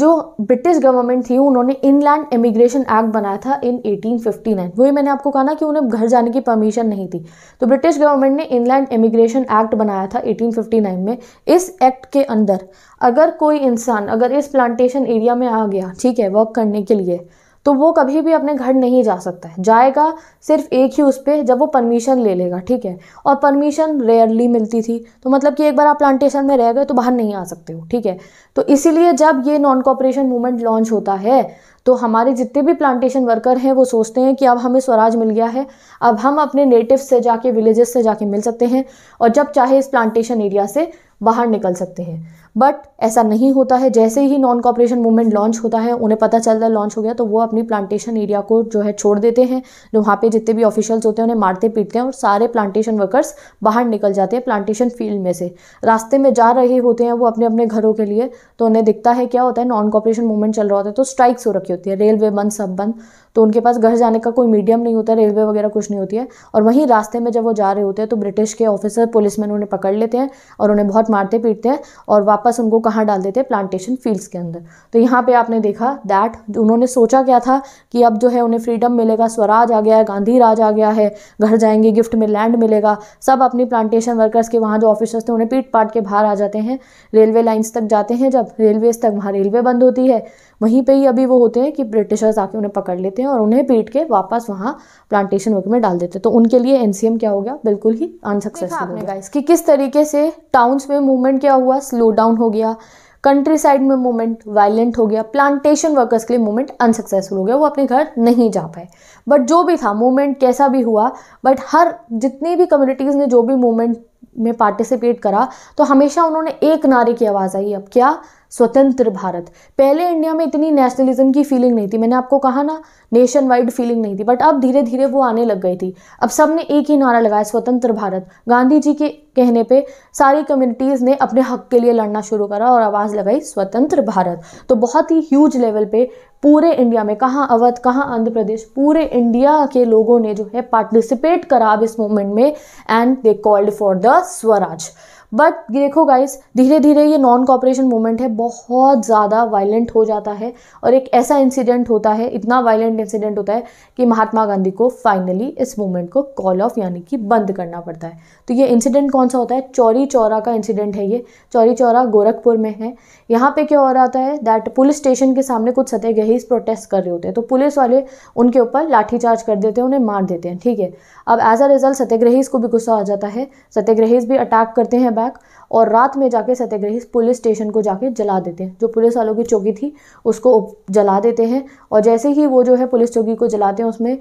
जो ब्रिटिश गवर्नमेंट थी उन्होंने इनलैंड इमिग्रेशन एक्ट बनाया था इन 1859 वही मैंने आपको कहा ना कि उन्हें घर जाने की परमिशन नहीं थी तो ब्रिटिश गवर्नमेंट ने इनलैंड इमिग्रेशन एक्ट बनाया था 1859 में इस एक्ट के अंदर अगर कोई इंसान अगर इस प्लांटेशन एरिया में आ गया ठीक है वर्क करने के लिए तो वो कभी भी अपने घर नहीं जा सकता है जाएगा सिर्फ एक ही उस पर जब वो परमिशन ले लेगा ठीक है और परमिशन रेयरली मिलती थी तो मतलब कि एक बार आप प्लांटेशन में रह गए तो बाहर नहीं आ सकते हो ठीक है तो इसीलिए जब ये नॉन कॉपरेशन मूवमेंट लॉन्च होता है तो हमारे जितने भी प्लांटेशन वर्कर हैं वो सोचते हैं कि अब हमें स्वराज मिल गया है अब हम अपने नेटिव से जाके विलेजेस से जाके मिल सकते हैं और जब चाहे इस प्लांटेशन एरिया से बाहर निकल सकते हैं बट ऐसा नहीं होता है जैसे ही नॉन कॉपरेशन मूवमेंट लॉन्च होता है उन्हें पता चलता है लॉन्च हो गया तो वो अपनी प्लांटेशन एरिया को जो है छोड़ देते हैं जो वहाँ पे जितने भी ऑफिशियल्स होते हैं उन्हें मारते पीटते हैं और सारे प्लांटेशन वर्कर्स बाहर निकल जाते हैं प्लांटेशन फील्ड में से रास्ते में जा रहे होते हैं वो अपने अपने घरों के लिए तो उन्हें दिखता है क्या होता है नॉन कॉपरेशन मूवमेंट चल रहा होता है तो स्ट्राइक्स हो रखी होती है रेलवे बंद सब बंद तो उनके पास घर जाने का कोई मीडियम नहीं होता रेलवे वगैरह कुछ नहीं होती है और वहीं रास्ते में जब वो जा रहे होते हैं तो ब्रिटिश के ऑफिसर पुलिसमैन उन्हें पकड़ लेते हैं और उन्हें बहुत मारते पीटते हैं और वापस उनको कहाँ डाल देते हैं प्लांटेशन फील्ड्स के अंदर तो यहाँ पर आपने देखा दैट उन्होंने सोचा क्या था कि अब जो है उन्हें फ्रीडम मिलेगा स्वराज आ गया है गांधी राज आ गया है घर जाएंगे गिफ्ट में लैंड मिलेगा सब अपनी प्लांटेशन वर्कर्स के वहाँ जो ऑफिसर्स थे उन्हें पीट पाट के बाहर आ जाते हैं रेलवे लाइन्स तक जाते हैं जब रेलवेज तक वहाँ रेलवे बंद होती है वहीं पे ही अभी वो होते हैं कि ब्रिटिशर्स आके उन्हें पकड़ लेते हैं और उन्हें पीट के वापस वहाँ प्लांटेशन वर्क में डाल देते हैं तो उनके लिए एनसीएम क्या हो गया बिल्कुल ही अनसक्सेसफुल गाइस कि किस तरीके से टाउन्स में मूवमेंट क्या हुआ स्लो डाउन हो गया कंट्री साइड में मूवमेंट वायलेंट हो गया प्लांटेशन वर्कर्स के लिए मूवमेंट अनसक्सेसफुल हो गया वो अपने घर नहीं जा पाए बट जो भी था मूवमेंट कैसा भी हुआ बट हर जितनी भी कम्युनिटीज़ ने जो भी मूवमेंट में पार्टिसिपेट करा तो हमेशा उन्होंने एक नारे की आवाज़ आई अब क्या स्वतंत्र भारत पहले इंडिया में इतनी नेशनलिज्म की फीलिंग नहीं थी मैंने आपको कहा ना नेशन वाइड फीलिंग नहीं थी बट अब धीरे धीरे वो आने लग गई थी अब सब ने एक ही नारा लगाया स्वतंत्र भारत गांधी जी के कहने पे सारी कम्युनिटीज़ ने अपने हक के लिए लड़ना शुरू करा और आवाज़ लगाई स्वतंत्र भारत तो बहुत ही ह्यूज लेवल पे पूरे इंडिया में कहाँ अवध कहाँ आंध्र प्रदेश पूरे इंडिया के लोगों ने जो है पार्टिसिपेट करा अब इस मूवमेंट में and they called for the swaraj but देखो गाइस धीरे धीरे ये नॉन कॉपरेशन मूवमेंट है बहुत ज़्यादा वायलेंट हो जाता है और एक ऐसा इंसिडेंट होता है इतना वायलेंट इंसिडेंट होता है कि महात्मा गांधी को फाइनली इस मूवमेंट को कॉल ऑफ यानी कि बंद करना पड़ता है तो ये इंसिडेंट कौन सा होता है चौरी चौरा का इंसिडेंट है ये चौरी चौरा गोरखपुर में है यहाँ पे क्या हो रहा है दैट पुलिस स्टेशन के सामने कुछ सत्याग्रही प्रोटेस्ट कर रहे होते हैं तो पुलिस वाले उनके ऊपर लाठीचार्ज कर देते हैं उन्हें मार देते हैं ठीक है अब एज अ रिजल्ट सत्याग्रहीज को भी गुस्सा आ जाता है सत्याग्रहीज भी अटैक करते हैं बैक और रात में जाके सत्याग्रहीज पुलिस स्टेशन को जाके जला देते हैं जो पुलिस वालों की चौकी थी उसको जला देते हैं और जैसे ही वो जो है पुलिस चौकी को जलाते हैं उसमें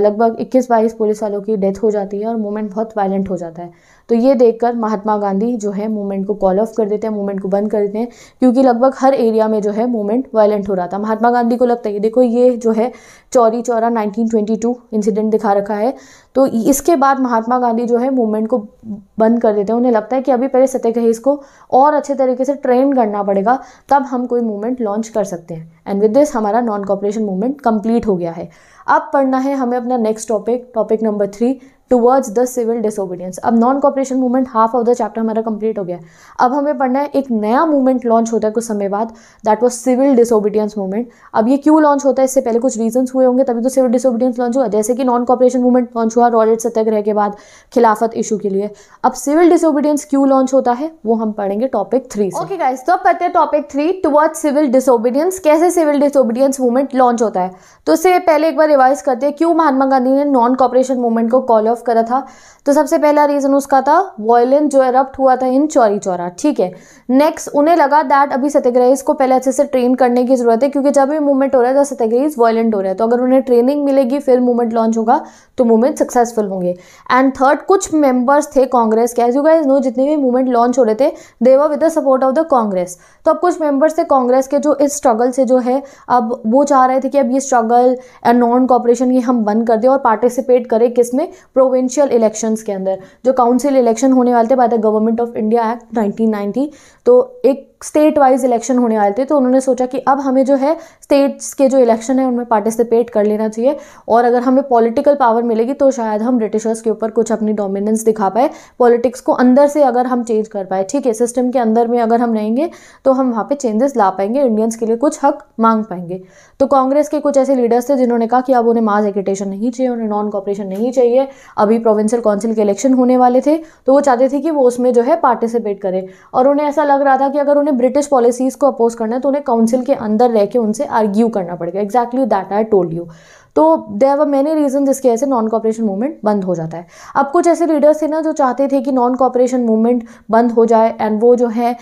लगभग इक्कीस बाईस पुलिस वालों की डेथ हो जाती है और मोमेंट बहुत वायलेंट हो जाता है तो ये देखकर महात्मा गांधी जो है मूवमेंट को कॉल ऑफ कर देते हैं मूवमेंट को बंद कर देते हैं क्योंकि लगभग हर एरिया में जो है मूवमेंट वायलेंट हो रहा था महात्मा गांधी को लगता है देखो ये जो है चौरी चौरा 1922 इंसिडेंट दिखा रखा है तो इसके बाद महात्मा गांधी जो है मूवमेंट को बंद कर देते हैं उन्हें लगता है कि अभी पहले सत्याग्रही इसको और अच्छे तरीके से ट्रेन करना पड़ेगा तब हम कोई मूवमेंट लॉन्च कर सकते हैं एंड विद दिस हमारा नॉन कॉपरेशन मूवमेंट कंप्लीट हो गया है अब पढ़ना है हमें अपना next topic topic number three towards the civil disobedience अब non cooperation movement half of the chapter हमारा कंप्लीट हो गया अब हमें पढ़ना है एक नया मूवमेंट लॉन्च होता है कुछ समय बाद that was civil disobedience movement अब ये क्यों लॉन्च होता है इससे पहले कुछ रीजन हुए होंगे तभी तो सिविल डिसोबीडियंस लॉन्च हुआ जैसे कि नॉन कॉपरेशन मूवमेंट लॉन्च हुआ रॉयल सत्याग्रह के बाद खिलाफत इशू के लिए अब सिविल डिसोबीडियंस क्यों लॉन्च होता है वो हम पढ़ेंगे टॉपिक थ्री ओके गाइस तो अब पता है topic three towards civil disobedience कैसे सिविल डिसोबीडियंस मूवमेंट लॉन्च होता है तो इससे पहले एक बार रिवाइज करते हैं क्यों महात्मा गांधी ने नॉन कॉपरेशन मूवमेंट को कॉल ऑब्जर्व करा था तो सबसे पहला रीज़न उसका था वॉयलेंस जो एरप्ट हुआ था इन चौरी चौरा ठीक है नेक्स्ट उन्हें लगा दैट अभी सत्याग्रहीज को पहले अच्छे से ट्रेन करने की ज़रूरत है क्योंकि जब भी मूवमेंट हो रहा है तो सत्याग्रहीज वॉयलेंट हो रहा है तो अगर उन्हें ट्रेनिंग मिलेगी फिर मूवमेंट लॉन्च होगा तो मूवमेंट सक्सेसफुल होंगे एंड थर्ड कुछ मेंबर्स थे कांग्रेस के एज यू गाइज नो जितने भी मूवमेंट लॉन्च हो रहे थे देवा with the support of the Congress तो अब कुछ मेंबर्स थे कांग्रेस के जो इस स्ट्रगल से जो है अब वो चाह रहे थे कि अब ये स्ट्रगल नॉन कॉपरेशन ये हम बंद कर दें और पार्टिसिपेट करें किस में प्रो प्रोविंशियल इलेक्शंस के अंदर जो काउंसिल इलेक्शन होने वाले थे by the government of India act तो एक स्टेट वाइज इलेक्शन होने वाले थे तो उन्होंने सोचा कि अब हमें जो है स्टेट्स के जो इलेक्शन है उनमें पार्टिसिपेट कर लेना चाहिए और अगर हमें पॉलिटिकल पावर मिलेगी तो शायद हम ब्रिटिशर्स के ऊपर कुछ अपनी डोमिनेंस दिखा पाए पॉलिटिक्स को अंदर से अगर हम चेंज कर पाए ठीक है सिस्टम के अंदर में अगर हम रहेंगे तो हम वहाँ पर चेंजेस ला पाएंगे इंडियंस के लिए कुछ हक मांग पाएंगे तो कांग्रेस के कुछ ऐसे लीडर्स थे जिन्होंने कहा कि अब उन्हें मास एगिटेशन नहीं चाहिए उन्हें नॉन कॉपरेशन नहीं चाहिए अभी प्रोविंशियल काउंसिल के इलेक्शन होने वाले थे तो वो चाहते थे कि वो उसमें जो है पार्टिसिपेट करें और उन्हें ऐसा लग रहा था कि अगर उन्हें ब्रिटिश पॉलिसीज को अपोज करना है तो उन्हें काउंसिल के अंदर रह के उनसे आर्ग्यू करना पड़ेगा exactly that I told you तो देर वर मेनी रीजन जिसकी वजह से नॉन कॉपरेशन मूवमेंट बंद हो जाता है अब कुछ ऐसे लीडर्स थे ना जो चाहते थे कि नॉन कॉपरेशन मूवमेंट बंद हो जाए एंड वो जो है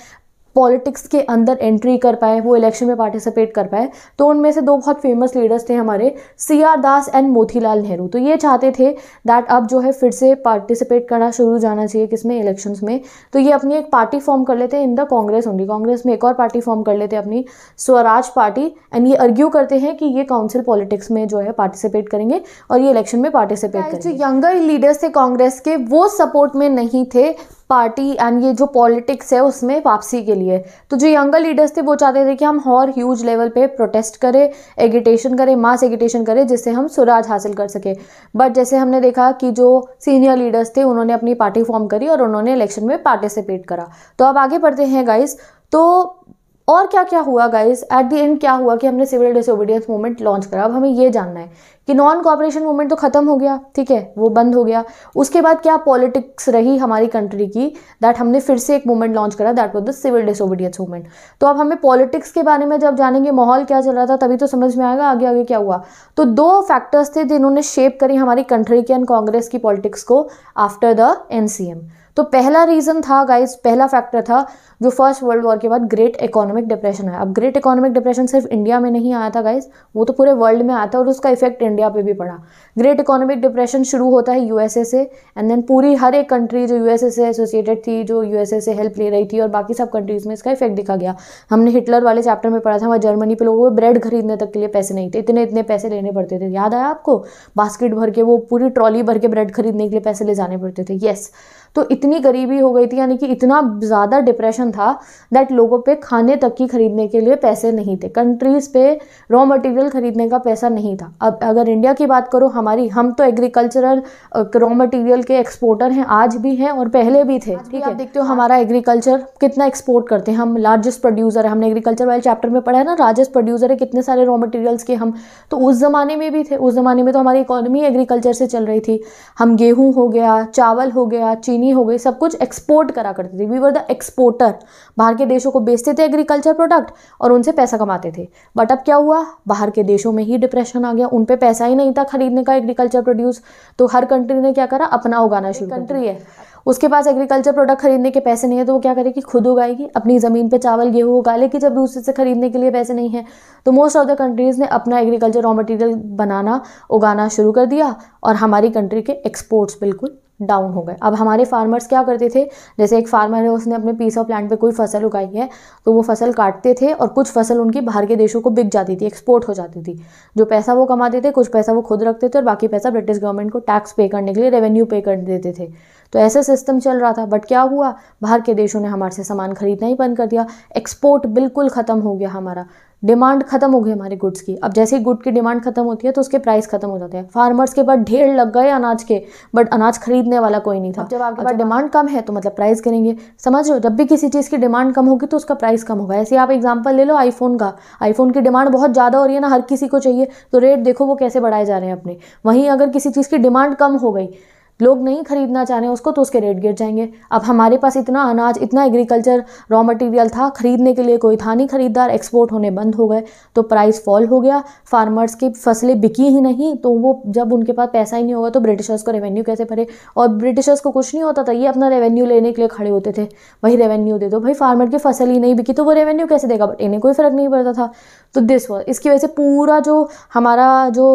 पॉलिटिक्स के अंदर एंट्री कर पाए वो इलेक्शन में पार्टिसिपेट कर पाए तो उनमें से दो बहुत फेमस लीडर्स थे हमारे C R Das and Motilal Nehru तो ये चाहते थे दैट अब जो है फिर से पार्टिसिपेट करना शुरू जाना चाहिए किसमें इलेक्शंस में तो ये अपनी एक पार्टी फॉर्म कर लेते हैं in the Congress only Congress में एक और पार्टी फॉर्म कर लेते हैं अपनी स्वराज पार्टी एंड ये अर्ग्यू करते हैं कि ये काउंसिल पॉलिटिक्स में जो है पार्टिसिपेट करेंगे और ये इलेक्शन में पार्टिसिपेट करेंगे जो यंगर लीडर्स थे कांग्रेस के वो सपोर्ट में नहीं थे पार्टी एंड ये जो पॉलिटिक्स है उसमें वापसी के लिए तो जो यंगर लीडर्स थे वो चाहते थे कि हम और ह्यूज लेवल पे प्रोटेस्ट करें एगिटेशन करें मास एगिटेशन करें जिससे हम सुराज हासिल कर सके बट जैसे हमने देखा कि जो सीनियर लीडर्स थे उन्होंने अपनी पार्टी फॉर्म करी और उन्होंने इलेक्शन में पार्टिसिपेट करा तो अब आगे बढ़ते हैं गाइस तो और क्या क्या हुआ गाइज एट द एंड क्या हुआ कि हमने सिविल डिसोबीडियंस मूवमेंट लॉन्च करा अब हमें ये जानना है कि नॉन कॉपरेशन मूवमेंट तो ख़त्म हो गया ठीक है वो बंद हो गया उसके बाद क्या पॉलिटिक्स रही हमारी कंट्री की दैट हमने फिर से एक मूवमेंट लॉन्च करा that was the civil disobedience movement तो अब हमें पॉलिटिक्स के बारे में जब जानेंगे माहौल क्या चल रहा था तभी तो समझ में आएगा आगे आगे क्या हुआ तो दो फैक्टर्स थे जिन्होंने शेप करी हमारी कंट्री की एंड कांग्रेस की पॉलिटिक्स को आफ्टर द एन तो पहला रीज़न था गाइस पहला फैक्टर था जो फर्स्ट वर्ल्ड वॉर के बाद ग्रेट इकोनॉमिक डिप्रेशन है अब ग्रेट इकोनॉमिक डिप्रेशन सिर्फ इंडिया में नहीं आया था गाइस वो तो पूरे वर्ल्ड में आया था और उसका इफेक्ट इंडिया पे भी पड़ा ग्रेट इकोनॉमिक डिप्रेशन शुरू होता है यूएसए से एंड देन पूरी हर एक कंट्री जो यूएसए से एसोसिएटेड थी जो यूएसए से हेल्प ले रही थी और बाकी सब कंट्रीज़ में इसका इफेक्ट दिखा गया हमने हिटलर वाले चैप्टर में पढ़ा था वहाँ जर्मनी पर लोगों को ब्रेड खरीदने तक के लिए पैसे नहीं थे इतने इतने पैसे लेने पड़ते थे याद आया आपको बास्केट भर के वो पूरी ट्रॉली भर के ब्रेड खरीदने के लिए पैसे ले जाने पड़ते थे येस तो इतनी गरीबी हो गई थी यानी कि इतना ज़्यादा डिप्रेशन था दैट लोगों पे खाने तक की ख़रीदने के लिए पैसे नहीं थे कंट्रीज़ पे रॉ मटेरियल ख़रीदने का पैसा नहीं था अब अगर इंडिया की बात करो हमारी हम तो एग्रीकल्चरल रॉ मटेरियल के एक्सपोर्टर हैं आज भी हैं और पहले भी थे ठीक है देखते हो हमारा एग्रीकल्चर हाँ। कितना एक्सपोर्ट करते हैं हम लार्जेस्ट प्रोड्यूसर है हमने एग्रीकल्चर वाले चैप्टर में पढ़ा है ना लार्जेस्ट प्रोड्यूसर है कितने सारे रॉ मटेरियल्स के हम तो उस ज़माने में भी थे उस ज़माने में तो हमारी इकोनॉमी एग्रीकल्चर से चल रही थी हम गेहूँ हो गया चावल हो गया चीनी हो गई हुए सब कुछ एक्सपोर्ट करा करते थे वी वर द एक्सपोर्टर बाहर के देशों को बेचते थे एग्रीकल्चर प्रोडक्ट और उनसे पैसा कमाते थे बट अब क्या हुआ बाहर के देशों में ही डिप्रेशन आ गया उन पर पैसा ही नहीं था खरीदने का एग्रीकल्चर प्रोड्यूस तो हर कंट्री ने क्या करा अपना उगाना शुरू कंट्री है उसके पास एग्रीकल्चर प्रोडक्ट खरीदने के पैसे नहीं है तो वो क्या करेगी खुद उगाएगी अपनी ज़मीन पे चावल गेहूँ उगा लेगी जब दूसरे से खरीदने के लिए पैसे नहीं है तो मोस्ट ऑफ द कंट्रीज़ ने अपना एग्रीकल्चर रॉ मटेरियल बनाना उगाना शुरू कर दिया और हमारी कंट्री के एक्सपोर्ट्स बिल्कुल डाउन हो गए अब हमारे फार्मर्स क्या करते थे जैसे एक फार्मर है उसने अपने पीस ऑफ लैंड पे कोई फसल उगाई है तो वो फसल काटते थे और कुछ फसल उनकी बाहर के देशों को बिक जाती थी एक्सपोर्ट हो जाती थी जो पैसा वो कमाते थे कुछ पैसा वो खुद रखते थे और बाकी पैसा ब्रिटिश गवर्नमेंट को टैक्स पे करने के लिए रेवेन्यू पे कर देते थे तो ऐसे सिस्टम चल रहा था बट क्या हुआ बाहर के देशों ने हमारे से सामान खरीदना ही बंद कर दिया एक्सपोर्ट बिल्कुल ख़त्म हो गया हमारा डिमांड खत्म हो गई हमारे गुड्स की अब जैसे ही गुड की डिमांड खत्म होती है तो उसके प्राइस खत्म हो जाते हैं फार्मर्स के पास ढेर लग गए अनाज के बट अनाज खरीदने वाला कोई नहीं था जब आपके पास डिमांड कम है तो मतलब प्राइस करेंगे समझ लो जब भी किसी चीज़ की डिमांड कम होगी तो उसका प्राइस कम होगा ऐसे आप एग्जाम्पल ले लो आईफोन का आईफोन की डिमांड बहुत ज़्यादा हो रही है ना हर किसी को चाहिए तो रेट देखो वो कैसे बढ़ाए जा रहे हैं अपने वहीं अगर किसी चीज़ की डिमांड कम हो गई लोग नहीं खरीदना चाह रहे हैं उसको तो उसके रेट गिर जाएंगे अब हमारे पास इतना अनाज इतना एग्रीकल्चर रॉ मटेरियल था खरीदने के लिए कोई था नहीं खरीदार एक्सपोर्ट होने बंद हो गए तो प्राइस फॉल हो गया फार्मर्स की फसलें बिकी ही नहीं तो वो जब उनके पास पैसा ही नहीं होगा तो ब्रिटिशर्स को रेवेन्यू कैसे भरे और ब्रिटिशर्स को कुछ नहीं होता था ये अपना रेवेन्यू लेने के लिए खड़े होते थे वही रेवेन्यू दे दो भाई फार्मर की फसल ही नहीं बिकी तो वो रेवेन्यू कैसे देगा बट इन्हें कोई फ़र्क नहीं पड़ता था तो दिस वॉज इसकी वजह से पूरा जो हमारा जो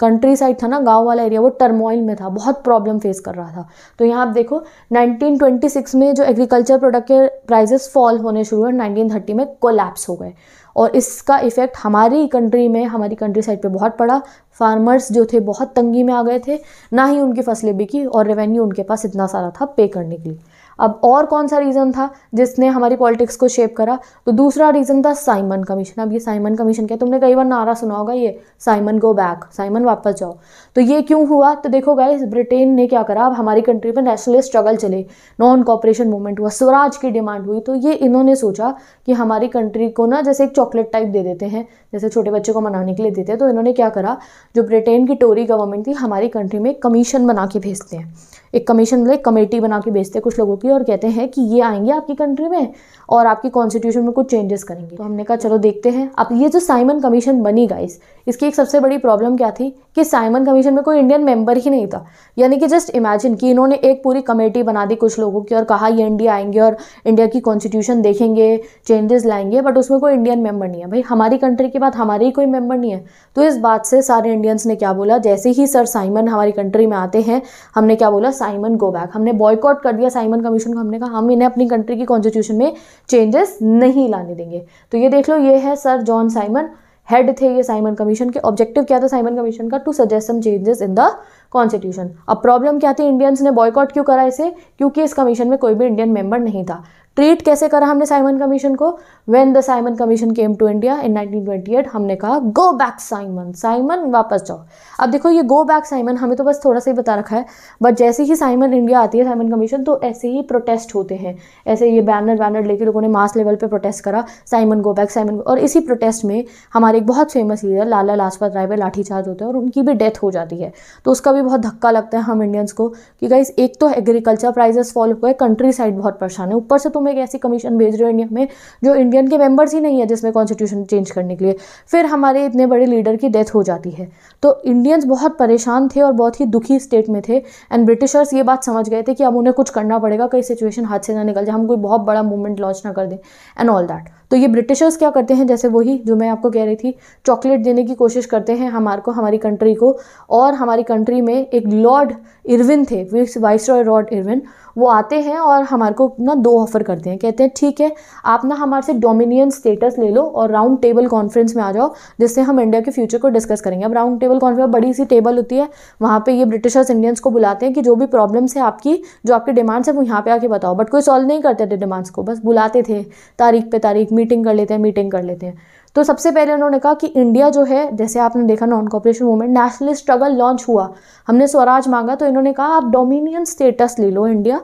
कंट्री साइड था ना गांव वाला एरिया वो टर्मोइल में था बहुत प्रॉब्लम फेस कर रहा था तो यहाँ आप देखो 1926 में जो एग्रीकल्चर प्रोडक्ट के प्राइजेस फॉल होने शुरू हुए 1930 में कोलैप्स हो गए और इसका इफ़ेक्ट हमारी कंट्री में हमारी कंट्री साइड पर बहुत पड़ा फार्मर्स जो थे बहुत तंगी में आ गए थे ना ही उनकी फसलें बिकी और रेवेन्यू उनके पास इतना सारा था पे करने के लिए अब और कौन सा रीज़न था जिसने हमारी पॉलिटिक्स को शेप करा तो दूसरा रीज़न था साइमन कमीशन अब ये साइमन कमीशन क्या तुमने कई बार नारा सुना होगा ये साइमन गो बैक साइमन वापस जाओ तो ये क्यों हुआ तो देखो गाइस ब्रिटेन ने क्या करा अब हमारी कंट्री में नेशनलिस्ट स्ट्रगल चले नॉन कॉपरेशन मूवमेंट हुआ स्वराज की डिमांड हुई तो ये इन्होंने सोचा कि हमारी कंट्री को ना जैसे एक चॉकलेट टाइप दे देते हैं जैसे छोटे बच्चे को मनाने के लिए देते हैं तो इन्होंने क्या करा जो ब्रिटेन की टोरी गवर्नमेंट थी हमारी कंट्री में कमीशन बना के भेजते हैं एक कमीशन मतलब कमेटी बना के भेजते हैं कुछ लोगों की के और कहते हैं कि ये आएंगे आपकी कंट्री में और आपकी कॉन्स्टिट्यूशन में कुछ चेंजेस करेंगे तो हमने कहा चलो देखते हैं अब ये जो साइमन कमीशन बनी गाइस इसकी एक सबसे बड़ी प्रॉब्लम क्या थी कि साइमन कमीशन में कोई इंडियन मेंबर ही नहीं था यानी कि जस्ट इमेजिन कि इन्होंने एक पूरी कमेटी बना दी कुछ लोगों की और कहा ये इंडिया आएंगे और इंडिया की कॉन्स्टिट्यूशन देखेंगे चेंजेस लाएंगे बट उसमें कोई इंडियन मेंबर नहीं है भाई हमारी कंट्री के बाद हमारे ही कोई मेंबर नहीं है तो इस बात से सारे इंडियंस ने क्या बोला जैसे ही सर साइमन हमारी कंट्री में आते हैं हमने क्या बोला साइमन गो बैक हमने बॉयकॉट कर दिया साइमन कमीशन कमीशन को हमने कहा हम इन्हें अपनी कंट्री की कॉन्स्टिट्यूशन में चेंजेस नहीं लाने देंगे तो ये देख लो ये है सर जॉन साइमन हेड थे ये साइमन कमीशन के ऑब्जेक्टिव क्या था साइमन कमीशन का to suggest some changes in the constitution अब प्रॉब्लम क्या थी इंडियंस ने बॉयकॉट क्यों करा इसे क्योंकि इस कमीशन में कोई भी इंडियन मेंबर नहीं था ट्रीट कैसे करा हमने साइमन कमीशन को when the Simon commission came to India in 1928 हमने कहा गो बैक साइमन साइमन वापस जाओ अब देखो ये गो बैक साइमन हमें तो बस थोड़ा सा ही बता रखा है बट जैसे ही साइमन इंडिया आती है साइमन कमीशन तो ऐसे ही प्रोटेस्ट होते हैं ऐसे ये बैनर वैनर लेके लोगों ने मास लेवल पर प्रोटेस्ट करा साइमन गो बैक साइमन और इसी प्रोटेस्ट में हमारे एक बहुत फेमस लीडर लाला लाजपत राय पर लाठीचार्ज होते हैं और उनकी भी डेथ हो जाती है तो उसका भी बहुत धक्का लगता है हम इंडियंस को कि गाइज एक तो एग्रीकल्चर प्राइजेस फॉलो हुआ है कंट्री साइड बहुत परेशान है ऊपर से तुम्हें तो में एक ऐसी कमीशन भेज रहे हो इंडिया में जो इंडियन के मेंबर्स ही नहीं है जिसमें कॉन्स्टिट्यूशन चेंज करने के लिए फिर हमारे इतने बड़े लीडर की डेथ हो जाती है तो इंडियंस बहुत परेशान थे और बहुत ही दुखी स्टेट में थे एंड ब्रिटिशर्स ये बात समझ गए थे कि अब उन्हें कुछ करना पड़ेगा कहीं सिचुएशन हाथ से ना निकल जाए हम कोई बहुत बड़ा मूवमेंट लॉन्च ना कर दें एंड ऑल दैट तो ये ब्रिटिशर्स क्या करते हैं जैसे वही जो मैं आपको कह रही थी चॉकलेट देने की कोशिश करते हैं हमार को हमारी कंट्री को और हमारी कंट्री में एक लॉर्ड इरविन थे वाइस रॉय लॉर्ड इरविन वो आते हैं और हमारे को ना दो ऑफ़र करते हैं कहते हैं ठीक है आप ना हमारे से डोमिनियन स्टेटस ले लो और राउंड टेबल कॉन्फ्रेंस में आ जाओ जिससे हम इंडिया के फ्यूचर को डिस्कस करेंगे अब राउंड टेबल कॉन्फ्रेंस बड़ी सी टेबल होती है वहाँ पे ये ब्रिटिशर्स इंडियंस को बुलाते हैं कि जो भी प्रॉब्लम्स है आपकी जो आपके डिमांड्स हैं वो यहाँ पर आके बताओ बट कोई सॉल्व नहीं करते थे डिमांड्स को बस बुलाते थे तारीख पे तारीख मीटिंग कर लेते हैं मीटिंग कर लेते हैं तो सबसे पहले उन्होंने कहा कि इंडिया जो है जैसे आपने देखा non cooperation movement national struggle launch हुआ हमने स्वराज मांगा तो इन्होंने कहा आप डोमिनियन स्टेटस ले लो इंडिया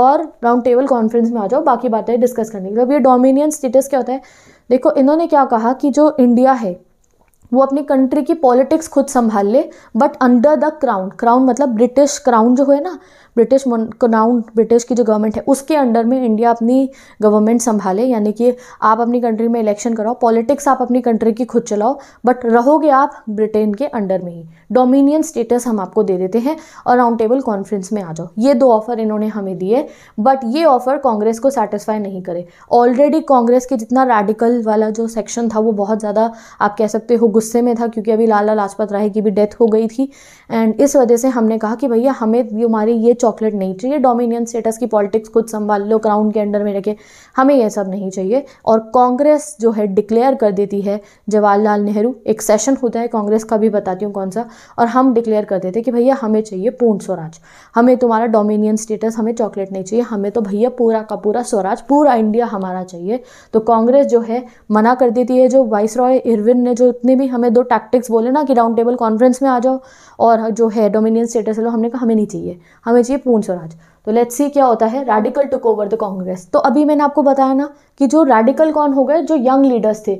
और राउंड टेबल कॉन्फ्रेंस में आ जाओ बाकी बातें डिस्कस करने के लिए अब ये डोमिनियन स्टेटस क्या होता है देखो इन्होंने क्या कहा कि जो इंडिया है वो अपनी कंट्री की पॉलिटिक्स खुद संभाल ले but under the crown crown मतलब ब्रिटिश क्राउन जो है ना ब्रिटिश क्राउन ब्रिटिश की जो गवर्नमेंट है उसके अंडर में इंडिया अपनी गवर्नमेंट संभाले यानी कि आप अपनी कंट्री में इलेक्शन कराओ पॉलिटिक्स आप अपनी कंट्री की खुद चलाओ बट रहोगे आप ब्रिटेन के अंडर में ही डोमिनियन स्टेटस हम आपको दे देते हैं और राउंड टेबल कॉन्फ्रेंस में आ जाओ ये दो ऑफर इन्होंने हमें दिए बट ये ऑफर कांग्रेस को सेटिस्फाई नहीं करे ऑलरेडी कांग्रेस के जितना रेडिकल वाला जो सेक्शन था वो बहुत ज़्यादा आप कह सकते हो गुस्से में था क्योंकि अभी लाला लाजपत राय की भी डेथ हो गई थी एंड इस वजह से हमने कहा कि भैया हमें हमारी ये चॉकलेट नहीं चाहिए डोमिनियन स्टेटस की पॉलिटिक्स खुद संभाल लो क्राउन के अंडर में रखे हमें यह सब नहीं चाहिए और कांग्रेस जो है डिक्लेयर कर देती है जवाहरलाल नेहरू एक सेशन होता है कांग्रेस का भी बताती हूँ कौन सा और हम डिक्लेयर कर देते कि भैया हमें चाहिए पूर्ण स्वराज हमें तुम्हारा डोमिनियन स्टेटस हमें चॉकलेट नहीं चाहिए हमें तो भैया पूरा का पूरा स्वराज पूरा इंडिया हमारा चाहिए तो कांग्रेस जो है मना कर देती है जो वाइस रॉय इरविन ने जो इतने भी भी हमें दो टैक्टिक्स बोले ना कि राउंड टेबल कॉन्फ्रेंस में आ जाओ और जो है डोमिनियन स्टेटस लो हमने कहा हमें नहीं चाहिए हमें चाहिए पूर्ण स्वराज तो लेट्स सी क्या होता है radical took over the Congress तो अभी मैंने आपको बताया ना कि जो रेडिकल कौन हो गए जो यंग लीडर्स थे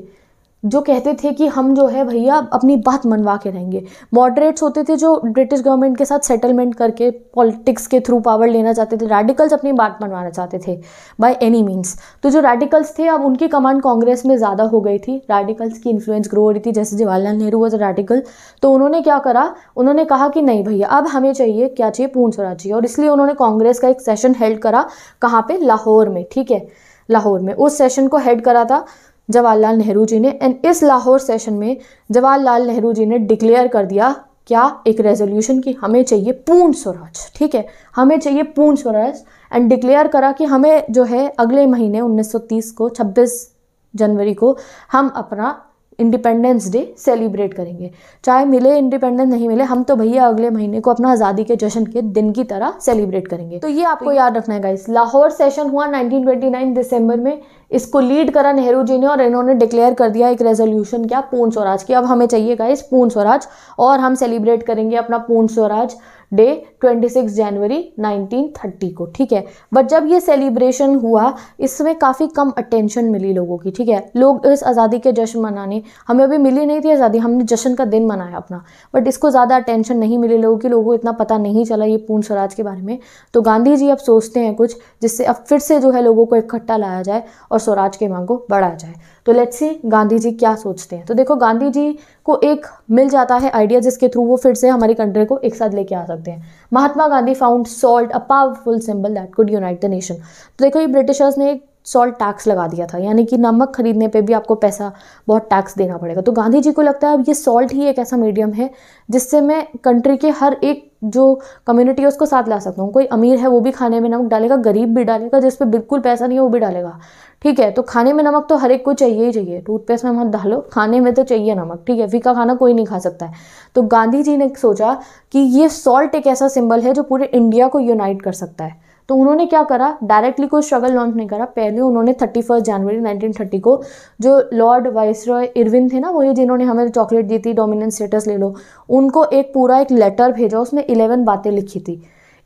जो कहते थे कि हम जो है भैया अपनी बात मनवा के रहेंगे मॉडरेट्स होते थे जो ब्रिटिश गवर्नमेंट के साथ सेटलमेंट करके पॉलिटिक्स के थ्रू पावर लेना चाहते थे रेडिकल्स अपनी बात मनवाना चाहते थे बाय एनी मीन्स तो जो रेडिकल्स थे अब उनकी कमांड कांग्रेस में ज़्यादा हो गई थी रेडिकल्स की इन्फ्लुएंस ग्रो हो रही थी जैसे जवाहरलाल नेहरू वॉज रेडिकल तो उन्होंने क्या करा उन्होंने कहा कि नहीं भैया अब हमें चाहिए क्या चाहिए पूर्ण स्वराज चाहिए और इसलिए उन्होंने कांग्रेस का एक सेशन हेल्ड करा कहाँ पर लाहौर में ठीक है लाहौर में उस सेशन को हेड करा था जवाहरलाल नेहरू जी ने एंड इस लाहौर सेशन में जवाहरलाल नेहरू जी ने डिक्लेयर कर दिया क्या एक रेजोल्यूशन कि हमें चाहिए पूर्ण स्वराज ठीक है हमें चाहिए पूर्ण स्वराज एंड डिक्लेयर करा कि हमें जो है अगले महीने 1930 को 26 जनवरी को हम अपना इंडिपेंडेंस डे सेलिब्रेट करेंगे चाहे मिले इंडिपेंडेंस नहीं मिले हम तो भैया अगले महीने को अपना आज़ादी के जश्न के दिन की तरह सेलिब्रेट करेंगे तो ये आपको याद रखना है गाइस लाहौर सेशन हुआ 1929 दिसंबर में इसको लीड करा नेहरू जी ने और इन्होंने डिक्लेयर कर दिया एक रेजोल्यूशन क्या पूर्ण स्वराज की अब हमें चाहिए गाइस पूर्ण स्वराज और हम सेलिब्रेट करेंगे अपना पूर्ण स्वराज डे 26 जनवरी 1930 को ठीक है बट जब ये सेलिब्रेशन हुआ इसमें काफ़ी कम अटेंशन मिली लोगों की ठीक है लोग इस आज़ादी के जश्न मनाने हमें अभी मिली नहीं थी आज़ादी हमने जश्न का दिन मनाया अपना बट इसको ज़्यादा अटेंशन नहीं मिली लोगों की लोगों को इतना पता नहीं चला ये पूर्ण स्वराज के बारे में तो गांधी जी अब सोचते हैं कुछ जिससे अब फिर से जो है लोगों को इकट्ठा लाया जाए और और स्वराज की मांग को बढ़ाया जाए तो लेट्स सी गांधी जी क्या सोचते हैं तो देखो गांधी जी को एक मिल जाता है आइडिया जिसके थ्रू वो फिर से हमारी कंट्री को एक साथ लेके आ सकते हैं Mahatma Gandhi found salt a powerful symbol that could unite the nation तो देखो ये ब्रिटिशर्स ने एक सॉल्ट टैक्स लगा दिया था यानी कि नमक खरीदने पे भी आपको पैसा बहुत टैक्स देना पड़ेगा तो गांधी जी को लगता है अब ये सॉल्ट ही एक ऐसा मीडियम है जिससे मैं कंट्री के हर एक जो कम्युनिटी है उसको साथ ला सकता हूँ कोई अमीर है वो भी खाने में नमक डालेगा गरीब भी डालेगा जिस पर बिल्कुल पैसा नहीं है वो भी डालेगा ठीक है तो खाने में नमक तो हर एक को चाहिए ही चाहिए टूथपेस्ट में मत डालो खाने में तो चाहिए नमक ठीक है फीका खाना कोई नहीं खा सकता है तो गांधी जी ने सोचा कि ये सॉल्ट एक ऐसा सिंबल है जो पूरे इंडिया को यूनाइट कर सकता है तो उन्होंने क्या करा डायरेक्टली कोई स्ट्रगल लॉन्च नहीं करा पहले उन्होंने thirty first January nineteen thirty को जो लॉर्ड वाइस रॉय इरविन थे ना वही जिन्होंने हमें चॉकलेट दी थी डोमिनेंट स्टेटस ले लो उनको एक पूरा एक लेटर भेजा उसमें इलेवन बातें लिखी थी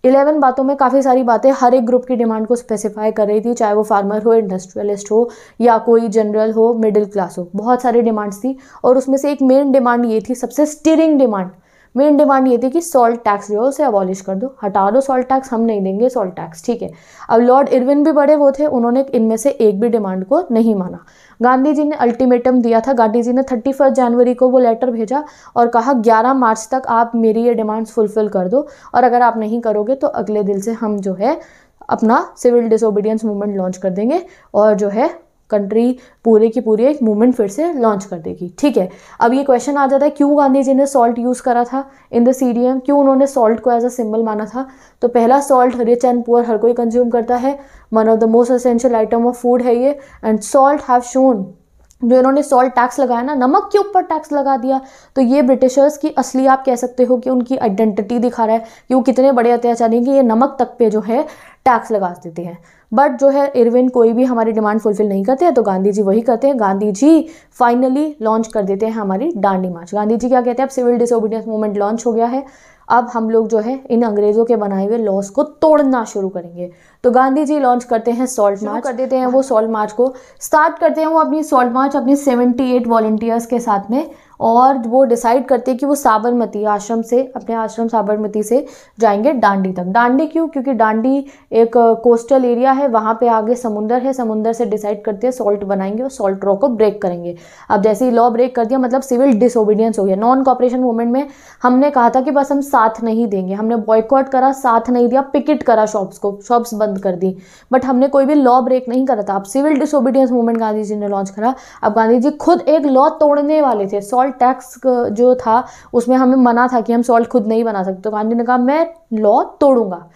इलेवन बातों में काफ़ी सारी बातें हर एक ग्रुप की डिमांड को स्पेसिफाई कर रही थी चाहे वो फार्मर हो इंडस्ट्रियलिस्ट हो या कोई जनरल हो मिडिल क्लास हो बहुत सारी डिमांड्स थी और उसमें से एक मेन डिमांड ये थी सबसे स्टीरिंग डिमांड मेन डिमांड ये थी कि सॉल्ट टैक्स जो उसे अबॉलिश कर दो हटा दो सॉल्ट टैक्स हम नहीं देंगे सॉल्ट टैक्स ठीक है अब लॉर्ड इरविन भी बड़े वो थे उन्होंने इनमें से एक भी डिमांड को नहीं माना गांधी जी ने अल्टीमेटम दिया था गांधी जी ने थर्टी फर्स्ट जनवरी को वो लेटर भेजा और कहा ग्यारह मार्च तक आप मेरी ये डिमांड्स फुलफिल कर दो और अगर आप नहीं करोगे तो अगले दिन से हम जो है अपना सिविल डिसोबीडियंस मूवमेंट लॉन्च कर देंगे और जो है कंट्री पूरे की पूरी एक मूवमेंट फिर से लॉन्च कर देगी ठीक है अब ये क्वेश्चन आ जाता है क्यों गांधी जी ने सॉल्ट यूज़ करा था इन द सी क्यों उन्होंने सॉल्ट को एज अ सिंबल माना था तो पहला सॉल्ट रिच एंड पुअर हर कोई कंज्यूम करता है one of the most essential item of food है ये एंड सॉल्ट हैव शोन जो इन्होंने सॉल्ट टैक्स लगाया ना नमक के ऊपर टैक्स लगा दिया तो ये ब्रिटिशर्स की असली आप कह सकते हो कि उनकी आइडेंटिटी दिखा रहा है कि वो कितने बड़े अत्याचारी हैं कि ये नमक तक पे जो है टैक्स लगा देते हैं बट जो है इरविन कोई भी हमारी डिमांड फुलफिल नहीं करते हैं तो गांधी जी वही करते हैं गांधी जी फाइनली लॉन्च कर देते हैं हमारी डांडी मार्च गांधी जी क्या कहते हैं अब सिविल डिसोबीडियंस मूवमेंट लॉन्च हो गया है अब हम लोग जो है इन अंग्रेज़ों के बनाए हुए लॉस को तोड़ना शुरू करेंगे तो गांधी जी लॉन्च करते हैं सॉल्ट मार्च कर देते हैं वो सॉल्ट हाँ। मार्च को स्टार्ट करते हैं वो अपनी सॉल्ट मार्च अपनी सेवेंटी एट के साथ में और वो डिसाइड करते हैं कि वो साबरमती आश्रम से अपने आश्रम साबरमती से जाएंगे डांडी तक डांडी क्यों क्योंकि डांडी एक कोस्टल एरिया है वहाँ पे आगे समुंदर है समुंदर से डिसाइड करते हैं सॉल्ट बनाएंगे और सॉल्ट रॉक को ब्रेक करेंगे अब जैसे ही लॉ ब्रेक कर दिया मतलब सिविल डिसोबीडियंस हो गया नॉन कॉपरेशन मूवमेंट में हमने कहा था कि बस हम साथ नहीं देंगे हमने बॉयकॉट करा साथ नहीं दिया पिकट करा शॉप्स को शॉप्स बंद कर दी बट हमने कोई भी लॉ ब्रेक नहीं करा था अब civil disobedience movement Gandhi ji ने लॉन्च करा अब गांधी जी खुद एक लॉ तोड़ने वाले थे सॉल्ट सॉल्ट टैक्स जो था उसमें हमें मना था कि हम सॉल्ट खुद नहीं बना सकते तो गांधी ने कहा मैं लॉ तोड़ूंगा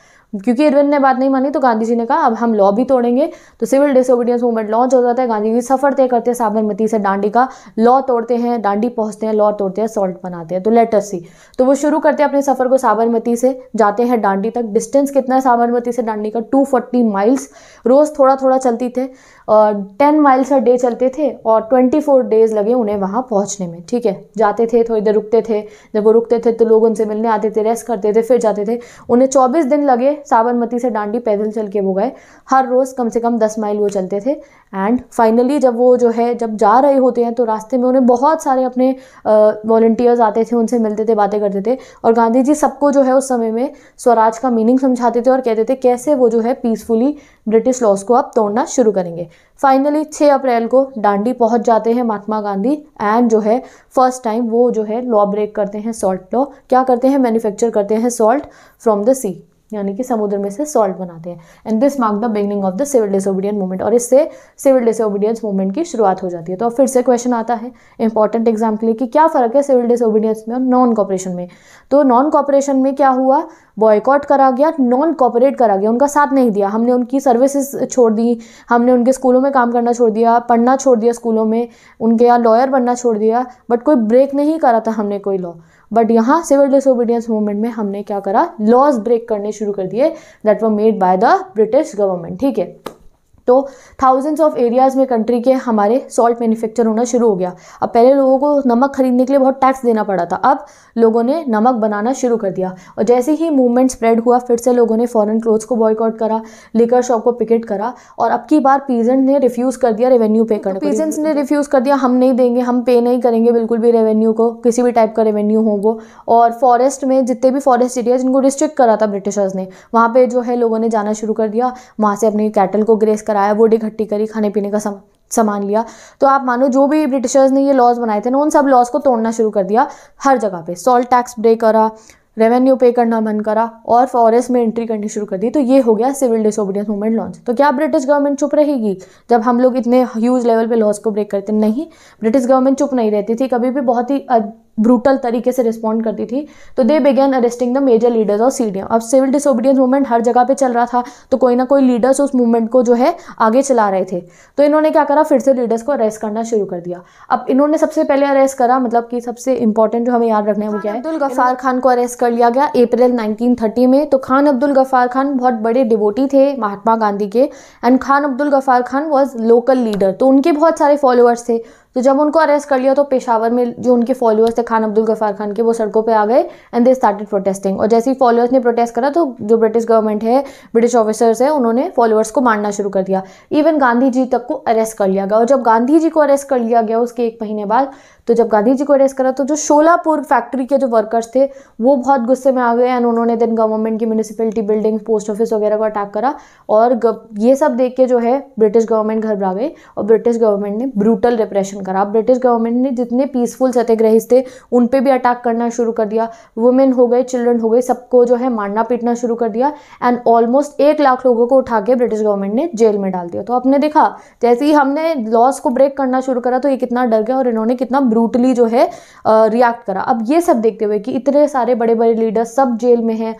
क्योंकि इरविन ने बात नहीं मानी तो गांधी जी ने कहा अब हम लॉ भी तोड़ेंगे तो सिविल डिसोबीडियंस मूवमेंट लॉन्च हो जाता है गांधी जी सफर तय करते हैं साबरमती से डांडी का लॉ तोड़ते हैं डांडी पहुंचते हैं लॉ तोड़ते हैं सॉल्ट बनाते हैं तो लेटर सी तो वो शुरू करते हैं अपने सफर को साबरमती से जाते हैं डांडी तक डिस्टेंस कितना है साबरमती से डांडी का टू माइल्स रोज़ थोड़ा थोड़ा चलती थे और टेन माइल्स अ डे चलते थे और ट्वेंटी फोर डेज़ लगे उन्हें वहाँ पहुँचने में ठीक है जाते थे थोड़ी तो देर रुकते थे जब वो रुकते थे तो लोग उनसे मिलने आते थे रेस्ट करते थे फिर जाते थे उन्हें चौबीस दिन लगे साबरमती से डांडी पैदल चल के वो गए हर रोज़ कम से कम दस माइल वो चलते थे एंड फाइनली जब वो जो है जब जा रहे होते हैं तो रास्ते में उन्हें बहुत सारे अपने वॉल्टियर्स आते थे उनसे मिलते थे बातें करते थे और गांधी जी सबको जो है उस समय में स्वराज का मीनिंग समझाते थे और कहते थे कैसे वो जो है पीसफुली ब्रिटिश इस लॉस को आप तोड़ना शुरू करेंगे फाइनली 6 अप्रैल को डांडी पहुंच जाते हैं महात्मा गांधी एंड जो है फर्स्ट टाइम वो जो है लॉ ब्रेक करते हैं सॉल्ट लॉ क्या करते हैं मैन्युफैक्चर करते हैं सॉल्ट फ्रॉम द सी यानी कि समुद्र में से सॉल्ट बनाते हैं and this mark the beginning of the civil disobedience movement और इससे सिविल डिसोबीडियंस मूवमेंट की शुरुआत हो जाती है तो फिर से क्वेश्चन आता है इंपॉर्टेंट एग्जाम के लिए कि क्या फ़र्क है सिविल डिसोबीडियंस में और नॉन कॉपरेशन में तो नॉन कॉपरेशन में क्या हुआ बॉयकॉट करा गया नॉन कॉपरेट करा गया उनका साथ नहीं दिया हमने उनकी सर्विसेज छोड़ दी हमने उनके स्कूलों में काम करना छोड़ दिया पढ़ना छोड़ दिया स्कूलों में उनके यहाँ लॉयर बनना छोड़ दिया बट कोई ब्रेक नहीं करा था हमने कोई लॉ बट यहाँ सिविल डिसोबीडियंस मूवमेंट में हमने क्या करा लॉज ब्रेक करने शुरू कर दिए that were made by the British government ठीक है तो थाउजेंड्स ऑफ एरियाज़ में कंट्री के हमारे सॉल्ट मैन्युफैक्चर होना शुरू हो गया अब पहले लोगों को नमक खरीदने के लिए बहुत टैक्स देना पड़ा था अब लोगों ने नमक बनाना शुरू कर दिया और जैसे ही मूवमेंट स्प्रेड हुआ फिर से लोगों ने फॉरेन क्लोथ्स को बॉयकॉट करा लेकर शॉप को पिकेट करा और अब की बार पीजेंट ने रिफ्यूज़ कर दिया रेवेन्यू पे करना पीजेंट्स ने रिफ्यूज़ कर दिया हम नहीं देंगे हम पे नहीं करेंगे बिल्कुल भी रेवेन्यू को किसी भी टाइप का रेवेन्यू हो वो और फॉरेस्ट में जितने भी फॉरेस्ट एरिया जिनको रिस्ट्रिक्ट करा था ब्रिटिशर्स ने वहाँ पर जो है लोगों ने जाना शुरू कर दिया वहाँ से अपने कैटल को ग्रेस कर कराया वोट इकट्ठी करी खाने पीने का सामान सामान लिया तो आप मानो जो भी ब्रिटिशर्स ने ये लॉज बनाए थे ना उन सब लॉज को तोड़ना शुरू कर दिया हर जगह पे सॉल्ट टैक्स ब्रेक करा रेवेन्यू पे करना बंद करा और फॉरेस्ट में एंट्री करनी शुरू कर दी तो ये हो गया सिविल डिसोबिडियंस मूवमेंट लॉन्च तो क्या ब्रिटिश गवर्नमेंट चुप रहेगी जब हम लोग इतने ह्यूज लेवल पे लॉज को ब्रेक करते नहीं ब्रिटिश गवर्नमेंट चुप नहीं रहती थी कभी भी बहुत ही ब्रूटल तरीके से रिस्पॉन्ड करती थी तो they began arresting the major leaders of see अब सिविल डिसोबीडियंस मूवमेंट हर जगह पे चल रहा था तो कोई ना कोई लीडर्स उस मूवमेंट को जो है आगे चला रहे थे तो इन्होंने क्या करा फिर से लीडर्स को अरेस्ट करना शुरू कर दिया अब इन्होंने सबसे पहले अरेस्ट करा मतलब कि सबसे इंपॉर्टेंट जो हमें याद रखना है वो क्या है अब्दुल गफ्फार खान को अरेस्ट कर लिया गया अप्रैल नाइनटीन में तो खान अब्दुल गफ्फार खान बहुत बड़े डिवोटी थे महात्मा गांधी के and Khan Abdul Ghaffar Khan was local leader तो उनके बहुत सारे फॉलोअर्स थे तो जब उनको अरेस्ट कर लिया तो पेशावर में जो उनके फॉलोअर्स थे खान अब्दुल गफ़ार खान के वो सड़कों पे आ गए एंड दे स्टार्टेड प्रोटेस्टिंग और जैसे ही फॉलोअर्स ने प्रोटेस्ट करा तो जो ब्रिटिश गवर्नमेंट है ब्रिटिश ऑफिसर्स है उन्होंने फॉलोअर्स को मारना शुरू कर दिया इवन गांधी जी तक को अरेस्ट कर लिया गया और जब गांधी जी को अरेस्ट कर लिया गया उसके एक महीने बाद तो जब गांधी जी को अरेस्ट करा तो जो शोलापुर फैक्ट्री के जो वर्कर्स थे वो बहुत गुस्से में आ गए एंड उन्होंने देन गवर्नमेंट की म्यूनसिपलिटी बिल्डिंग पोस्ट ऑफिस वगैरह को अटैक करा और ये सब देख के जो है ब्रिटिश गवर्नमेंट घर भरा गई और ब्रिटिश गवर्नमेंट ने ब्रूटल रिप्रेशन करा ब्रिटिश गवर्नमेंट ने जितने पीसफुल सत्याग्रहिस थे उन पर भी अटैक करना शुरू कर दिया वुमेन हो गए चिल्ड्रन हो गए सबको जो है मारना पीटना शुरू कर दिया एंड ऑलमोस्ट एक लाख लोगों को उठा के ब्रिटिश गवर्नमेंट ने जेल में डाल दिया तो आपने देखा जैसे ही हमने लॉस को ब्रेक करना शुरू करा तो ये कितना डर गया और इन्होंने कितना ब्रूटली जो है रिएक्ट करा अब ये सब देखते हुए कि इतने सारे बड़े बड़े लीडर्स सब जेल में हैं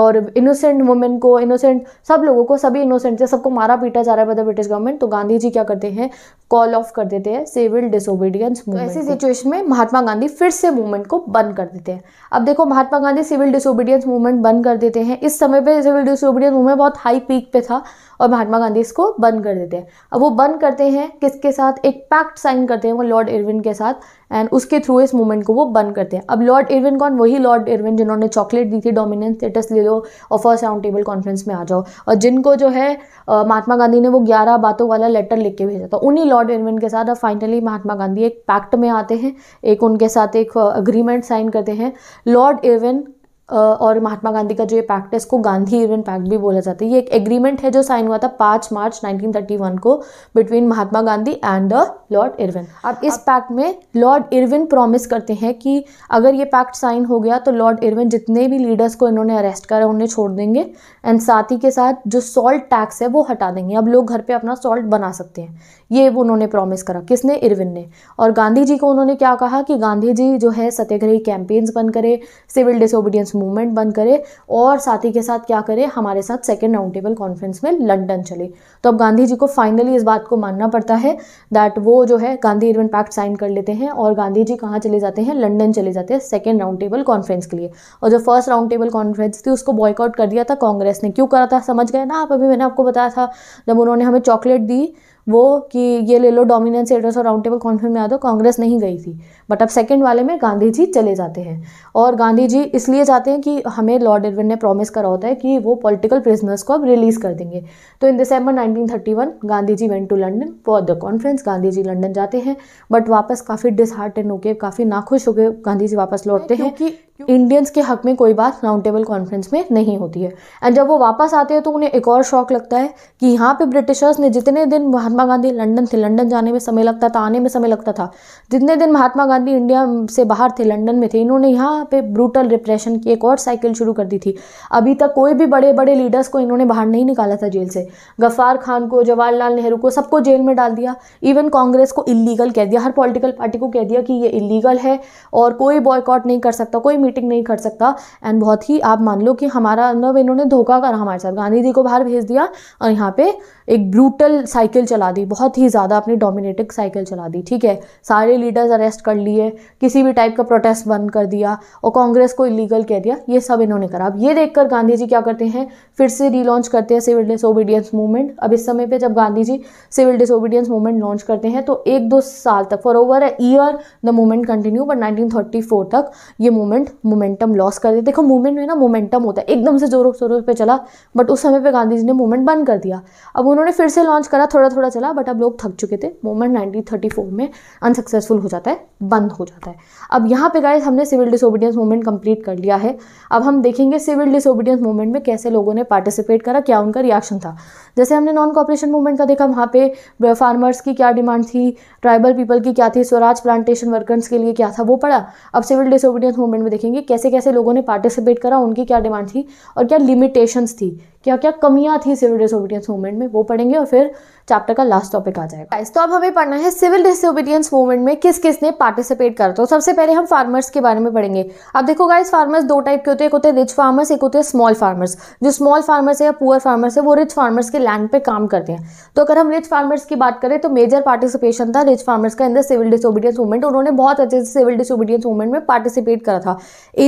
और इनोसेंट वुमेन को इनोसेंट सब लोगों को सभी इनोसेंट से सबको मारा पीटा जा रहा है बता ब्रिटिश गवर्नमेंट तो गांधी जी क्या करते हैं कॉल ऑफ कर देते हैं सिविल डिसोबीडियंस तो ऐसी सिचुएशन में महात्मा गांधी फिर से मूवमेंट को बंद कर देते हैं अब देखो Mahatma Gandhi civil disobedience movement बंद कर देते हैं इस समय पर सिविल डिसोबीडियंस मूवमेंट बहुत हाई पीक पे था और महात्मा गांधी इसको बंद कर देते हैं अब वो बंद करते हैं किसके साथ एक पैक्ट साइन करते हैं वो लॉर्ड इरविन के साथ एंड उसके थ्रू इस मूवमेंट को वो बंद करते हैं अब लॉर्ड इरविन कौन वही लॉर्ड इरविन जिन्होंने चॉकलेट दी थी डोमिनेंस स्टेटस ले लो और फर्स्ट राउंड टेबल कॉन्फ्रेंस में आ जाओ और जिनको जो है महात्मा गांधी ने वो ग्यारह बातों वाला लेटर लिख के भेजा था उन्हीं लॉर्ड इरविन के साथ अब फाइनली महात्मा गांधी एक पैक्ट में आते हैं एक उनके साथ एक अग्रीमेंट साइन करते हैं लॉर्ड इरविन और महात्मा गांधी का जो ये पैक्ट है इसको गांधी इवन पैक्ट भी बोला जाता है ये एक एग्रीमेंट है जो साइन हुआ था पाँच मार्च 1931 को between Mahatma Gandhi and the lord Irwin अब इस पैक्ट में लॉर्ड इरविन प्रॉमिस करते हैं कि अगर ये पैक्ट साइन हो गया तो लॉर्ड इरविन जितने भी लीडर्स को इन्होंने अरेस्ट करा उन्हें छोड़ देंगे एंड साथ ही के साथ जो सॉल्ट टैक्स है वो हटा देंगे अब लोग घर पर अपना सॉल्ट बना सकते हैं ये वो उन्होंने प्रॉमिस करा किसने इरविन ने और गांधी जी को उन्होंने क्या कहा कि गांधी जी जो है सत्याग्रही कैंपेन्स बंद करे सिविल डिसोबीडियंस मूवमेंट बंद करे और साथ ही के साथ क्या करे हमारे साथ सेकेंड राउंड टेबल कॉन्फ्रेंस में लंडन चले तो अब गांधी जी को फाइनली इस बात को मानना पड़ता है दैट वो जो है गांधी इरविन पैक्ट साइन कर लेते हैं और गांधी जी कहाँ चले जाते हैं लंडन चले जाते हैं सेकेंड राउंड टेबल कॉन्फ्रेंस के लिए और जो फर्स्ट राउंड टेबल कॉन्फ्रेंस थी उसको बॉयकआउट कर दिया था कांग्रेस ने क्यों करा था समझ गए ना आप अभी मैंने आपको बताया था जब उन्होंने हमें चॉकलेट दी वो कि ये ले लो डोमिनेंस एडर्स और राउंड टेबल कॉन्फ्रेंस में आ दो कांग्रेस नहीं गई थी बट अब सेकंड वाले में गांधी जी चले जाते हैं और गांधी जी इसलिए जाते हैं कि हमें लॉर्ड एडविन ने प्रॉमिस करा होता है कि वो पॉलिटिकल प्रिजनर्स को अब रिलीज़ कर देंगे तो in December 1931 Gandhi ji went to London for the conference Gandhi ji London जाते हैं बट वापस काफ़ी डिसहार्टन होकर काफ़ी नाखुश होकर गांधी जी वापस लौटते हैं कि इंडियंस के हक में कोई बात राउंड टेबल कॉन्फ्रेंस में नहीं होती है एंड जब वो वापस आते हैं तो उन्हें एक और शौक लगता है कि यहाँ पे ब्रिटिशर्स ने जितने दिन वहाँ महात्मा गांधी लंदन थे लंदन जाने में समय लगता था आने में समय लगता था जितने दिन महात्मा गांधी इंडिया से बाहर थे लंदन में थे इन्होंने यहाँ पे ब्रूटल रिप्रेशन की एक और साइकिल शुरू कर दी थी अभी तक कोई भी बड़े बड़े लीडर्स को इन्होंने बाहर नहीं निकाला था जेल से गफ्फार खान को जवाहरलाल नेहरू को सबको जेल में डाल दिया इवन कांग्रेस को इलीगल कह दिया हर पॉलिटिकल पार्टी को कह दिया कि ये इलीगल है और कोई बॉयकॉट नहीं कर सकता कोई मीटिंग नहीं कर सकता एंड बहुत ही आप मान लो कि हमारा अनुभव मतलब इन्होंने धोखा करा हमारे साथ गांधी जी को बाहर भेज दिया और यहाँ पे एक ब्रूटल साइकिल चला दी बहुत ही ज़्यादा अपनी डोमिनेटिक साइकिल चला दी ठीक है सारे लीडर्स अरेस्ट कर लिए किसी भी टाइप का प्रोटेस्ट बंद कर दिया और कांग्रेस को इलीगल कह दिया ये सब इन्होंने करा अब ये देखकर गांधी जी क्या करते हैं फिर से रीलॉन्च करते हैं सिविल डिसोबीडियंस मूवमेंट अब इस समय पर जब Gandhi ji civil disobedience movement launch करते हैं तो एक दो साल तक for over a year the movement continue but nineteen तक ये मूवमेंट मोमेंटम लॉस कर दिया देखो मूवमेंट में ना मोमेंटम होता है एकदम से जोरों शोरों पर चला बट उस समय पर गांधी जी ने मूवमेंट बंद कर दिया अब उन्होंने फिर से लॉन्च करा थोड़ा थोड़ा चला बट अब लोग थक चुके थे मूवमेंट 1934 में अनसक्सेसफुल सक्सेसफुल हो जाता है बंद हो जाता है अब यहाँ पे गाइज हमने सिविल डिसोबीडियंस मूवमेंट कंप्लीट कर लिया है अब हम देखेंगे सिविल डिसोबीडियंस मूवमेंट में कैसे लोगों ने पार्टिसिपेट करा क्या उनका रिएक्शन था जैसे हमने नॉन कॉपरेशन मूवमेंट का देखा वहाँ पे फार्मर्स uh, की क्या डिमांड थी ट्राइबल पीपल की क्या थी स्वराज प्लांटेशन वर्कर्स के लिए क्या था वो पढ़ा अब सिविल डिसोबीडियंस मूवमेंट में देखेंगे कैसे कैसे लोगों ने पार्टिसिपेट करा उनकी क्या डिमांड थी और क्या लिमिटेशंस थी क्या क्या कमियां थी सिविल डिसोबीडियंस मूवमेंट में वो पढ़ेंगे और फिर चैप्टर का लास्ट टॉपिक आ जाएगा तो अब हमें पढ़ना है सिविल डिसोबीडियंस मूवमेंट में किस किस ने पार्टिसिपेट करा तो सबसे पहले हम फार्मर्स के बारे में पढ़ेंगे अब देखो गाइस फार्मर्स दो टाइप के होते हैं एक होते हैं रिच फार्मर्स एक होते हैं स्मॉल फार्मर्स जो स्मॉल फार्मर्स है या पुअर फार्मर्स है वो रिच फार्मर्स के लैंड पे काम करते हैं तो अगर हम रिच फार्मर्स की बात करें तो मेजर पार्टिसिपेशन था रिच फार्मर्स का in the civil disobedience movement उन्होंने बहुत अच्छे से सिविल डिसोबीडियंस मूवमेंट में पार्टिसिपेट करा था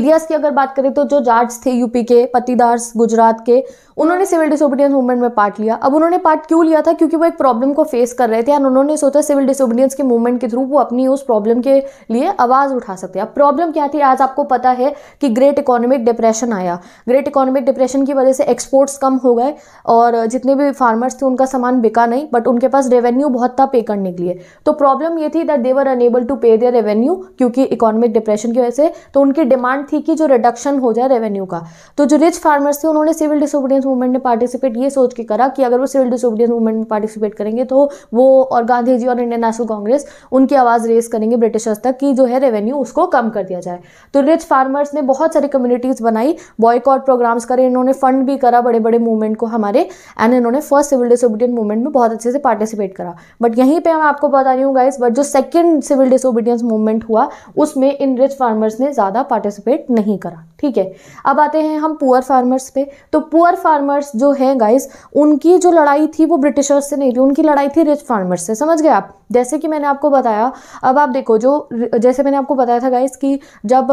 एरियाज की अगर बात करें तो जो जार्ज थे यूपी के पतिदास गुजरात के उन्होंने सिविल डिसोबीडियंस मूवमेंट में पार्ट लिया अब उन्होंने पार्ट क्यों लिया था क्योंकि वो एक प्रॉब्लम को फेस कर रहे थे एंड उन्होंने सोचा सिविल डिसोबीडियंस के मूवमेंट के थ्रू वो अपनी उस प्रॉब्लम के लिए आवाज़ उठा सकते हैं अब प्रॉब्लम क्या थी आज आपको पता है कि ग्रेट इकोनॉमिक डिप्रेशन आया ग्रेट इकोनॉमिक डिप्रेशन की वजह से एक्सपोर्ट्स कम हो गए और जितने भी फार्मर्स थे उनका सामान बिका नहीं बट उनके पास रेवेन्यू बहुत था पे करने के लिए तो प्रॉब्लम ये थी that they were unable to pay their revenue क्योंकि इकोनॉमिक डिप्रेशन की वजह से तो उनकी डिमांड थी कि जो रिडक्शन हो जाए रेवेन्यू का तो जो रिच फार्मर्स थे उन्होंने सिविल डिसोबिडियंस मूवमेंट में पार्टिसिपेट ये सोच के करा कि अगर वो सिविल डिसोबिडियंस मूवमेंट में पार्टिसिपेट करेंगे तो वो और गांधी जी और इंडियन नेशनल कांग्रेस उनकी आवाज़ रेस करेंगे ब्रिटिशर्स तक कि जो है रेवेन्यू रेवेन्यू उसको कम कर दिया जाए तो रिच फार्मर्स ने बहुत सारी कम्युनिटीज़ बनाई बॉयकॉट प्रोग्राम्स करे इन्होंने फंड भी करा बड़े बड़े मूवमेंट को हमारे एंड इन्होंने फर्स्ट सिविल डिसोबीडियंस मूवमेंट में बहुत अच्छे से पार्टिसिपेट करा बट यहीं पर मैं आपको बता रही हूँ गाइज बट जो सेकेंड सिविल डिसोबीडियंस मूवमेंट हुआ उसमें इन रिच फार्मर्स ने ज़्यादा पार्टिसिपेट नहीं करा ठीक है अब आते हैं हम पुअर फार्मर्स पे तो पुअर फार्मर्स जो हैं गाइस उनकी जो लड़ाई थी वो ब्रिटिशर्स से नहीं थी उनकी लड़ाई थी रिच फार्मर्स से समझ गए आप जैसे कि मैंने आपको बताया अब आप देखो जो जैसे मैंने आपको बताया था गाइस कि जब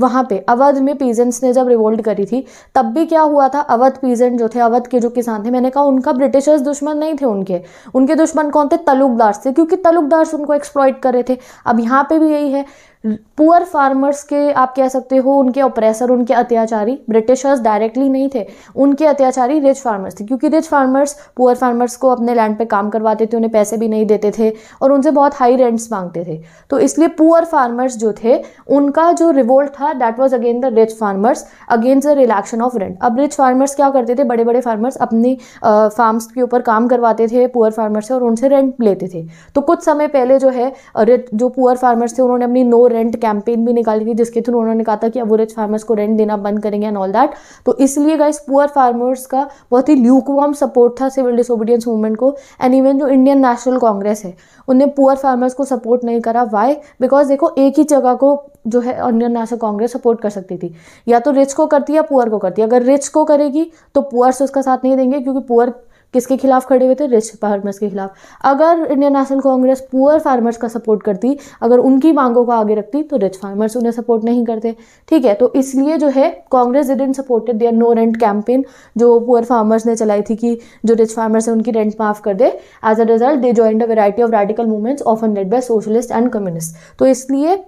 वहाँ पे अवध में पीजेंट्स ने जब रिवोल्ट करी थी तब भी क्या हुआ था अवध पीजेंट जो थे अवध के जो किसान थे मैंने कहा उनका ब्रिटिशर्स दुश्मन नहीं थे उनके उनके दुश्मन कौन थे तलुकदार्स थे क्योंकि तलुकदार्स उनको एक्सप्लॉइट कर रहे थे अब यहाँ पे भी यही है पुअर फार्मर्स के आप कह सकते हो उनके ऑपरेसर उनके अत्याचारी ब्रिटिशर्स डायरेक्टली नहीं थे उनके अत्याचारी रिच फार्मर्स थे क्योंकि रिच फार्मर्स पुअर फार्मर्स को अपने लैंड पे काम करवाते थे उन्हें पैसे भी नहीं देते थे और उनसे बहुत हाई रेंट्स मांगते थे तो इसलिए पुअर फार्मर्स जो थे उनका जो रिवोल्ट था that was again the rich farmers against the relaxation of rent अब रिच फार्मर्स क्या करते थे बड़े बड़े फार्मर्स अपनी फार्म्स के ऊपर काम करवाते थे पुअर फार्मर्स से और उनसे रेंट लेते थे तो कुछ समय पहले जो है जो पुअर फार्मर्स थे उन्होंने अपनी नो रेंट कैंपेन भी निकाली थी जिसके थ्रू उन्होंने कहा था कि अब वो रिच फार्मर्स को रेंट देना बंद करेंगे एंड ऑल दैट तो इसलिए गाइस पुअर फार्मर्स का बहुत ही ल्यूकवाम सपोर्ट था सिविल डिसोबीडियंस मूवमेंट को एंड इवन जो इंडियन नेशनल कांग्रेस है उन्हें पुअर फार्मर्स को सपोर्ट नहीं करा वाई बिकॉज देखो एक ही जगह को जो है इंडियन नेशनल कांग्रेस सपोर्ट कर सकती थी या तो रिच को करती है या पुअर को करती है अगर रिच को करेगी तो पुअर्स उसका साथ नहीं देंगे क्योंकि पुअर किसके खिलाफ खड़े हुए थे रिच फार्मर्स के खिलाफ अगर इंडियन नेशनल कांग्रेस पुअर फार्मर्स का सपोर्ट करती अगर उनकी मांगों को आगे रखती तो रिच फार्मर्स उन्हें सपोर्ट नहीं करते ठीक है तो इसलिए जो है Congress didn't supported their no rent campaign जो पुअर फार्मर्स ने चलाई थी कि जो रिच फार्मर्स हैं उनकी रेंट माफ कर दे as a result they join a variety of radical movements often led by socialist and communist तो इसलिए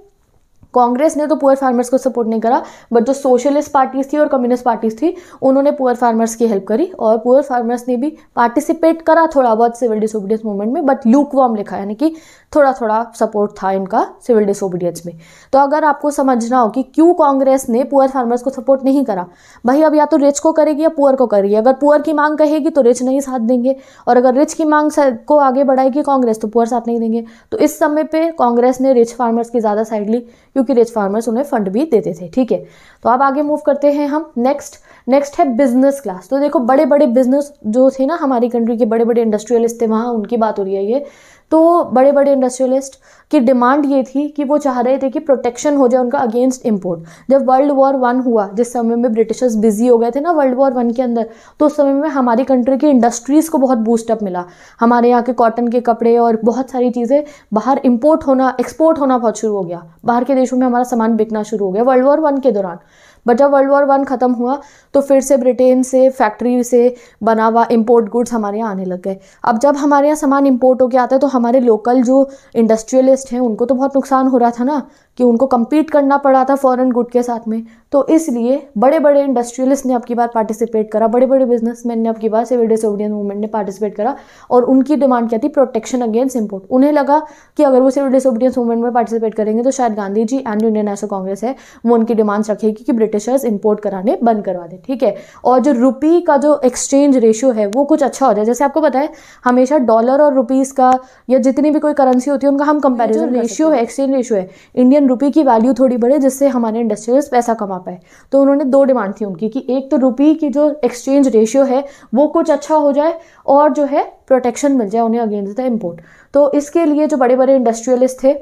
कांग्रेस ने तो पुअर फार्मर्स को सपोर्ट नहीं करा बट जो सोशलिस्ट पार्टीज थी और कम्युनिस्ट पार्टीज थी उन्होंने पुअर फार्मर्स की हेल्प करी और पुअर फार्मर्स ने भी पार्टिसिपेट करा थोड़ा बहुत सिविल डिसोबिडियंस मूवमेंट में बट लूक वॉर्म लिखा यानी कि थोड़ा थोड़ा सपोर्ट था इनका सिविल डिसोबीडियंस में तो अगर आपको समझना हो कि क्यों कांग्रेस ने पुअर फार्मर्स को सपोर्ट नहीं करा भाई अब या तो रिच को करेगी या पुअर को करेगी अगर पुअर की मांग कहेगी तो रिच नहीं साथ देंगे और अगर रिच की मांग को आगे बढ़ाएगी कांग्रेस तो पुअर साथ नहीं देंगे तो इस समय पर कांग्रेस ने रिच फार्मर्स की ज़्यादा साइड ली क्योंकि रिच फार्मर्स उन्हें फंड भी देते थे ठीक है तो अब आगे मूव करते हैं हम नेक्स्ट नेक्स्ट है बिजनेस क्लास तो देखो बड़े बड़े बिजनेस जो थे ना हमारी कंट्री के बड़े बड़े इंडस्ट्रियलिस्ट थे वहाँ उनकी बात हो रही है ये तो बड़े बड़े इंडस्ट्रियलिस्ट की डिमांड ये थी कि वो चाह रहे थे कि प्रोटेक्शन हो जाए उनका अगेंस्ट इम्पोर्ट जब वर्ल्ड वॉर वन हुआ जिस समय में ब्रिटिशर्स बिजी हो गए थे ना वर्ल्ड वॉर वन के अंदर तो उस समय में हमारी कंट्री की इंडस्ट्रीज़ को बहुत बूस्टअप मिला हमारे यहाँ के कॉटन के कपड़े और बहुत सारी चीज़ें बाहर इम्पोर्ट होना एक्सपोर्ट होना बहुत शुरू हो गया बाहर के देशों में हमारा सामान बिकना शुरू हो गया वर्ल्ड वॉर वन के दौरान बट जब वर्ल्ड वॉर वन ख़त्म हुआ तो फिर से ब्रिटेन से फैक्ट्री से बना हुआ इम्पोर्ट गुड्स हमारे यहाँ आने लग गए अब जब हमारे यहाँ सामान इम्पोर्ट होके आता है तो हमारे लोकल जो इंडस्ट्रियलिस्ट हैं उनको तो बहुत नुकसान हो रहा था ना कि उनको कम्पीट करना पड़ा था फॉरेन गुड के साथ में तो इसलिए बड़े बड़े इंडस्ट्रियलिस्ट ने अब की बार पार्टिसिपेट करा बड़े बड़े बिजनेसमैन ने अब की बार सिविल डिसोबिडियंस मूवमेंट ने पार्टिसिपेट करा और उनकी डिमांड क्या थी प्रोटेक्शन अगेंस्ट इम्पोर्ट उन्हें लगा कि अगर वो सिविल डिसोबीडियंस मूवमेंट में पार्टिसिपेट करेंगे तो शायद गांधी जी एंड इंडियन नेशनल कांग्रेस है वो उनकी डिमांड्स रखेगी कि ब्रिटिशर्स इम्पोर्ट कराने बंद करवा दें ठीक है और जो रुपी का जो एक्सचेंज रेशियो है वो कुछ अच्छा हो जाए जैसे आपको पता है हमेशा डॉलर और रुपीज़ का या जितनी भी कोई करेंसी होती है उनका हम कंपेरिजन रेशियो है एक्सचेंज रेशियो है इंडियन इंडियन रुपी की वैल्यू थोड़ी बढ़े जिससे हमारे इंडस्ट्रियल्स पैसा कमा पाए तो उन्होंने दो डिमांड थी उनकी कि एक तो रुपी की जो एक्सचेंज रेशियो है वो कुछ अच्छा हो जाए और जो है प्रोटेक्शन मिल जाए उन्हें अगेंस्ट द इम्पोर्ट तो इसके लिए जो बड़े बड़े इंडस्ट्रियलिस्ट थे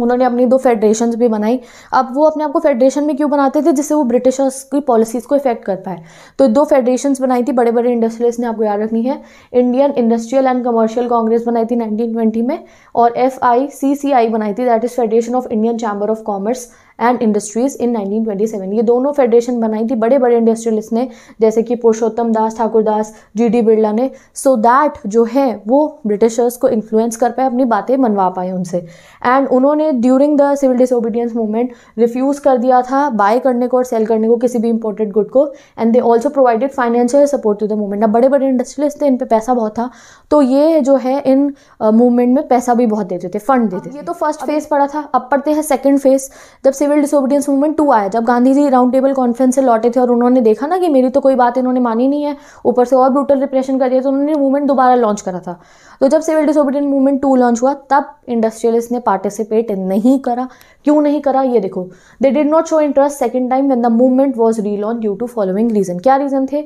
उन्होंने अपनी दो फेडरेशन भी बनाई अब वो अपने आप को फेडरेशन में क्यों बनाते थे जिससे वो ब्रिटिशर्स की पॉलिसीज़ को इफेक्ट कर पाए तो दो फेडरेशन बनाई थी बड़े बड़े इंडस्ट्रियलिस्ट ने आपको याद रखनी है Indian industrial and commercial congress बनाई थी 1920 में और F I C C I बनाई थी that is federation of Indian chamber of commerce and industries in 1927 ये दोनों फेडरेशन बनाई थी बड़े बड़े इंडस्ट्रियलिस्ट ने जैसे कि Purushottamdas Thakurdas G D Birla ने सो so दैट जो है वो ब्रिटिशर्स को इन्फ्लुएंस कर पाए अपनी बातें मनवा पाए उनसे एंड उन्होंने during the civil disobedience movement refuse कर दिया था बाय करने को और सेल करने को किसी भी इंपोर्टेड गुड को and they also provided financial support to the movement ना बड़े बड़े इंडस्ट्रियलिस्ट थे इन पर पैसा बहुत था तो ये जो है इन मूवमेंट uh, में पैसा भी बहुत देते थे फंड देते थे ये तो फर्स्ट फेज पड़ा था अब पढ़ते हैं सेकेंड फेज जब सिविल डिसोबिडियंस मूवमेंट टू आया जब Gandhi ji round table conference से लौटे थे और उन्होंने देखा ना कि मेरी तो कोई बात इन्होंने मानी नहीं है ऊपर से और ब्रूटल रिप्रेशन कर दिया तो उन्होंने मूवमेंट दोबारा लॉन्च करा था तो जब civil disobedience movement two launch हुआ तब इंडस्ट्रियलिस्ट ने पार्टिसिपेट नहीं करा क्यों नहीं करा ये देखो they did not show interest second time when the movement was relaunch due to following reason क्या रीजन थे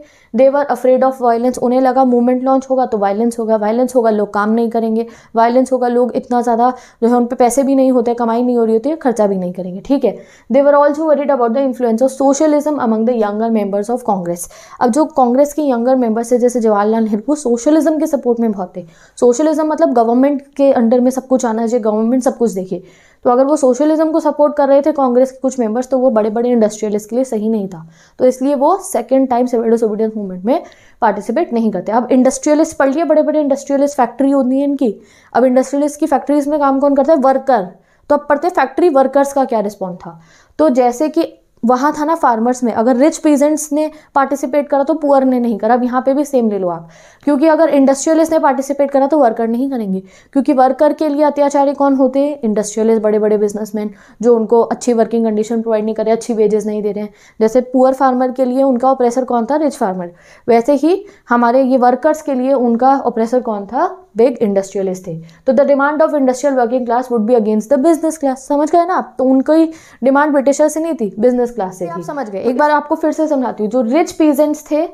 वर अफ्रेड ऑफ वायलेंस उन्हें लगा मूवमेंट लॉन्च होगा तो वायलेंस होगा वायलेंस होगा लोग काम नहीं करेंगे वायलेंस होगा लोग इतना ज़्यादा जो है उन पर पैसे भी नहीं होते कमाई नहीं हो रही होती है खर्चा भी नहीं करेंगे ठीक है है they were also worried about the influence of socialism among the younger members of Congress अब जो कांग्रेस के यंगर मेंबर्स थे जैसे जवाहरलाल नेहरू सोशलिज्म के सपोर्ट में बहुत थे सोशलिज्म मतलब गवर्नमेंट के अंडर में सब कुछ आना चाहिए गवर्नमेंट सब कुछ देखे तो अगर वो सोशलिज्म को सपोर्ट कर रहे थे कांग्रेस के कुछ मेंबर्स तो वो बड़े बड़े इंडस्ट्रियलिस्ट के लिए सही नहीं था तो इसलिए वो second time civil disobedience movement में पार्टिसिपेट नहीं करते अब इंडस्ट्रियलिस्ट पढ़ लिए बड़े बड़े इंडस्ट्रियलिस्ट फैक्ट्री होती है इनकी अब इंडस्ट्रियलिस्ट की फैक्ट्रीज में काम कौन करता है वर्कर तो अब पढ़ते फैक्ट्री वर्कर्स का क्या रिस्पॉन्स था तो जैसे कि वहाँ था ना फार्मर्स में अगर रिच पीजेंट्स ने पार्टिसिपेट करा तो पुअर ने नहीं करा अब यहाँ पे भी सेम ले लो आप क्योंकि अगर इंडस्ट्रियलिस्ट ने पार्टिसिपेट करा तो वर्कर नहीं करेंगे क्योंकि वर्कर के लिए अत्याचारी कौन होते हैं इंडस्ट्रियलिस्ट बड़े बड़े बिजनेसमैन जो उनको अच्छी वर्किंग कंडीशन प्रोवाइड नहीं करे अच्छी वेजेस नहीं दे रहे हैं जैसे पुअर फार्मर के लिए उनका ऑपरेसर कौन था रिच फार्मर वैसे ही हमारे ये वर्कर्स के लिए उनका ऑपरेसर कौन था बिग इंडस्ट्रियलिस्ट थे तो the demand of industrial working class would be against the business class समझ गए ना आप तो उनकी डिमांड ब्रिटिशर से नहीं थी बिजनेस क्लास से थी समझ गए एक बार आपको फिर से समझाती हूँ जो रिच पीजेंट्स थे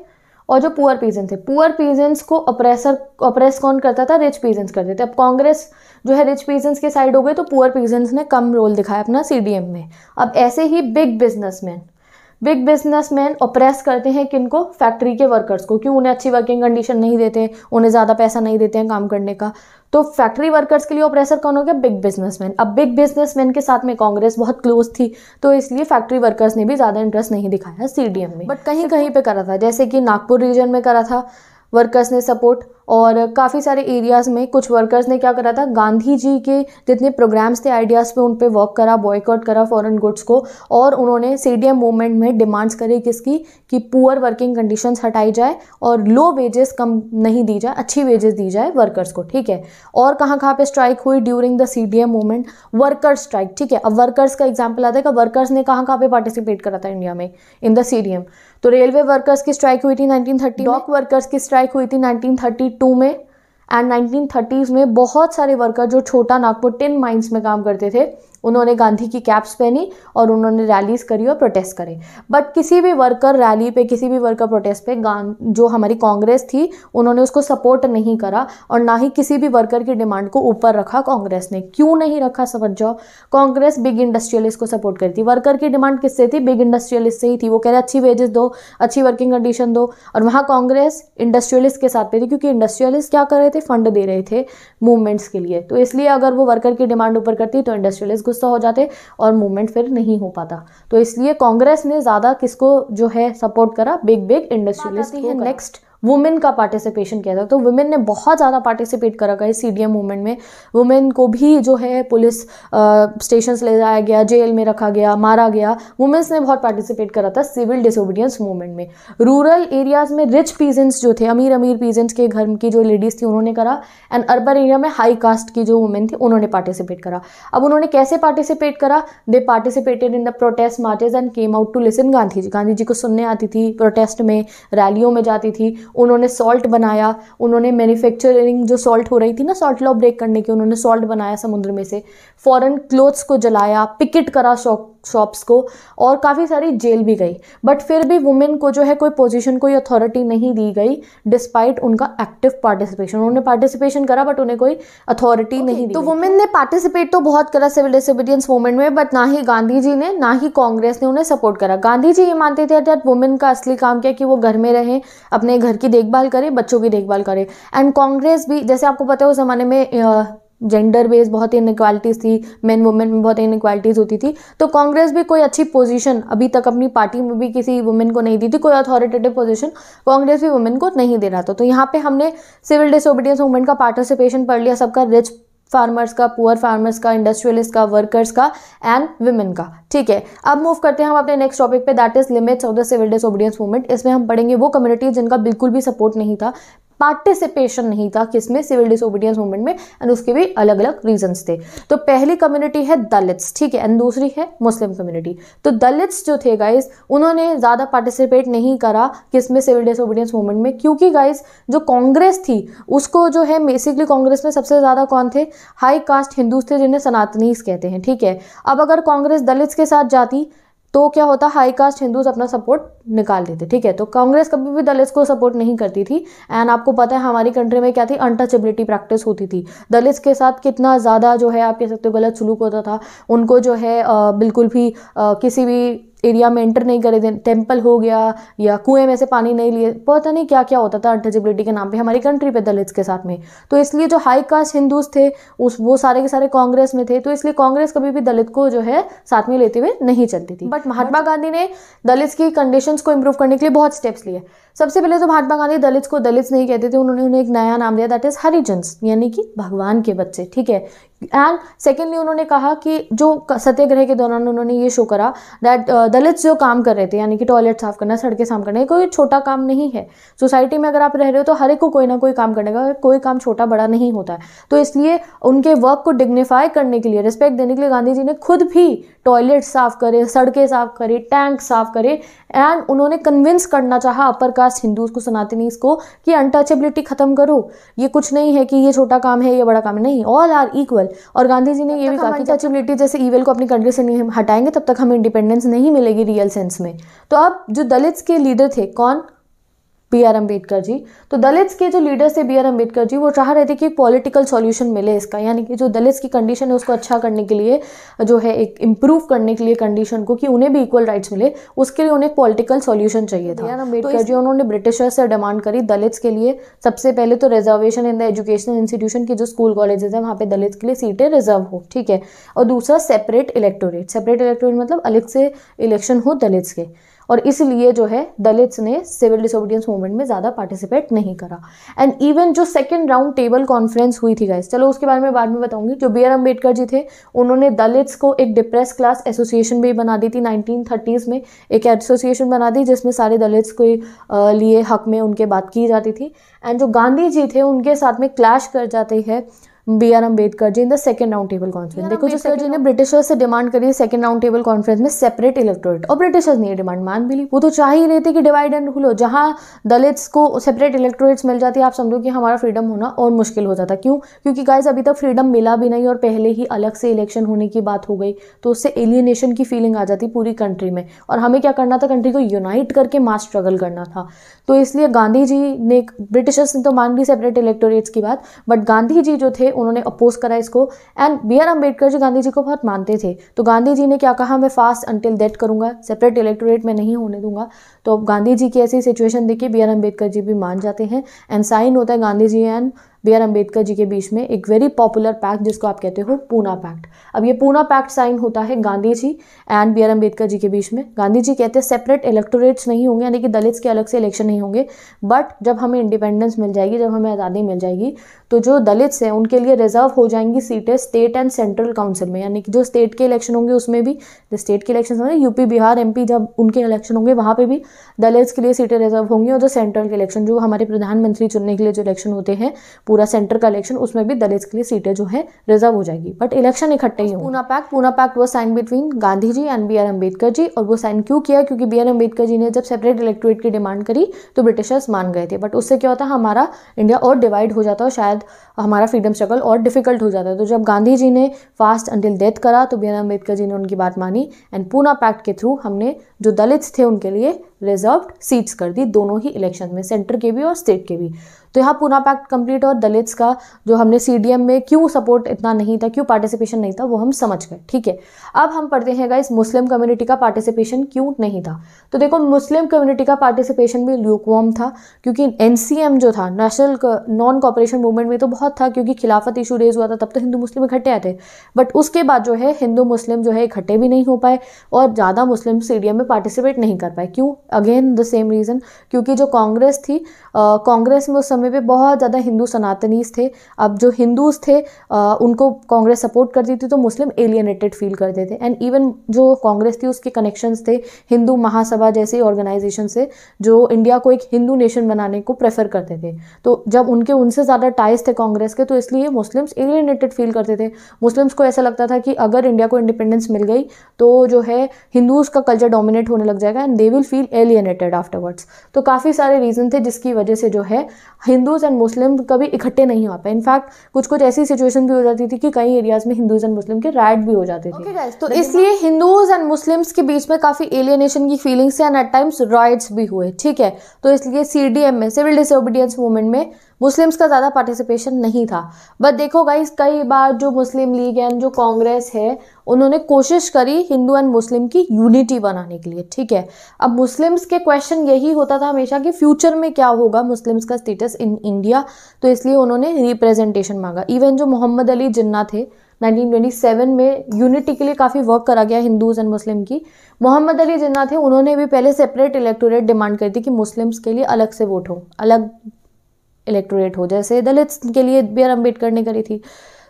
और जो पुअर पीजेंट थे पुअर पीजेंट्स को अप्रेसर अप्रेस कौन करता था रिच पीजेंट्स करते थे अब कांग्रेस जो है रिच पीजेंट्स के साइड हो गए तो पुअर पीजेंट्स ने कम रोल दिखाया अपना सी में अब ऐसे ही big businessman big businessman oppress करते हैं किनको फैक्ट्री के वर्कर्स को क्यों उन्हें अच्छी वर्किंग कंडीशन नहीं देते हैं उन्हें ज़्यादा पैसा नहीं देते हैं काम करने का तो फैक्ट्री वर्कर्स के लिए ऑप्रेसर कौन हो गया बिग बिजनेसमैन अब बिग बिजनेसमैन के साथ में कांग्रेस बहुत क्लोज थी तो इसलिए फैक्ट्री वर्कर्स ने भी ज़्यादा इंटरेस्ट नहीं दिखाया सी में बट कहीं कहीं तो पर करा था जैसे कि नागपुर रीजन में करा था वर्कर्स ने सपोर्ट और काफ़ी सारे एरियाज़ में कुछ वर्कर्स ने क्या करा था गांधी जी के जितने प्रोग्राम्स थे आइडियाज़ पे उन पर वर्क करा बॉयकॉट करा फॉरेन गुड्स को और उन्होंने सी डी एम मूवमेंट में डिमांड्स करी किसकी कि पुअर वर्किंग कंडीशंस हटाई जाए और लो वेजेस कम नहीं दी जाए अच्छी वेजेस दी जाए वर्कर्स को ठीक है और कहाँ कहाँ पर स्ट्राइक हुई during the C D M movement workers strike ठीक है अब वर्कर्स का एग्जाम्पल आता है कि वर्कर्स ने कहाँ कहाँ पर पार्टिसिपेट करा था इंडिया में in the C D M तो रेलवे वर्कर्स की स्ट्राइक हुई थी 1930 डॉक वर्कर्स की स्ट्राइक हुई थी 1932 में एंड 1930s में बहुत सारे वर्कर जो छोटा नागपुर टिन माइंस में काम करते थे उन्होंने गांधी की कैप्स पहनी और उन्होंने रैलीज करी और प्रोटेस्ट करे बट किसी भी वर्कर रैली पे किसी भी वर्कर प्रोटेस्ट पे जो हमारी कांग्रेस थी उन्होंने उसको सपोर्ट नहीं करा और ना ही किसी भी वर्कर की डिमांड को ऊपर रखा कांग्रेस ने क्यों नहीं रखा समझ जाओ कांग्रेस बिग इंडस्ट्रियलिस्ट को सपोर्ट करी थी वर्कर की डिमांड किससे थी बिग इंडस्ट्रियलिस्ट से ही थी वो कह रहे अच्छी वेजेस दो अच्छी वर्किंग कंडीशन दो और वहाँ कांग्रेस इंडस्ट्रियलिस्ट के साथ पे थी क्योंकि इंडस्ट्रियलिस्ट क्या कर रहे थे फंड दे रहे थे मूवमेंट्स के लिए तो इसलिए अगर वो वर्कर की डिमांड ऊपर करती तो इंडस्ट्रियलिस्ट गुस्सा हो जाते और मूवमेंट फिर नहीं हो पाता तो इसलिए कांग्रेस ने ज़्यादा किसको जो है सपोर्ट करा बिग बिग इंडस्ट्रियलिस्ट है नेक्स्ट वुमेन का पार्टिसिपेशन किया था तो वुमेन ने बहुत ज़्यादा पार्टिसिपेट करा गया सी डी मूवमेंट में वुमेन को भी जो है पुलिस स्टेशन ले जाया गया जेल में रखा गया मारा गया वुमेन्स ने बहुत पार्टिसिपेट करा था सिविल डिसोबीडियंस मूवमेंट में रूरल एरियाज़ में रिच पीजेंट्स जो थे अमीर अमीर पीजेंट्स के घर की जो लेडीज़ थी उन्होंने करा एंड अर्बन एरिया में हाई कास्ट की जो वुमेन थी उन्होंने पार्टिसिपेट करा अब उन्होंने कैसे पार्टिसिपेट करा they participated in the protest marches and came out to listen Gandhi ji Gandhi ji को सुनने आती थी प्रोटेस्ट में रैलियों में जाती थी उन्होंने सॉल्ट बनाया उन्होंने मैन्युफैक्चरिंग जो सॉल्ट हो रही थी ना सॉल्ट लॉ ब्रेक करने की उन्होंने सॉल्ट बनाया समुद्र में से फॉरेन क्लोथ्स को जलाया पिकेट करा शॉक शॉप्स को और काफ़ी सारी जेल भी गई बट फिर भी वुमेन को जो है कोई पोजीशन कोई अथॉरिटी नहीं दी गई डिस्पाइट उनका एक्टिव पार्टिसिपेशन उन्होंने पार्टिसिपेशन करा बट उन्हें कोई अथॉरिटी okay, नहीं दी तो वुमेन ने पार्टिसिपेट तो बहुत करा सिविल डिसोबीडियंस मूवमेंट में बट ना ही गांधी जी ने ना ही कांग्रेस ने उन्हें सपोर्ट करा गांधी जी ये मानते थे दैट वुमेन का असली काम क्या कि वो घर में रहें अपने घर की देखभाल करें बच्चों की देखभाल करें एंड कांग्रेस भी जैसे आपको पता है उस ज़माने में जेंडर बेस्ड बहुत ही इनक्वालिटीज़ थी मैन वुमेन में बहुत इनक्वालिटीज़ होती थी तो कांग्रेस भी कोई अच्छी पोजीशन अभी तक अपनी पार्टी में भी किसी वुमेन को नहीं दी थी कोई अथॉरिटेटिव पोजीशन कांग्रेस भी वुमेन को नहीं दे रहा था तो यहाँ पे हमने सिविल डिसोबीडियंस मूवमेंट का पार्टिसिपेशन पढ़ लिया सबका रिच फार्मर्स का पुअर फार्मर्स का इंडस्ट्रियलिस्ट का वर्कर्स का एंड वुमेन का ठीक है अब मूव करते हैं हम अपने नेक्स्ट टॉपिक पे that is limits of the civil disobedience movement इसमें हम पढ़ेंगे वो कम्युनिटी जिनका बिल्कुल भी सपोर्ट नहीं था पार्टिसिपेशन नहीं था किसमें सिविल डिसोबीडियंस मूवमेंट में एंड उसके भी अलग अलग रीजंस थे तो पहली कम्युनिटी है दलित्स ठीक है एंड दूसरी है मुस्लिम कम्युनिटी तो दलित्स जो थे गाइस उन्होंने ज़्यादा पार्टिसिपेट नहीं करा किसमें सिविल डिसोबीडियंस मूवमेंट में क्योंकि गाइस जो कांग्रेस थी उसको जो है बेसिकली कांग्रेस में सबसे ज़्यादा कौन थे हाई कास्ट हिंदूज थे जिन्हें सनातनीस कहते हैं ठीक है अब अगर कांग्रेस दलित्स के साथ जाती तो क्या होता हाई कास्ट हिंदूज अपना सपोर्ट निकाल देते ठीक है तो कांग्रेस कभी भी दलित को सपोर्ट नहीं करती थी एंड आपको पता है हमारी कंट्री में क्या थी अनटचेबिलिटी प्रैक्टिस होती थी दलित के साथ कितना ज़्यादा जो है आप कह सकते हो गलत सलूक होता था उनको जो है बिल्कुल भी किसी भी एरिया में एंटर नहीं करे दें टेम्पल हो गया या कुएं में से पानी नहीं लिए पता नहीं क्या क्या होता था अनटचेबिलिटी के नाम पे हमारी कंट्री पे दलित्स के साथ में तो इसलिए जो हाई कास्ट हिंदूज थे उस वो सारे के सारे कांग्रेस में थे तो इसलिए कांग्रेस कभी भी दलित को जो है साथ में लेते हुए नहीं चलती थी बट महात्मा गांधी ने दलित की कंडीशन को इम्प्रूव करने के लिए बहुत स्टेप्स लिए सबसे पहले तो महात्मा गांधी दलित को दलित नहीं कहते थे उन्होंने उन्हें एक नया नाम दिया दैट इज हरिजन्स यानी कि भगवान के बच्चे ठीक है एंड सेकेंडली उन्होंने कहा कि जो सत्याग्रह के दौरान उन्होंने ये शो करा दैट दलित जो काम कर रहे थे यानी कि टॉयलेट साफ करना सड़कें साफ करना कोई छोटा काम नहीं है सोसाइटी में अगर आप रह रहे हो तो हर एक को कोई ना कोई काम करने का कोई काम छोटा बड़ा नहीं होता है तो इसलिए उनके वर्क को डिग्निफाई करने के लिए रिस्पेक्ट देने के लिए गांधी जी ने खुद भी टॉयलेट साफ़ करे सड़कें साफ़ करे टैंक साफ़ करे एंड उन्होंने कन्विंस करना चाहा अपर कास्ट हिंदूज को सनातनी को कि अनटचेबिलिटी ख़त्म करो ये कुछ नहीं है कि ये छोटा काम है ये बड़ा काम है नहीं ऑल आर इक्वल और गांधी जी ने ये भी कहा कि अनटचेबिलिटी जैसे ईवेल को अपनी कंट्री से नहीं हटाएंगे तब तक हमें इंडिपेंडेंस नहीं मिलेगी रियल सेंस में तो अब जो दलित्स के लीडर थे कौन बी आर अम्बेडकर जी तो दलित्स के जो लीडर्स थे बी आर अम्बेडकर जी वो चाह रहे थे कि पॉलिटिकल सॉल्यूशन मिले इसका यानी कि जो दलित्स की कंडीशन है उसको अच्छा करने के लिए जो है एक इम्प्रूव करने के लिए कंडीशन को कि उन्हें भी इक्वल राइट्स मिले उसके लिए उन्हें पॉलिटिकल सोल्यूशन चाहिए था बी तो अम्बेडकर जी उन्होंने ब्रिटिशर्स से डिमांड करी दलित्स के लिए सबसे पहले तो reservation in the educational institution के जो स्कूल कॉलेजेस हैं वहाँ पे दलित के लिए सीटें रिजर्व हो ठीक है और दूसरा सेपरेट इलेक्टोरेट सेपरेट इलेक्टोरेट मतलब अलग से इलेक्शन हो दलित्स के और इसलिए जो है दलित्स ने सिविल डिसोबिडियंस मूवमेंट में ज़्यादा पार्टिसिपेट नहीं करा एंड इवन जो सेकेंड राउंड टेबल कॉन्फ्रेंस हुई थी गाइस चलो उसके बारे में बाद में बताऊंगी जो बी आर अम्बेडकर जी थे उन्होंने दलित्स को एक डिप्रेस क्लास एसोसिएशन भी बना दी थी नाइनटीन में एक एसोसिएशन बना दी जिसमें सारे दलित्स के लिए हक में उनके बात की जाती थी एंड जो गांधी जी थे उनके साथ में क्लैश कर जाते हैं B R Ambedkar ji in the second round table conference देखो जो सर जी ने ब्रिटिशर्स से डिमांड करी सेकेंड राउंड टेबल कॉन्फ्रेंस में सेपरेट इलेक्टोरेट और ब्रिटिशर्स ने डिमांड मान भी ली वो तो चाह ही रहे थे कि डिवाइड एंड रूल हो जहां दलित्स को सेपरेट इलेक्टोरेट्स मिल जाती है आप समझो कि हमारा फ्रीडम होना और मुश्किल हो जाता क्यों क्योंकि गाइज अभी तक फ्रीडम मिला भी नहीं और पहले ही अलग से इलेक्शन होने की बात हो गई तो उससे एलियनेशन की फीलिंग आ जाती पूरी कंट्री में और हमें क्या करना था कंट्री को यूनाइट करके मास स्ट्रगल करना था तो इसलिए गांधी जी ने ब्रिटिशर्स ने तो मान ली सेपरेट इलेक्टोरेट्स की बात बट गांधी जी जो थे उन्होंने अपोज करा इसको and B R Ambedkar ji Gandhi ji को बहुत मानते थे तो गांधी जी ने क्या कहा मैं फास्ट अंटिल डेट करूंगा सेपरेट इलेक्टोरेट में नहीं होने दूंगा तो अब गांधी जी की ऐसी सिचुएशन देखिए बी आर अम्बेडकर जी भी मान जाते हैं एंड साइन होता है Gandhi ji and B R Ambedkar ji के बीच में एक वेरी पॉपुलर पैक्ट जिसको आप कहते हो पूना पैक्ट अब ये पूना पैक्ट साइन होता है Gandhi ji and B R Ambedkar ji के बीच में गांधी जी कहते हैं सेपरेट इलेक्टोरेट्स नहीं होंगे यानी कि दलित्स के अलग से इलेक्शन नहीं होंगे बट जब हमें इंडिपेंडेंस मिल जाएगी जब हमें आज़ादी मिल जाएगी तो जो दलित्स हैं उनके लिए रिजर्व हो जाएंगी सीटें स्टेट एंड सेंट्रल काउंसिल में यानी कि जो स्टेट के इलेक्शन होंगे उसमें भी स्टेट के इलेक्शन होंगे यूपी बिहार एम जब उनके इलेक्शन होंगे वहाँ पर भी दलित्स के लिए सीटें रिजर्व होंगी और जो सेंट्रल के इलेक्शन जो हमारे प्रधानमंत्री चुनने के लिए जो इलेक्शन होते हैं पूरा सेंटर का इलेक्शन उसमें भी दलित के लिए सीटें जो है रिजर्व हो जाएगी बट इलेक्शन इकट्ठे ही पूना पैक्ट पूना पैक वो sign between Gandhi ji and B R Ambedkar ji और वो साइन क्यों किया क्योंकि बी आर अम्बेडकर जी ने जब सेपरेट इलेक्ट्रेट की डिमांड करी तो ब्रिटिशर्स मान गए थे बट उससे क्या होता हमारा इंडिया और डिवाइड हो जाता और शायद हमारा फ्रीडम स्ट्रगल और डिफिकल्ट हो जाता है तो जब गांधी जी ने फास्ट अंटिल डेथ करा तो बी आर अम्बेडकर जी ने उनकी बात मानी एंड पूना पैक्ट के थ्रू हमने जो दलित थे उनके लिए रिजर्व सीट्स कर दी दोनों ही इलेक्शन में सेंटर के भी और स्टेट के भी तो यहाँ पूना पैक्ट कंप्लीट और दलित्स का जो हमने सी में क्यों सपोर्ट इतना नहीं था क्यों पार्टिसिपेशन नहीं था वो हम समझ गए ठीक है अब हम पढ़ते हैं गाइस मुस्लिम कम्युनिटी का पार्टिसिपेशन क्यों नहीं था तो देखो मुस्लिम कम्युनिटी का पार्टिसिपेशन भी ल्यूकॉम था क्योंकि एन जो था नेशनल नॉन कॉपरेशन मूवमेंट में तो बहुत बहुत था क्योंकि खिलाफत इशू रेज हुआ था तब तो हिंदू मुस्लिम इकट्ठे आए थे बट उसके बाद जो है हिंदू मुस्लिम जो है इकट्ठे भी नहीं हो पाए और ज़्यादा मुस्लिम सी में पार्टिसिपेट नहीं कर पाए क्यों अगेन द सेम रीज़न क्योंकि जो कांग्रेस थी कांग्रेस में उस समय पर बहुत ज़्यादा हिंदू सनातनीज थे अब जो हिंदूज थे आ, उनको कांग्रेस सपोर्ट करती थी तो मुस्लिम एलियनेटेड फील करते थे एंड इवन जो कांग्रेस थी उसके कनेक्शंस थे हिंदू महासभा जैसे ऑर्गेनाइजेशन से जो इंडिया को एक हिंदू नेशन बनाने को प्रेफर करते थे तो जब उनके उनसे ज़्यादा टाइज थे कांग्रेस कांग्रेस के तो इसलिए मुस्लिम्स एलिनेटेड फील करते थे मुस्लिम्स को ऐसा लगता था कि अगर इंडिया को इंडिपेंडेंस मिल गई तो जो है हिंदूज़ का कल्चर डोमिनेट होने लग जाएगा and they will feel alienated afterwards तो काफ़ी सारे रीज़न थे जिसकी वजह से जो है हिंदूज़ एंड मुस्लिम कभी इकट्ठे नहीं आ पाए इनफैक्ट कुछ कुछ ऐसी सिचुएशन भी हो जाती थी कि कई एरियाज़ में हिंदूज़ एंड मुस्लिम के राइट भी हो जाते थे तो इसलिए हिंदूज़ एंड मुस्लिम्स के बीच में काफ़ी एलियनेशन की feelings and at times riots भी हुए ठीक है तो इसलिए सी डी एम में सिविल डिसोबीडियंस मूवमेंट में मुस्लिम्स का ज़्यादा पार्टिसिपेशन नहीं था बट देखो गाइस कई बार जो मुस्लिम लीग एंड जो कांग्रेस है उन्होंने कोशिश करी हिंदू एंड मुस्लिम की यूनिटी बनाने के लिए ठीक है अब मुस्लिम्स के क्वेश्चन यही होता था हमेशा कि फ्यूचर में क्या होगा मुस्लिम्स का स्टेटस इन इंडिया तो इसलिए उन्होंने रिप्रेजेंटेशन मांगा इवन जो मोहम्मद अली जिन्ना थे 1927 में यूनिटी के लिए काफ़ी वर्क करा गया हिंदूज एंड मुस्लिम की मोहम्मद अली जिन्ना थे उन्होंने भी पहले सेपरेट इलेक्टोरेट डिमांड करी थी कि मुस्लिम्स के लिए अलग से वोट हो अलग इलेक्टोरेट हो जैसे दलित के लिए बी आर अम्बेडकर ने करी थी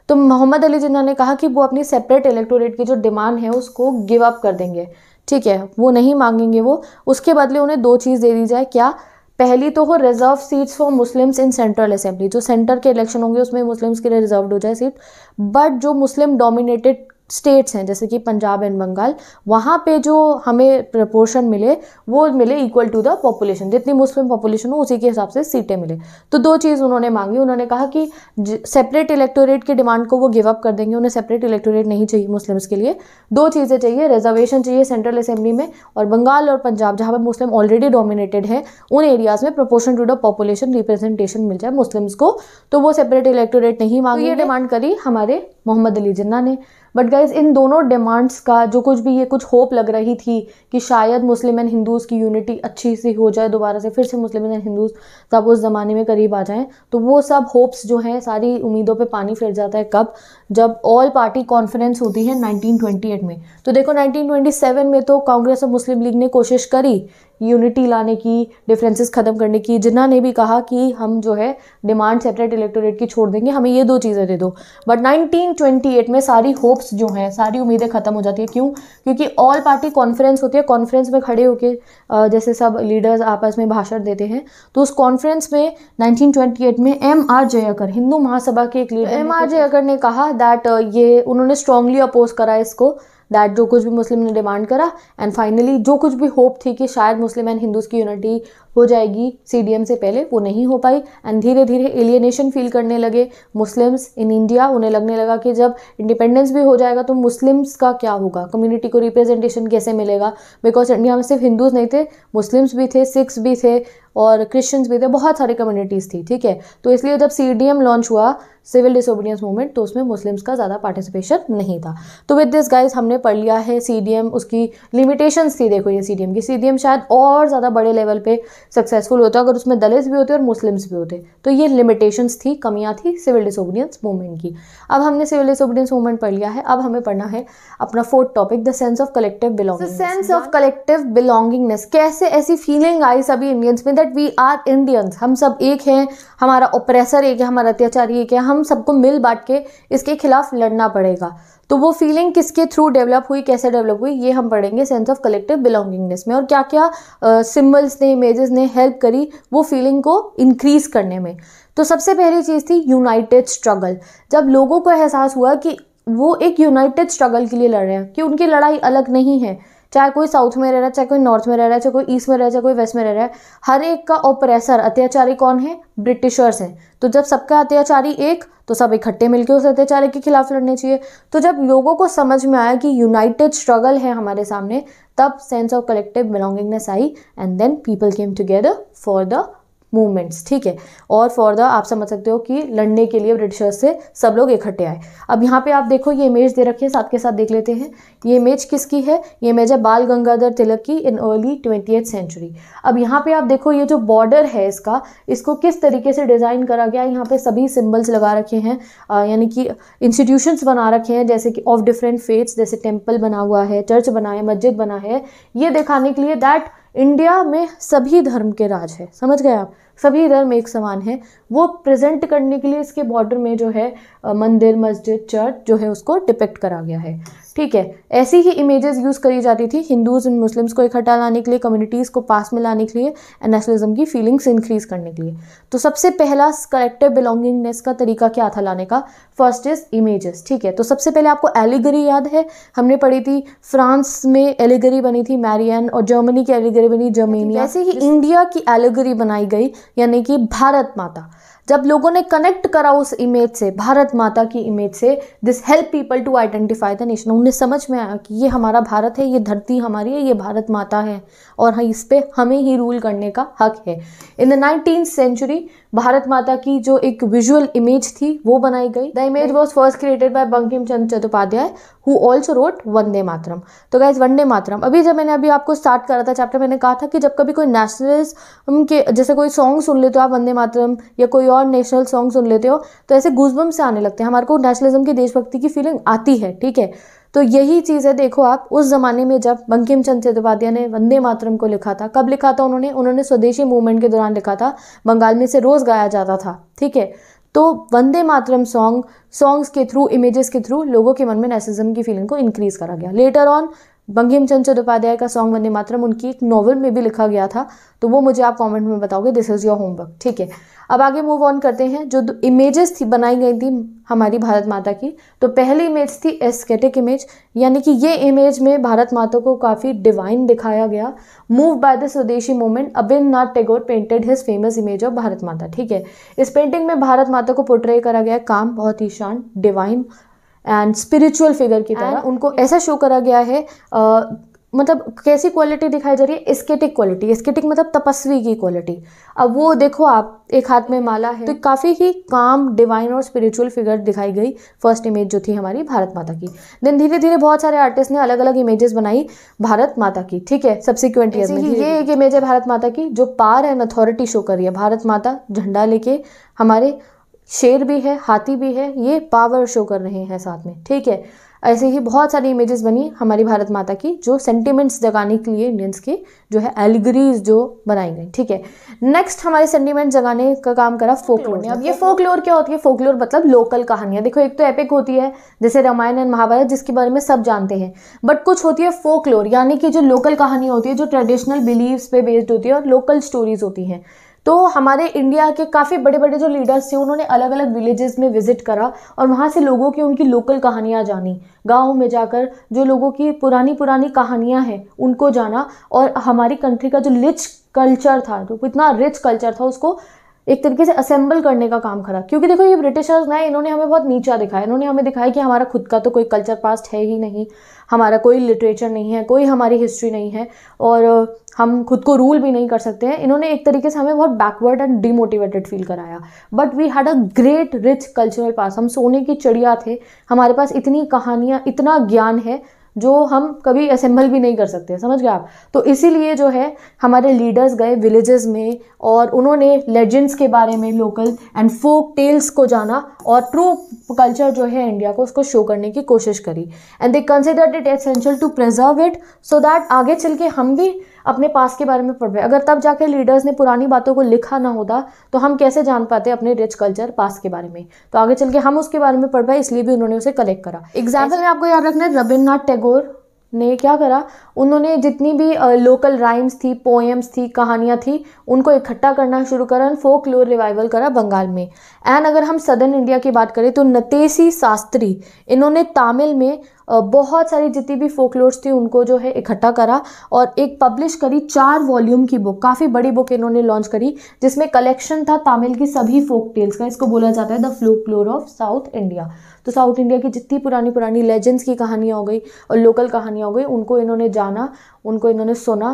तो मोहम्मद अली जिन्ना ने कहा कि वो अपनी सेपरेट इलेक्टोरेट की जो डिमांड है उसको गिव अप कर देंगे ठीक है वो नहीं मांगेंगे वो उसके बदले उन्हें दो चीज़ दे दी जाए क्या पहली तो हो reserve seats for Muslims in central assembly जो सेंटर के इलेक्शन होंगे उसमें मुस्लिम्स के लिए रिजर्व हो जाए सीट बट जो मुस्लिम डोमिनेटेड स्टेट्स हैं जैसे कि पंजाब एंड बंगाल वहाँ पे जो हमें प्रपोर्शन मिले वो मिले इक्वल टू द पॉपुलेशन जितनी मुस्लिम पॉपुलेशन हो उसी के हिसाब से सीटें मिले तो दो चीज़ उन्होंने मांगी उन्होंने कहा कि सेपरेट इलेक्टोरेट की डिमांड को वो गिव अप कर देंगे उन्हें सेपरेट इलेक्टोरेट नहीं चाहिए मुस्लिम्स के लिए दो चीज़ें चाहिए रिजर्वेशन चाहिए सेंट्रल असेंबली में और बंगाल और पंजाब जहाँ पर मुस्लिम ऑलरेडी डोमिनेटेड है उन एरियाज़ में proportion to the population representation मिल जाए मुस्लिम्स को तो वो सेपरेट इलेक्टोरेट नहीं मांगी तो ये डिमांड करी हमारे मोहम्मद अली जिन्ना ने बट गाइज़ इन दोनों डिमांड्स का जो कुछ भी ये कुछ होप लग रही थी कि शायद मुस्लिम एंड हिंदूज़ की यूनिटी अच्छी सी हो जाए दोबारा से फिर से मुस्लिम एंड हिंदूज़ सब उस ज़माने में करीब आ जाएँ तो वो सब होप्स जो हैं सारी उम्मीदों पर पानी फिर जाता है कब जब ऑल पार्टी कॉन्फ्रेंस होती है नाइनटीन में तो देखो नाइनटीन में तो कांग्रेस और मुस्लिम लीग ने कोशिश करी यूनिटी लाने की डिफरेंसेस ख़त्म करने की जिन्ना ने भी कहा कि हम जो है डिमांड सेपरेट इलेक्टोरेट की छोड़ देंगे हमें ये दो चीज़ें दे दो बट 1928 में सारी होप्स जो हैं सारी उम्मीदें ख़त्म हो जाती है क्यों क्योंकि ऑल पार्टी कॉन्फ्रेंस होती है कॉन्फ्रेंस में खड़े होकर जैसे सब लीडर्स आपस में भाषण देते हैं तो उस कॉन्फ्रेंस में नाइनटीन में एम आर जयकर हिंदू महासभा के एक लीडर एम आर जयकर ने कहा दैट ये उन्होंने स्ट्रांगली अपोज करा इसको दैट जो कुछ भी मुस्लिम ने डिमांड करा एंड फाइनली जो कुछ भी होप थी कि शायद मुस्लिम एंड हिंदूज़ की यूनिटी हो जाएगी सी से पहले वो नहीं हो पाई एंड धीरे धीरे एलियनेशन फील करने लगे मुस्लिम्स इन इंडिया उन्हें लगने लगा कि जब इंडिपेंडेंस भी हो जाएगा तो मुस्लिम्स का क्या होगा कम्युनिटी को रिप्रेजेंटेशन कैसे मिलेगा बिकॉज इंडिया में सिर्फ हिंदूज नहीं थे मुस्लिम्स भी थे सिख्स भी थे और क्रिश्चियंस भी थे बहुत सारी कम्युनिटीज़ थी ठीक है तो इसलिए जब सी लॉन्च हुआ सिविल डिसोबीडियंस मूवमेंट तो उसमें मुस्लिम्स का ज़्यादा पार्टिसिपेशन नहीं था तो विद दिस गाइस हमने पढ़ लिया है सी उसकी लिमिटेशंस थी देखो ये सी की सी शायद और ज़्यादा बड़े लेवल पे सक्सेसफुल होता अगर उसमें दलित भी होते और मुस्लिम्स भी होते तो ये लिमिटेशंस थी कमियाँ थी सिविल डिसोबीडियंस मूवमेंट की अब हमने सिविल डिसोबीडियंस मूवमेंट पढ़ लिया है अब हमें पढ़ना है अपना fourth topic the sense of collective belonging sense of collective belongingness कैसे ऐसी फीलिंग आई सभी इंडियंस में दैट वी आर इंडियंस हम सब एक हैं हमारा ओप्रेसर एक है हमारा अत्याचारी एक है हम सबको मिल बांट के इसके खिलाफ लड़ना पड़ेगा तो वो फीलिंग किसके थ्रू डेवलप हुई कैसे डेवलप हुई ये हम पढ़ेंगे सेंस ऑफ कलेक्टिव बिलोंगिंगनेस में और क्या क्या सिम्बल्स uh, ने इमेजेस ने हेल्प करी वो फीलिंग को इंक्रीज करने में तो सबसे पहली चीज़ थी यूनाइटेड स्ट्रगल जब लोगों को एहसास हुआ कि वो एक यूनाइटेड स्ट्रगल के लिए लड़ रहे हैं कि उनकी लड़ाई अलग नहीं है चाहे कोई साउथ में रह रहा है चाहे कोई नॉर्थ में रह रहा है चाहे कोई ईस्ट में रह रहा है चाहे कोई वेस्ट में रह रहा है हर एक का ओप्रेसर अत्याचारी कौन है ब्रिटिशर्स हैं तो जब सबका अत्याचारी एक तो सब इकट्ठे मिलकर उस अत्याचारी के खिलाफ लड़ने चाहिए तो जब लोगों को समझ में आया कि यूनाइटेड स्ट्रगल है हमारे सामने तब सेंस ऑफ कलेक्टिव बिलोंगिंगनेस आई and then people came together for the movements ठीक है और फॉर द आप समझ सकते हो कि लड़ने के लिए ब्रिटिशर्स से सब लोग इकट्ठे आए अब यहाँ पे आप देखो ये इमेज दे रखी है साथ के साथ देख लेते हैं ये इमेज किसकी है ये इमेज है बाल गंगाधर तिलक की इन अर्ली ट्वेंटी सेंचुरी अब यहाँ पे आप देखो ये जो बॉर्डर है इसका इसको किस तरीके से डिज़ाइन करा गया है यहाँ पे सभी सिम्बल्स लगा रखे हैं यानी कि इंस्टीट्यूशंस बना रखे हैं जैसे कि ऑफ डिफरेंट फेथ्स जैसे टेम्पल बना हुआ है चर्च बना है मस्जिद बना है ये दिखाने के लिए दैट इंडिया में सभी धर्म के राज है समझ गए आप सभी धर्म एक समान है वो प्रेजेंट करने के लिए इसके बॉर्डर में जो है मंदिर मस्जिद चर्च जो है उसको डिपेक्ट करा गया है ठीक है ऐसी ही इमेजेस यूज़ करी जाती थी हिंदूज़ एंड मुस्लिम्स को इकट्ठा लाने के लिए कम्युनिटीज़ को पास में लाने के लिए एंड नेशनलिज्म की फीलिंग्स इंक्रीज करने के लिए तो सबसे पहला कलेक्टिव बिलोंगिंगनेस का तरीका क्या था लाने का फर्स्ट इज इमेजेस ठीक है तो सबसे पहले आपको एलिगरी याद है हमने पढ़ी थी फ्रांस में एलिगरी बनी थी मैरियन और जर्मनी की एलिगरी बनी जर्मेनिया ऐसे ही इंडिया की एलिगरी बनाई गई यानी कि भारत माता जब लोगों ने कनेक्ट करा उस इमेज से भारत माता की इमेज से this help people to identify the nation उन्हें समझ में आया कि ये हमारा भारत है ये धरती हमारी है ये भारत माता है और हाँ इस पर हमें ही रूल करने का हक है in the nineteen century Bharat Mata की जो एक विजुअल इमेज थी वो बनाई गई the image was first created by Bankim Chandra Chattopadhyay who also wrote Vande Mataram तो गाइज वंदे मातरम अभी जब मैंने अभी आपको स्टार्ट करा था चैप्टर मैंने कहा था कि जब कभी कोई नेशनलिज्म के जैसे कोई सॉन्ग सुन लेते हो आप वंदे मातरम या कोई और नेशनल सॉन्ग सुन लेते हो तो ऐसे गुजबम से आने लगते हैं हमारे को नेशनलिज्म की देशभक्ति की फीलिंग आती है ठीक है तो यही चीज़ है देखो आप उस ज़माने में जब बंकिम चंद चट्टोपाध्याय ने वंदे मातरम को लिखा था कब लिखा था उन्होंने उन्होंने स्वदेशी मूवमेंट के दौरान लिखा था बंगाल में से रोज़ गाया जाता था ठीक है तो वंदे मातरम सॉन्ग सॉन्ग्स के थ्रू इमेजेस के थ्रू लोगों के मन में नेसिज्म की फीलिंग को इंक्रीज करा गया लेटर ऑन बंकिम चंद चट्टोपाध्याय का सॉन्ग वंदे मातरम उनकी एक नॉवल में भी लिखा गया था तो वो मुझे आप कमेंट में बताओगे दिस इज़ योर होमवर्क ठीक है अब आगे मूव ऑन करते हैं जो इमेजेस थी बनाई गई थी हमारी भारत माता की तो पहली इमेज थी एस्केटिक इमेज यानी कि ये इमेज में भारत माता को काफ़ी डिवाइन दिखाया गया move by the Swadeshi movement Abin Tagore painted his famous image of Bharat Mata ठीक है इस पेंटिंग में भारत माता को पोर्ट्रे करा गया काम बहुत ही शांत डिवाइन एंड स्पिरिचुअल फिगर की तरह उनको ऐसा शो करा गया है आ, मतलब कैसी क्वालिटी दिखाई जा रही है एस्केटिक क्वालिटी एस्केटिक मतलब तपस्वी की क्वालिटी अब वो देखो आप एक हाथ में माला है तो काफ़ी ही काम डिवाइन और स्पिरिचुअल फिगर दिखाई गई फर्स्ट इमेज जो थी हमारी भारत माता की देन धीरे धीरे बहुत सारे आर्टिस्ट ने अलग अलग इमेजेस बनाई भारत माता की ठीक है सब्सिक्वेंट ईयर में ये एक इमेज है भारत माता की जो पार एंड अथॉरिटी शो कर रही है भारत माता झंडा लेके हमारे शेर भी है हाथी भी है ये पावर शो कर रहे हैं साथ में ठीक है ऐसे ही बहुत सारी इमेजेस बनी हमारी भारत माता की जो सेंटिमेंट्स जगाने के लिए इंडियंस की जो है एलिगरीज जो बनाई गई ठीक है नेक्स्ट हमारे सेंटिमेंट जगाने का काम करा फोकलोर ने अब ये फोकलोर क्या होती है फोकलोर मतलब लोकल कहानियाँ देखो एक तो एपिक होती है जैसे रामायण एंड महाभारत जिसके बारे में सब जानते हैं बट कुछ होती है फोकलोर यानी कि जो लोकल कहानियाँ होती है जो ट्रेडिशनल बिलीव पे बेस्ड होती है और लोकल स्टोरीज होती हैं तो हमारे इंडिया के काफ़ी बड़े बड़े जो लीडर्स थे उन्होंने अलग अलग विलेजेस में विजिट करा और वहाँ से लोगों की उनकी लोकल कहानियाँ जानी गाँव में जाकर जो लोगों की पुरानी पुरानी कहानियाँ हैं उनको जाना और हमारी कंट्री का जो लिच कल्चर था जो इतना रिच कल्चर था उसको एक तरीके से असेंबल करने का काम करा क्योंकि देखो ये ब्रिटिशर्स ना इन्होंने हमें बहुत नीचा दिखाया इन्होंने हमें दिखाया कि हमारा खुद का तो कोई कल्चर पास्ट है ही नहीं हमारा कोई लिटरेचर नहीं है कोई हमारी हिस्ट्री नहीं है और हम खुद को रूल भी नहीं कर सकते हैं इन्होंने एक तरीके से हमें बहुत बैकवर्ड एंड डिमोटिवेटेड फील कराया but we had a great rich cultural past हम सोने की चिड़िया थे हमारे पास इतनी कहानियाँ इतना ज्ञान है जो हम कभी असेंबल भी नहीं कर सकते समझ गए आप तो इसीलिए जो है हमारे लीडर्स गए विलेजेस में और उन्होंने लेजेंड्स के बारे में लोकल एंड फोक टेल्स को जाना और ट्रू कल्चर जो है इंडिया को उसको शो करने की कोशिश करी and they considered it essential to preserve it so that आगे चल के हम भी अपने पास के बारे में पढ़ रहे अगर तब जाकर लीडर्स ने पुरानी बातों को लिखा ना होता तो हम कैसे जान पाते अपने रिच कल्चर पास के बारे में तो आगे चल के हम उसके बारे में पढ़ रहे हैं इसलिए भी उन्होंने उसे कलेक्ट करा एग्जाम्पल में आपको याद रखना है रविन्द्रनाथ टैगोर ने क्या करा उन्होंने जितनी भी लोकल राइम्स थी पोएम्स थी कहानियाँ थी उनको इकट्ठा करना शुरू करा और फोक लोर रिवाइवल करा बंगाल में एंड अगर हम सदर्न इंडिया की बात करें तो नतेसी शास्त्री इन्होंने तमिल में बहुत सारी जितनी भी फोक लोर्स थी उनको जो है इकट्ठा करा और एक पब्लिश करी चार वॉल्यूम की बुक काफ़ी बड़ी बुक इन्होंने लॉन्च करी जिसमें कलेक्शन था तमिल की सभी फोक टेल्स का इसको बोला जाता है the folklore of South India तो साउथ इंडिया की जितनी पुरानी पुरानी लेजेंड्स की कहानियाँ हो गई और लोकल कहानियाँ हो गई उनको इन्होंने जाना उनको इन्होंने सुना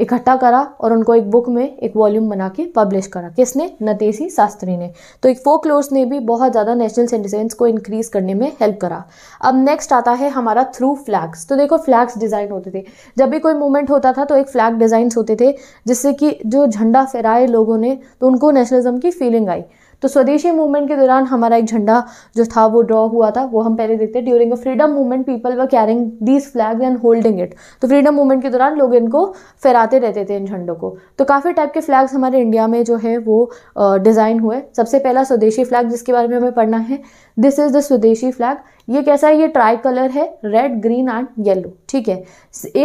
इकट्ठा करा और उनको एक बुक में एक वॉल्यूम बना के पब्लिश करा किसने नतेसी शास्त्री ने तो एक फोक लोर्स ने भी बहुत ज़्यादा नेशनल सेंटिसेंस को इंक्रीज करने में हेल्प करा अब नेक्स्ट आता है हमारा थ्रू फ्लैग्स तो देखो फ्लैग्स डिज़ाइन होते थे जब भी कोई मूवमेंट होता था तो एक फ्लैग डिज़ाइंस होते थे जिससे कि जो झंडा फहराए लोगों ने तो उनको नेशनलिज्म की फीलिंग आई तो स्वदेशी मूवमेंट के दौरान हमारा एक झंडा जो था वो ड्रॉ हुआ था वो हम पहले देखते हैं during a freedom movement people were carrying these flag and holding it तो फ्रीडम मूवमेंट के दौरान लोग इनको फहराते रहते थे इन झंडों को तो काफ़ी टाइप के फ्लैग्स हमारे इंडिया में जो है वो डिज़ाइन हुए सबसे पहला स्वदेशी फ्लैग जिसके बारे में हमें पढ़ना है दिस इज़ द स्वदेशी फ्लैग ये कैसा है ये ट्राई कलर है रेड ग्रीन एंड येलो ठीक है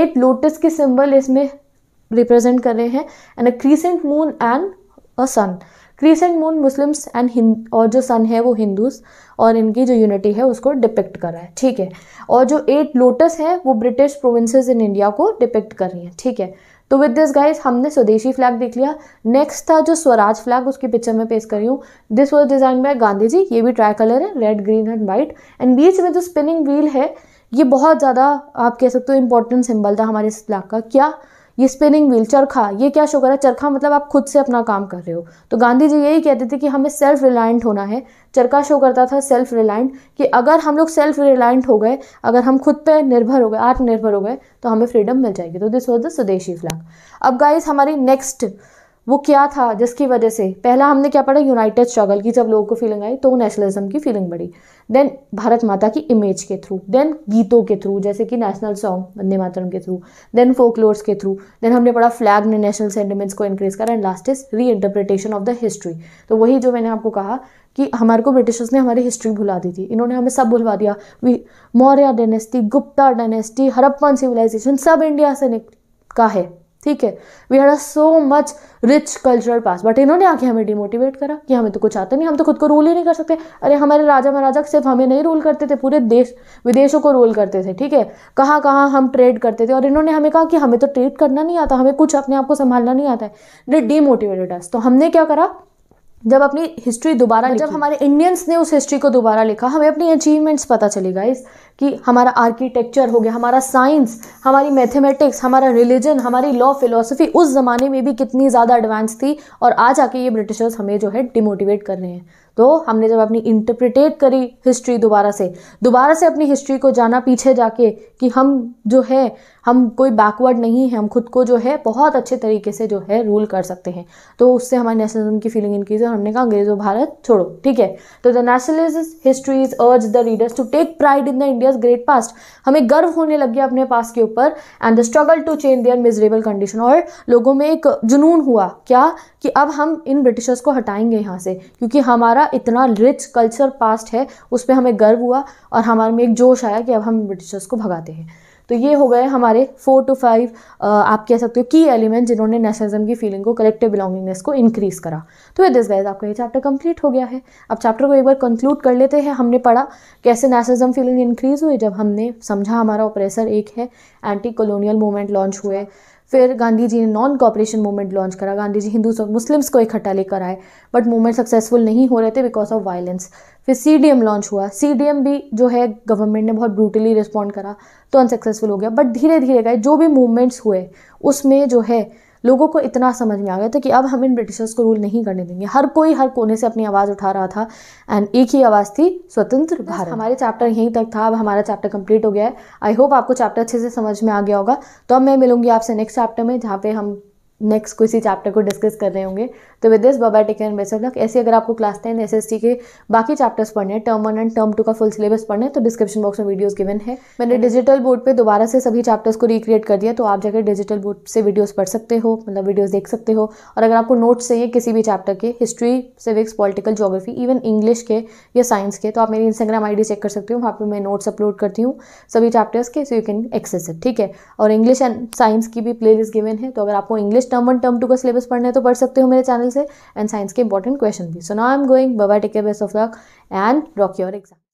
एट लोटस के सिंबल इसमें रिप्रेजेंट कर रहे हैं and a crescent moon and a sun crescent moon Muslims and और जो सन है वो हिंदूज और इनकी जो यूनिटी है उसको डिपेक्ट कर रहा है ठीक है और जो एट लोटस है वो ब्रिटिश प्रोविंसेस इन इंडिया को डिपेक्ट कर रही है ठीक है तो विद दिस गाइज हमने स्वदेशी फ्लैग देख लिया नेक्स्ट था जो स्वराज फ्लैग उसकी पिक्चर में पेश कर रही हूँ this was design by Gandhi ji ये भी ट्राई कलर है red green and white and बीच में जो स्पिनिंग व्हील है ये बहुत ज़्यादा आप कह सकते हो इंपॉर्टेंट सिंबल था हमारे इस फ्लैग का क्या ये स्पिनिंग व्हील चरखा ये क्या शो कर रहा है चरखा मतलब आप खुद से अपना काम कर रहे हो तो गांधी जी यही कहते थे कि हमें सेल्फ रिलायंट होना है चरखा शो करता था सेल्फ रिलायंट कि अगर हम लोग सेल्फ रिलायंट हो गए अगर हम खुद पे निर्भर हो गए आत्मनिर्भर हो गए तो हमें फ्रीडम मिल जाएगी तो दिस वॉज द स्वदेशी फ्लैग अब गाइज हमारी नेक्स्ट वो क्या था जिसकी वजह से पहला हमने क्या पढ़ा यूनाइटेड स्ट्रगल की जब लोगों को फीलिंग आई तो नेशनलिज्म की फीलिंग बढ़ी देन भारत माता की इमेज के थ्रू देन गीतों के थ्रू जैसे कि नेशनल सॉन्ग वंदे मातरम के थ्रू देन फोकलोर्स के थ्रू देन हमने पढ़ा फ्लैग ने नेशनल सेंटिमेंट्स को इंक्रीज करा and last is reinterpretation of the history तो वही जो मैंने आपको कहा कि हमारे को ब्रिटिशर्स ने हमारी हिस्ट्री भुला दी थी इन्होंने हमें सब भुलवा दिया Maurya dynasty Gupta dynasty Harappan civilisation सब इंडिया से का है ठीक है we had a so much rich cultural past but इन्होंने आके हमें डिमोटिवेट करा कि हमें तो कुछ आता नहीं हम तो खुद को रूल ही नहीं कर सकते अरे हमारे राजा महाराजा सिर्फ हमें नहीं रूल करते थे पूरे देश विदेशों को रूल करते थे ठीक है कहाँ कहाँ हम ट्रेड करते थे और इन्होंने हमें कहा कि हमें तो ट्रेड करना नहीं आता हमें कुछ अपने आप को संभालना नहीं आता है डिमोटिवेटेड डीमोटिवेटेड अस तो हमने क्या करा जब अपनी हिस्ट्री दोबारा जब हमारे इंडियंस ने उस हिस्ट्री को दोबारा लिखा हमें अपनी अचीवमेंट्स पता चली गाइस कि हमारा आर्किटेक्चर हो गया हमारा साइंस हमारी मैथमेटिक्स हमारा रिलीजन हमारी लॉ फिलोसफी उस ज़माने में भी कितनी ज़्यादा एडवांस थी और आज आके ये ब्रिटिशर्स हमें जो है डिमोटिवेट कर रहे हैं तो हमने जब अपनी इंटरप्रिटेट करी हिस्ट्री दोबारा से दोबारा से अपनी हिस्ट्री को जाना पीछे जाके कि हम जो है हम कोई बैकवर्ड नहीं है हम खुद को जो है बहुत अच्छे तरीके से जो है रूल कर सकते हैं तो उससे हमारे नेशनलिज्म की फीलिंग इंक्रीज और हमने कहा अंग्रेजो भारत छोड़ो ठीक है तो the history histories urge the readers to take pride in the India's great past हमें गर्व होने लग गया अपने पास के ऊपर and the struggle to change their miserable condition और लोगों में एक जुनून हुआ क्या कि अब हम इन ब्रिटिशर्स को हटाएंगे यहाँ से क्योंकि हमारा इतना रिच कल्चर पास्ट है उस पर हमें गर्व हुआ और हमारे में एक जोश आया कि अब हम ब्रिटिशर्स को भगाते हैं तो ये हो गए हमारे फोर टू फाइव आप कह सकते हो की एलिमेंट जिन्होंने नेशनलिज्म की फीलिंग को कलेक्टिव बिलोंगिंगनेस को इंक्रीज़ करा तो ये दिस गाइज आपका ये चैप्टर कंप्लीट हो गया है अब चैप्टर को एक बार कंक्लूड कर लेते हैं हमने पढ़ा कैसे नेशनलिज्म फीलिंग इंक्रीज़ हुई जब हमने समझा हमारा ऑपरेसर एक है एंटी कॉलोनियल मूवमेंट लॉन्च हुए फिर गांधी जी ने नॉन कॉपरेशन मूवमेंट लॉन्च करा गांधी जी हिंदू मुस्लिम्स को इकट्ठा लेकर आए बट मूवमेंट सक्सेसफुल नहीं हो रहे थे बिकॉज ऑफ वायलेंस फिर सी लॉन्च हुआ सी भी जो है गवर्नमेंट ने बहुत ब्रूटली रिस्पॉन्ड करा तो अनसक्सेसफुल हो गया बट धीरे धीरे गए जो भी मूवमेंट्स हुए उसमें जो है लोगों को इतना समझ में आ गया था कि अब हम इन ब्रिटिशर्स को रूल नहीं करने देंगे हर कोई हर कोने से अपनी आवाज़ उठा रहा था एंड एक ही आवाज़ थी स्वतंत्र भारत हमारे चैप्टर यहीं तक था अब हमारा चैप्टर कंप्लीट हो गया है आई होप आपको चैप्टर अच्छे से समझ में आ गया होगा तो अब मैं मिलूंगी आपसे नेक्स्ट चैप्टर में जहाँ पे हम नेक्स्ट किसी चैप्टर को डिस्कस कर रहे होंगे तो विद दिस बाबा take and best of luck ऐसे अगर आपको क्लास टेन एस के बाकी चैप्टर्स पढ़ने हैं term one and term two का फुल सिलेबस पढ़ने तो डिस्क्रिप्शन बॉक्स में वीडियोज़ गिवन है मैंने डिजिटल बोर्ड पर दोबारा से सभी चैप्टर्स को रिक्रिएट कर दिया तो आप जाकर डिजिटल बोर्ड से वीडियोज़ पढ़ सकते हो मतलब वीडियोज़ देख सकते हो और अगर आपको नोट्स चाहिए किसी भी चैप्टर के history civics political geography even English के या साइंस के तो आप मेरी इंस्टाग्राम आईडी चेक कर सकते हो वहाँ पे मैं नोट्स अपलोड करती हूँ सभी चैप्टर्स के so you can access it ठीक है और इंग्लिश एंड साइंस की भी प्लेलिस्ट गिवन है तो अगर आपको English term one term two का सिलेबस पढ़ना है तो पढ़ सकते हो मेरे चैनल से एंड साइंस के इंपॉर्टेंट क्वेश्चन भी so now I am going बबा take care best of luck and rock your exam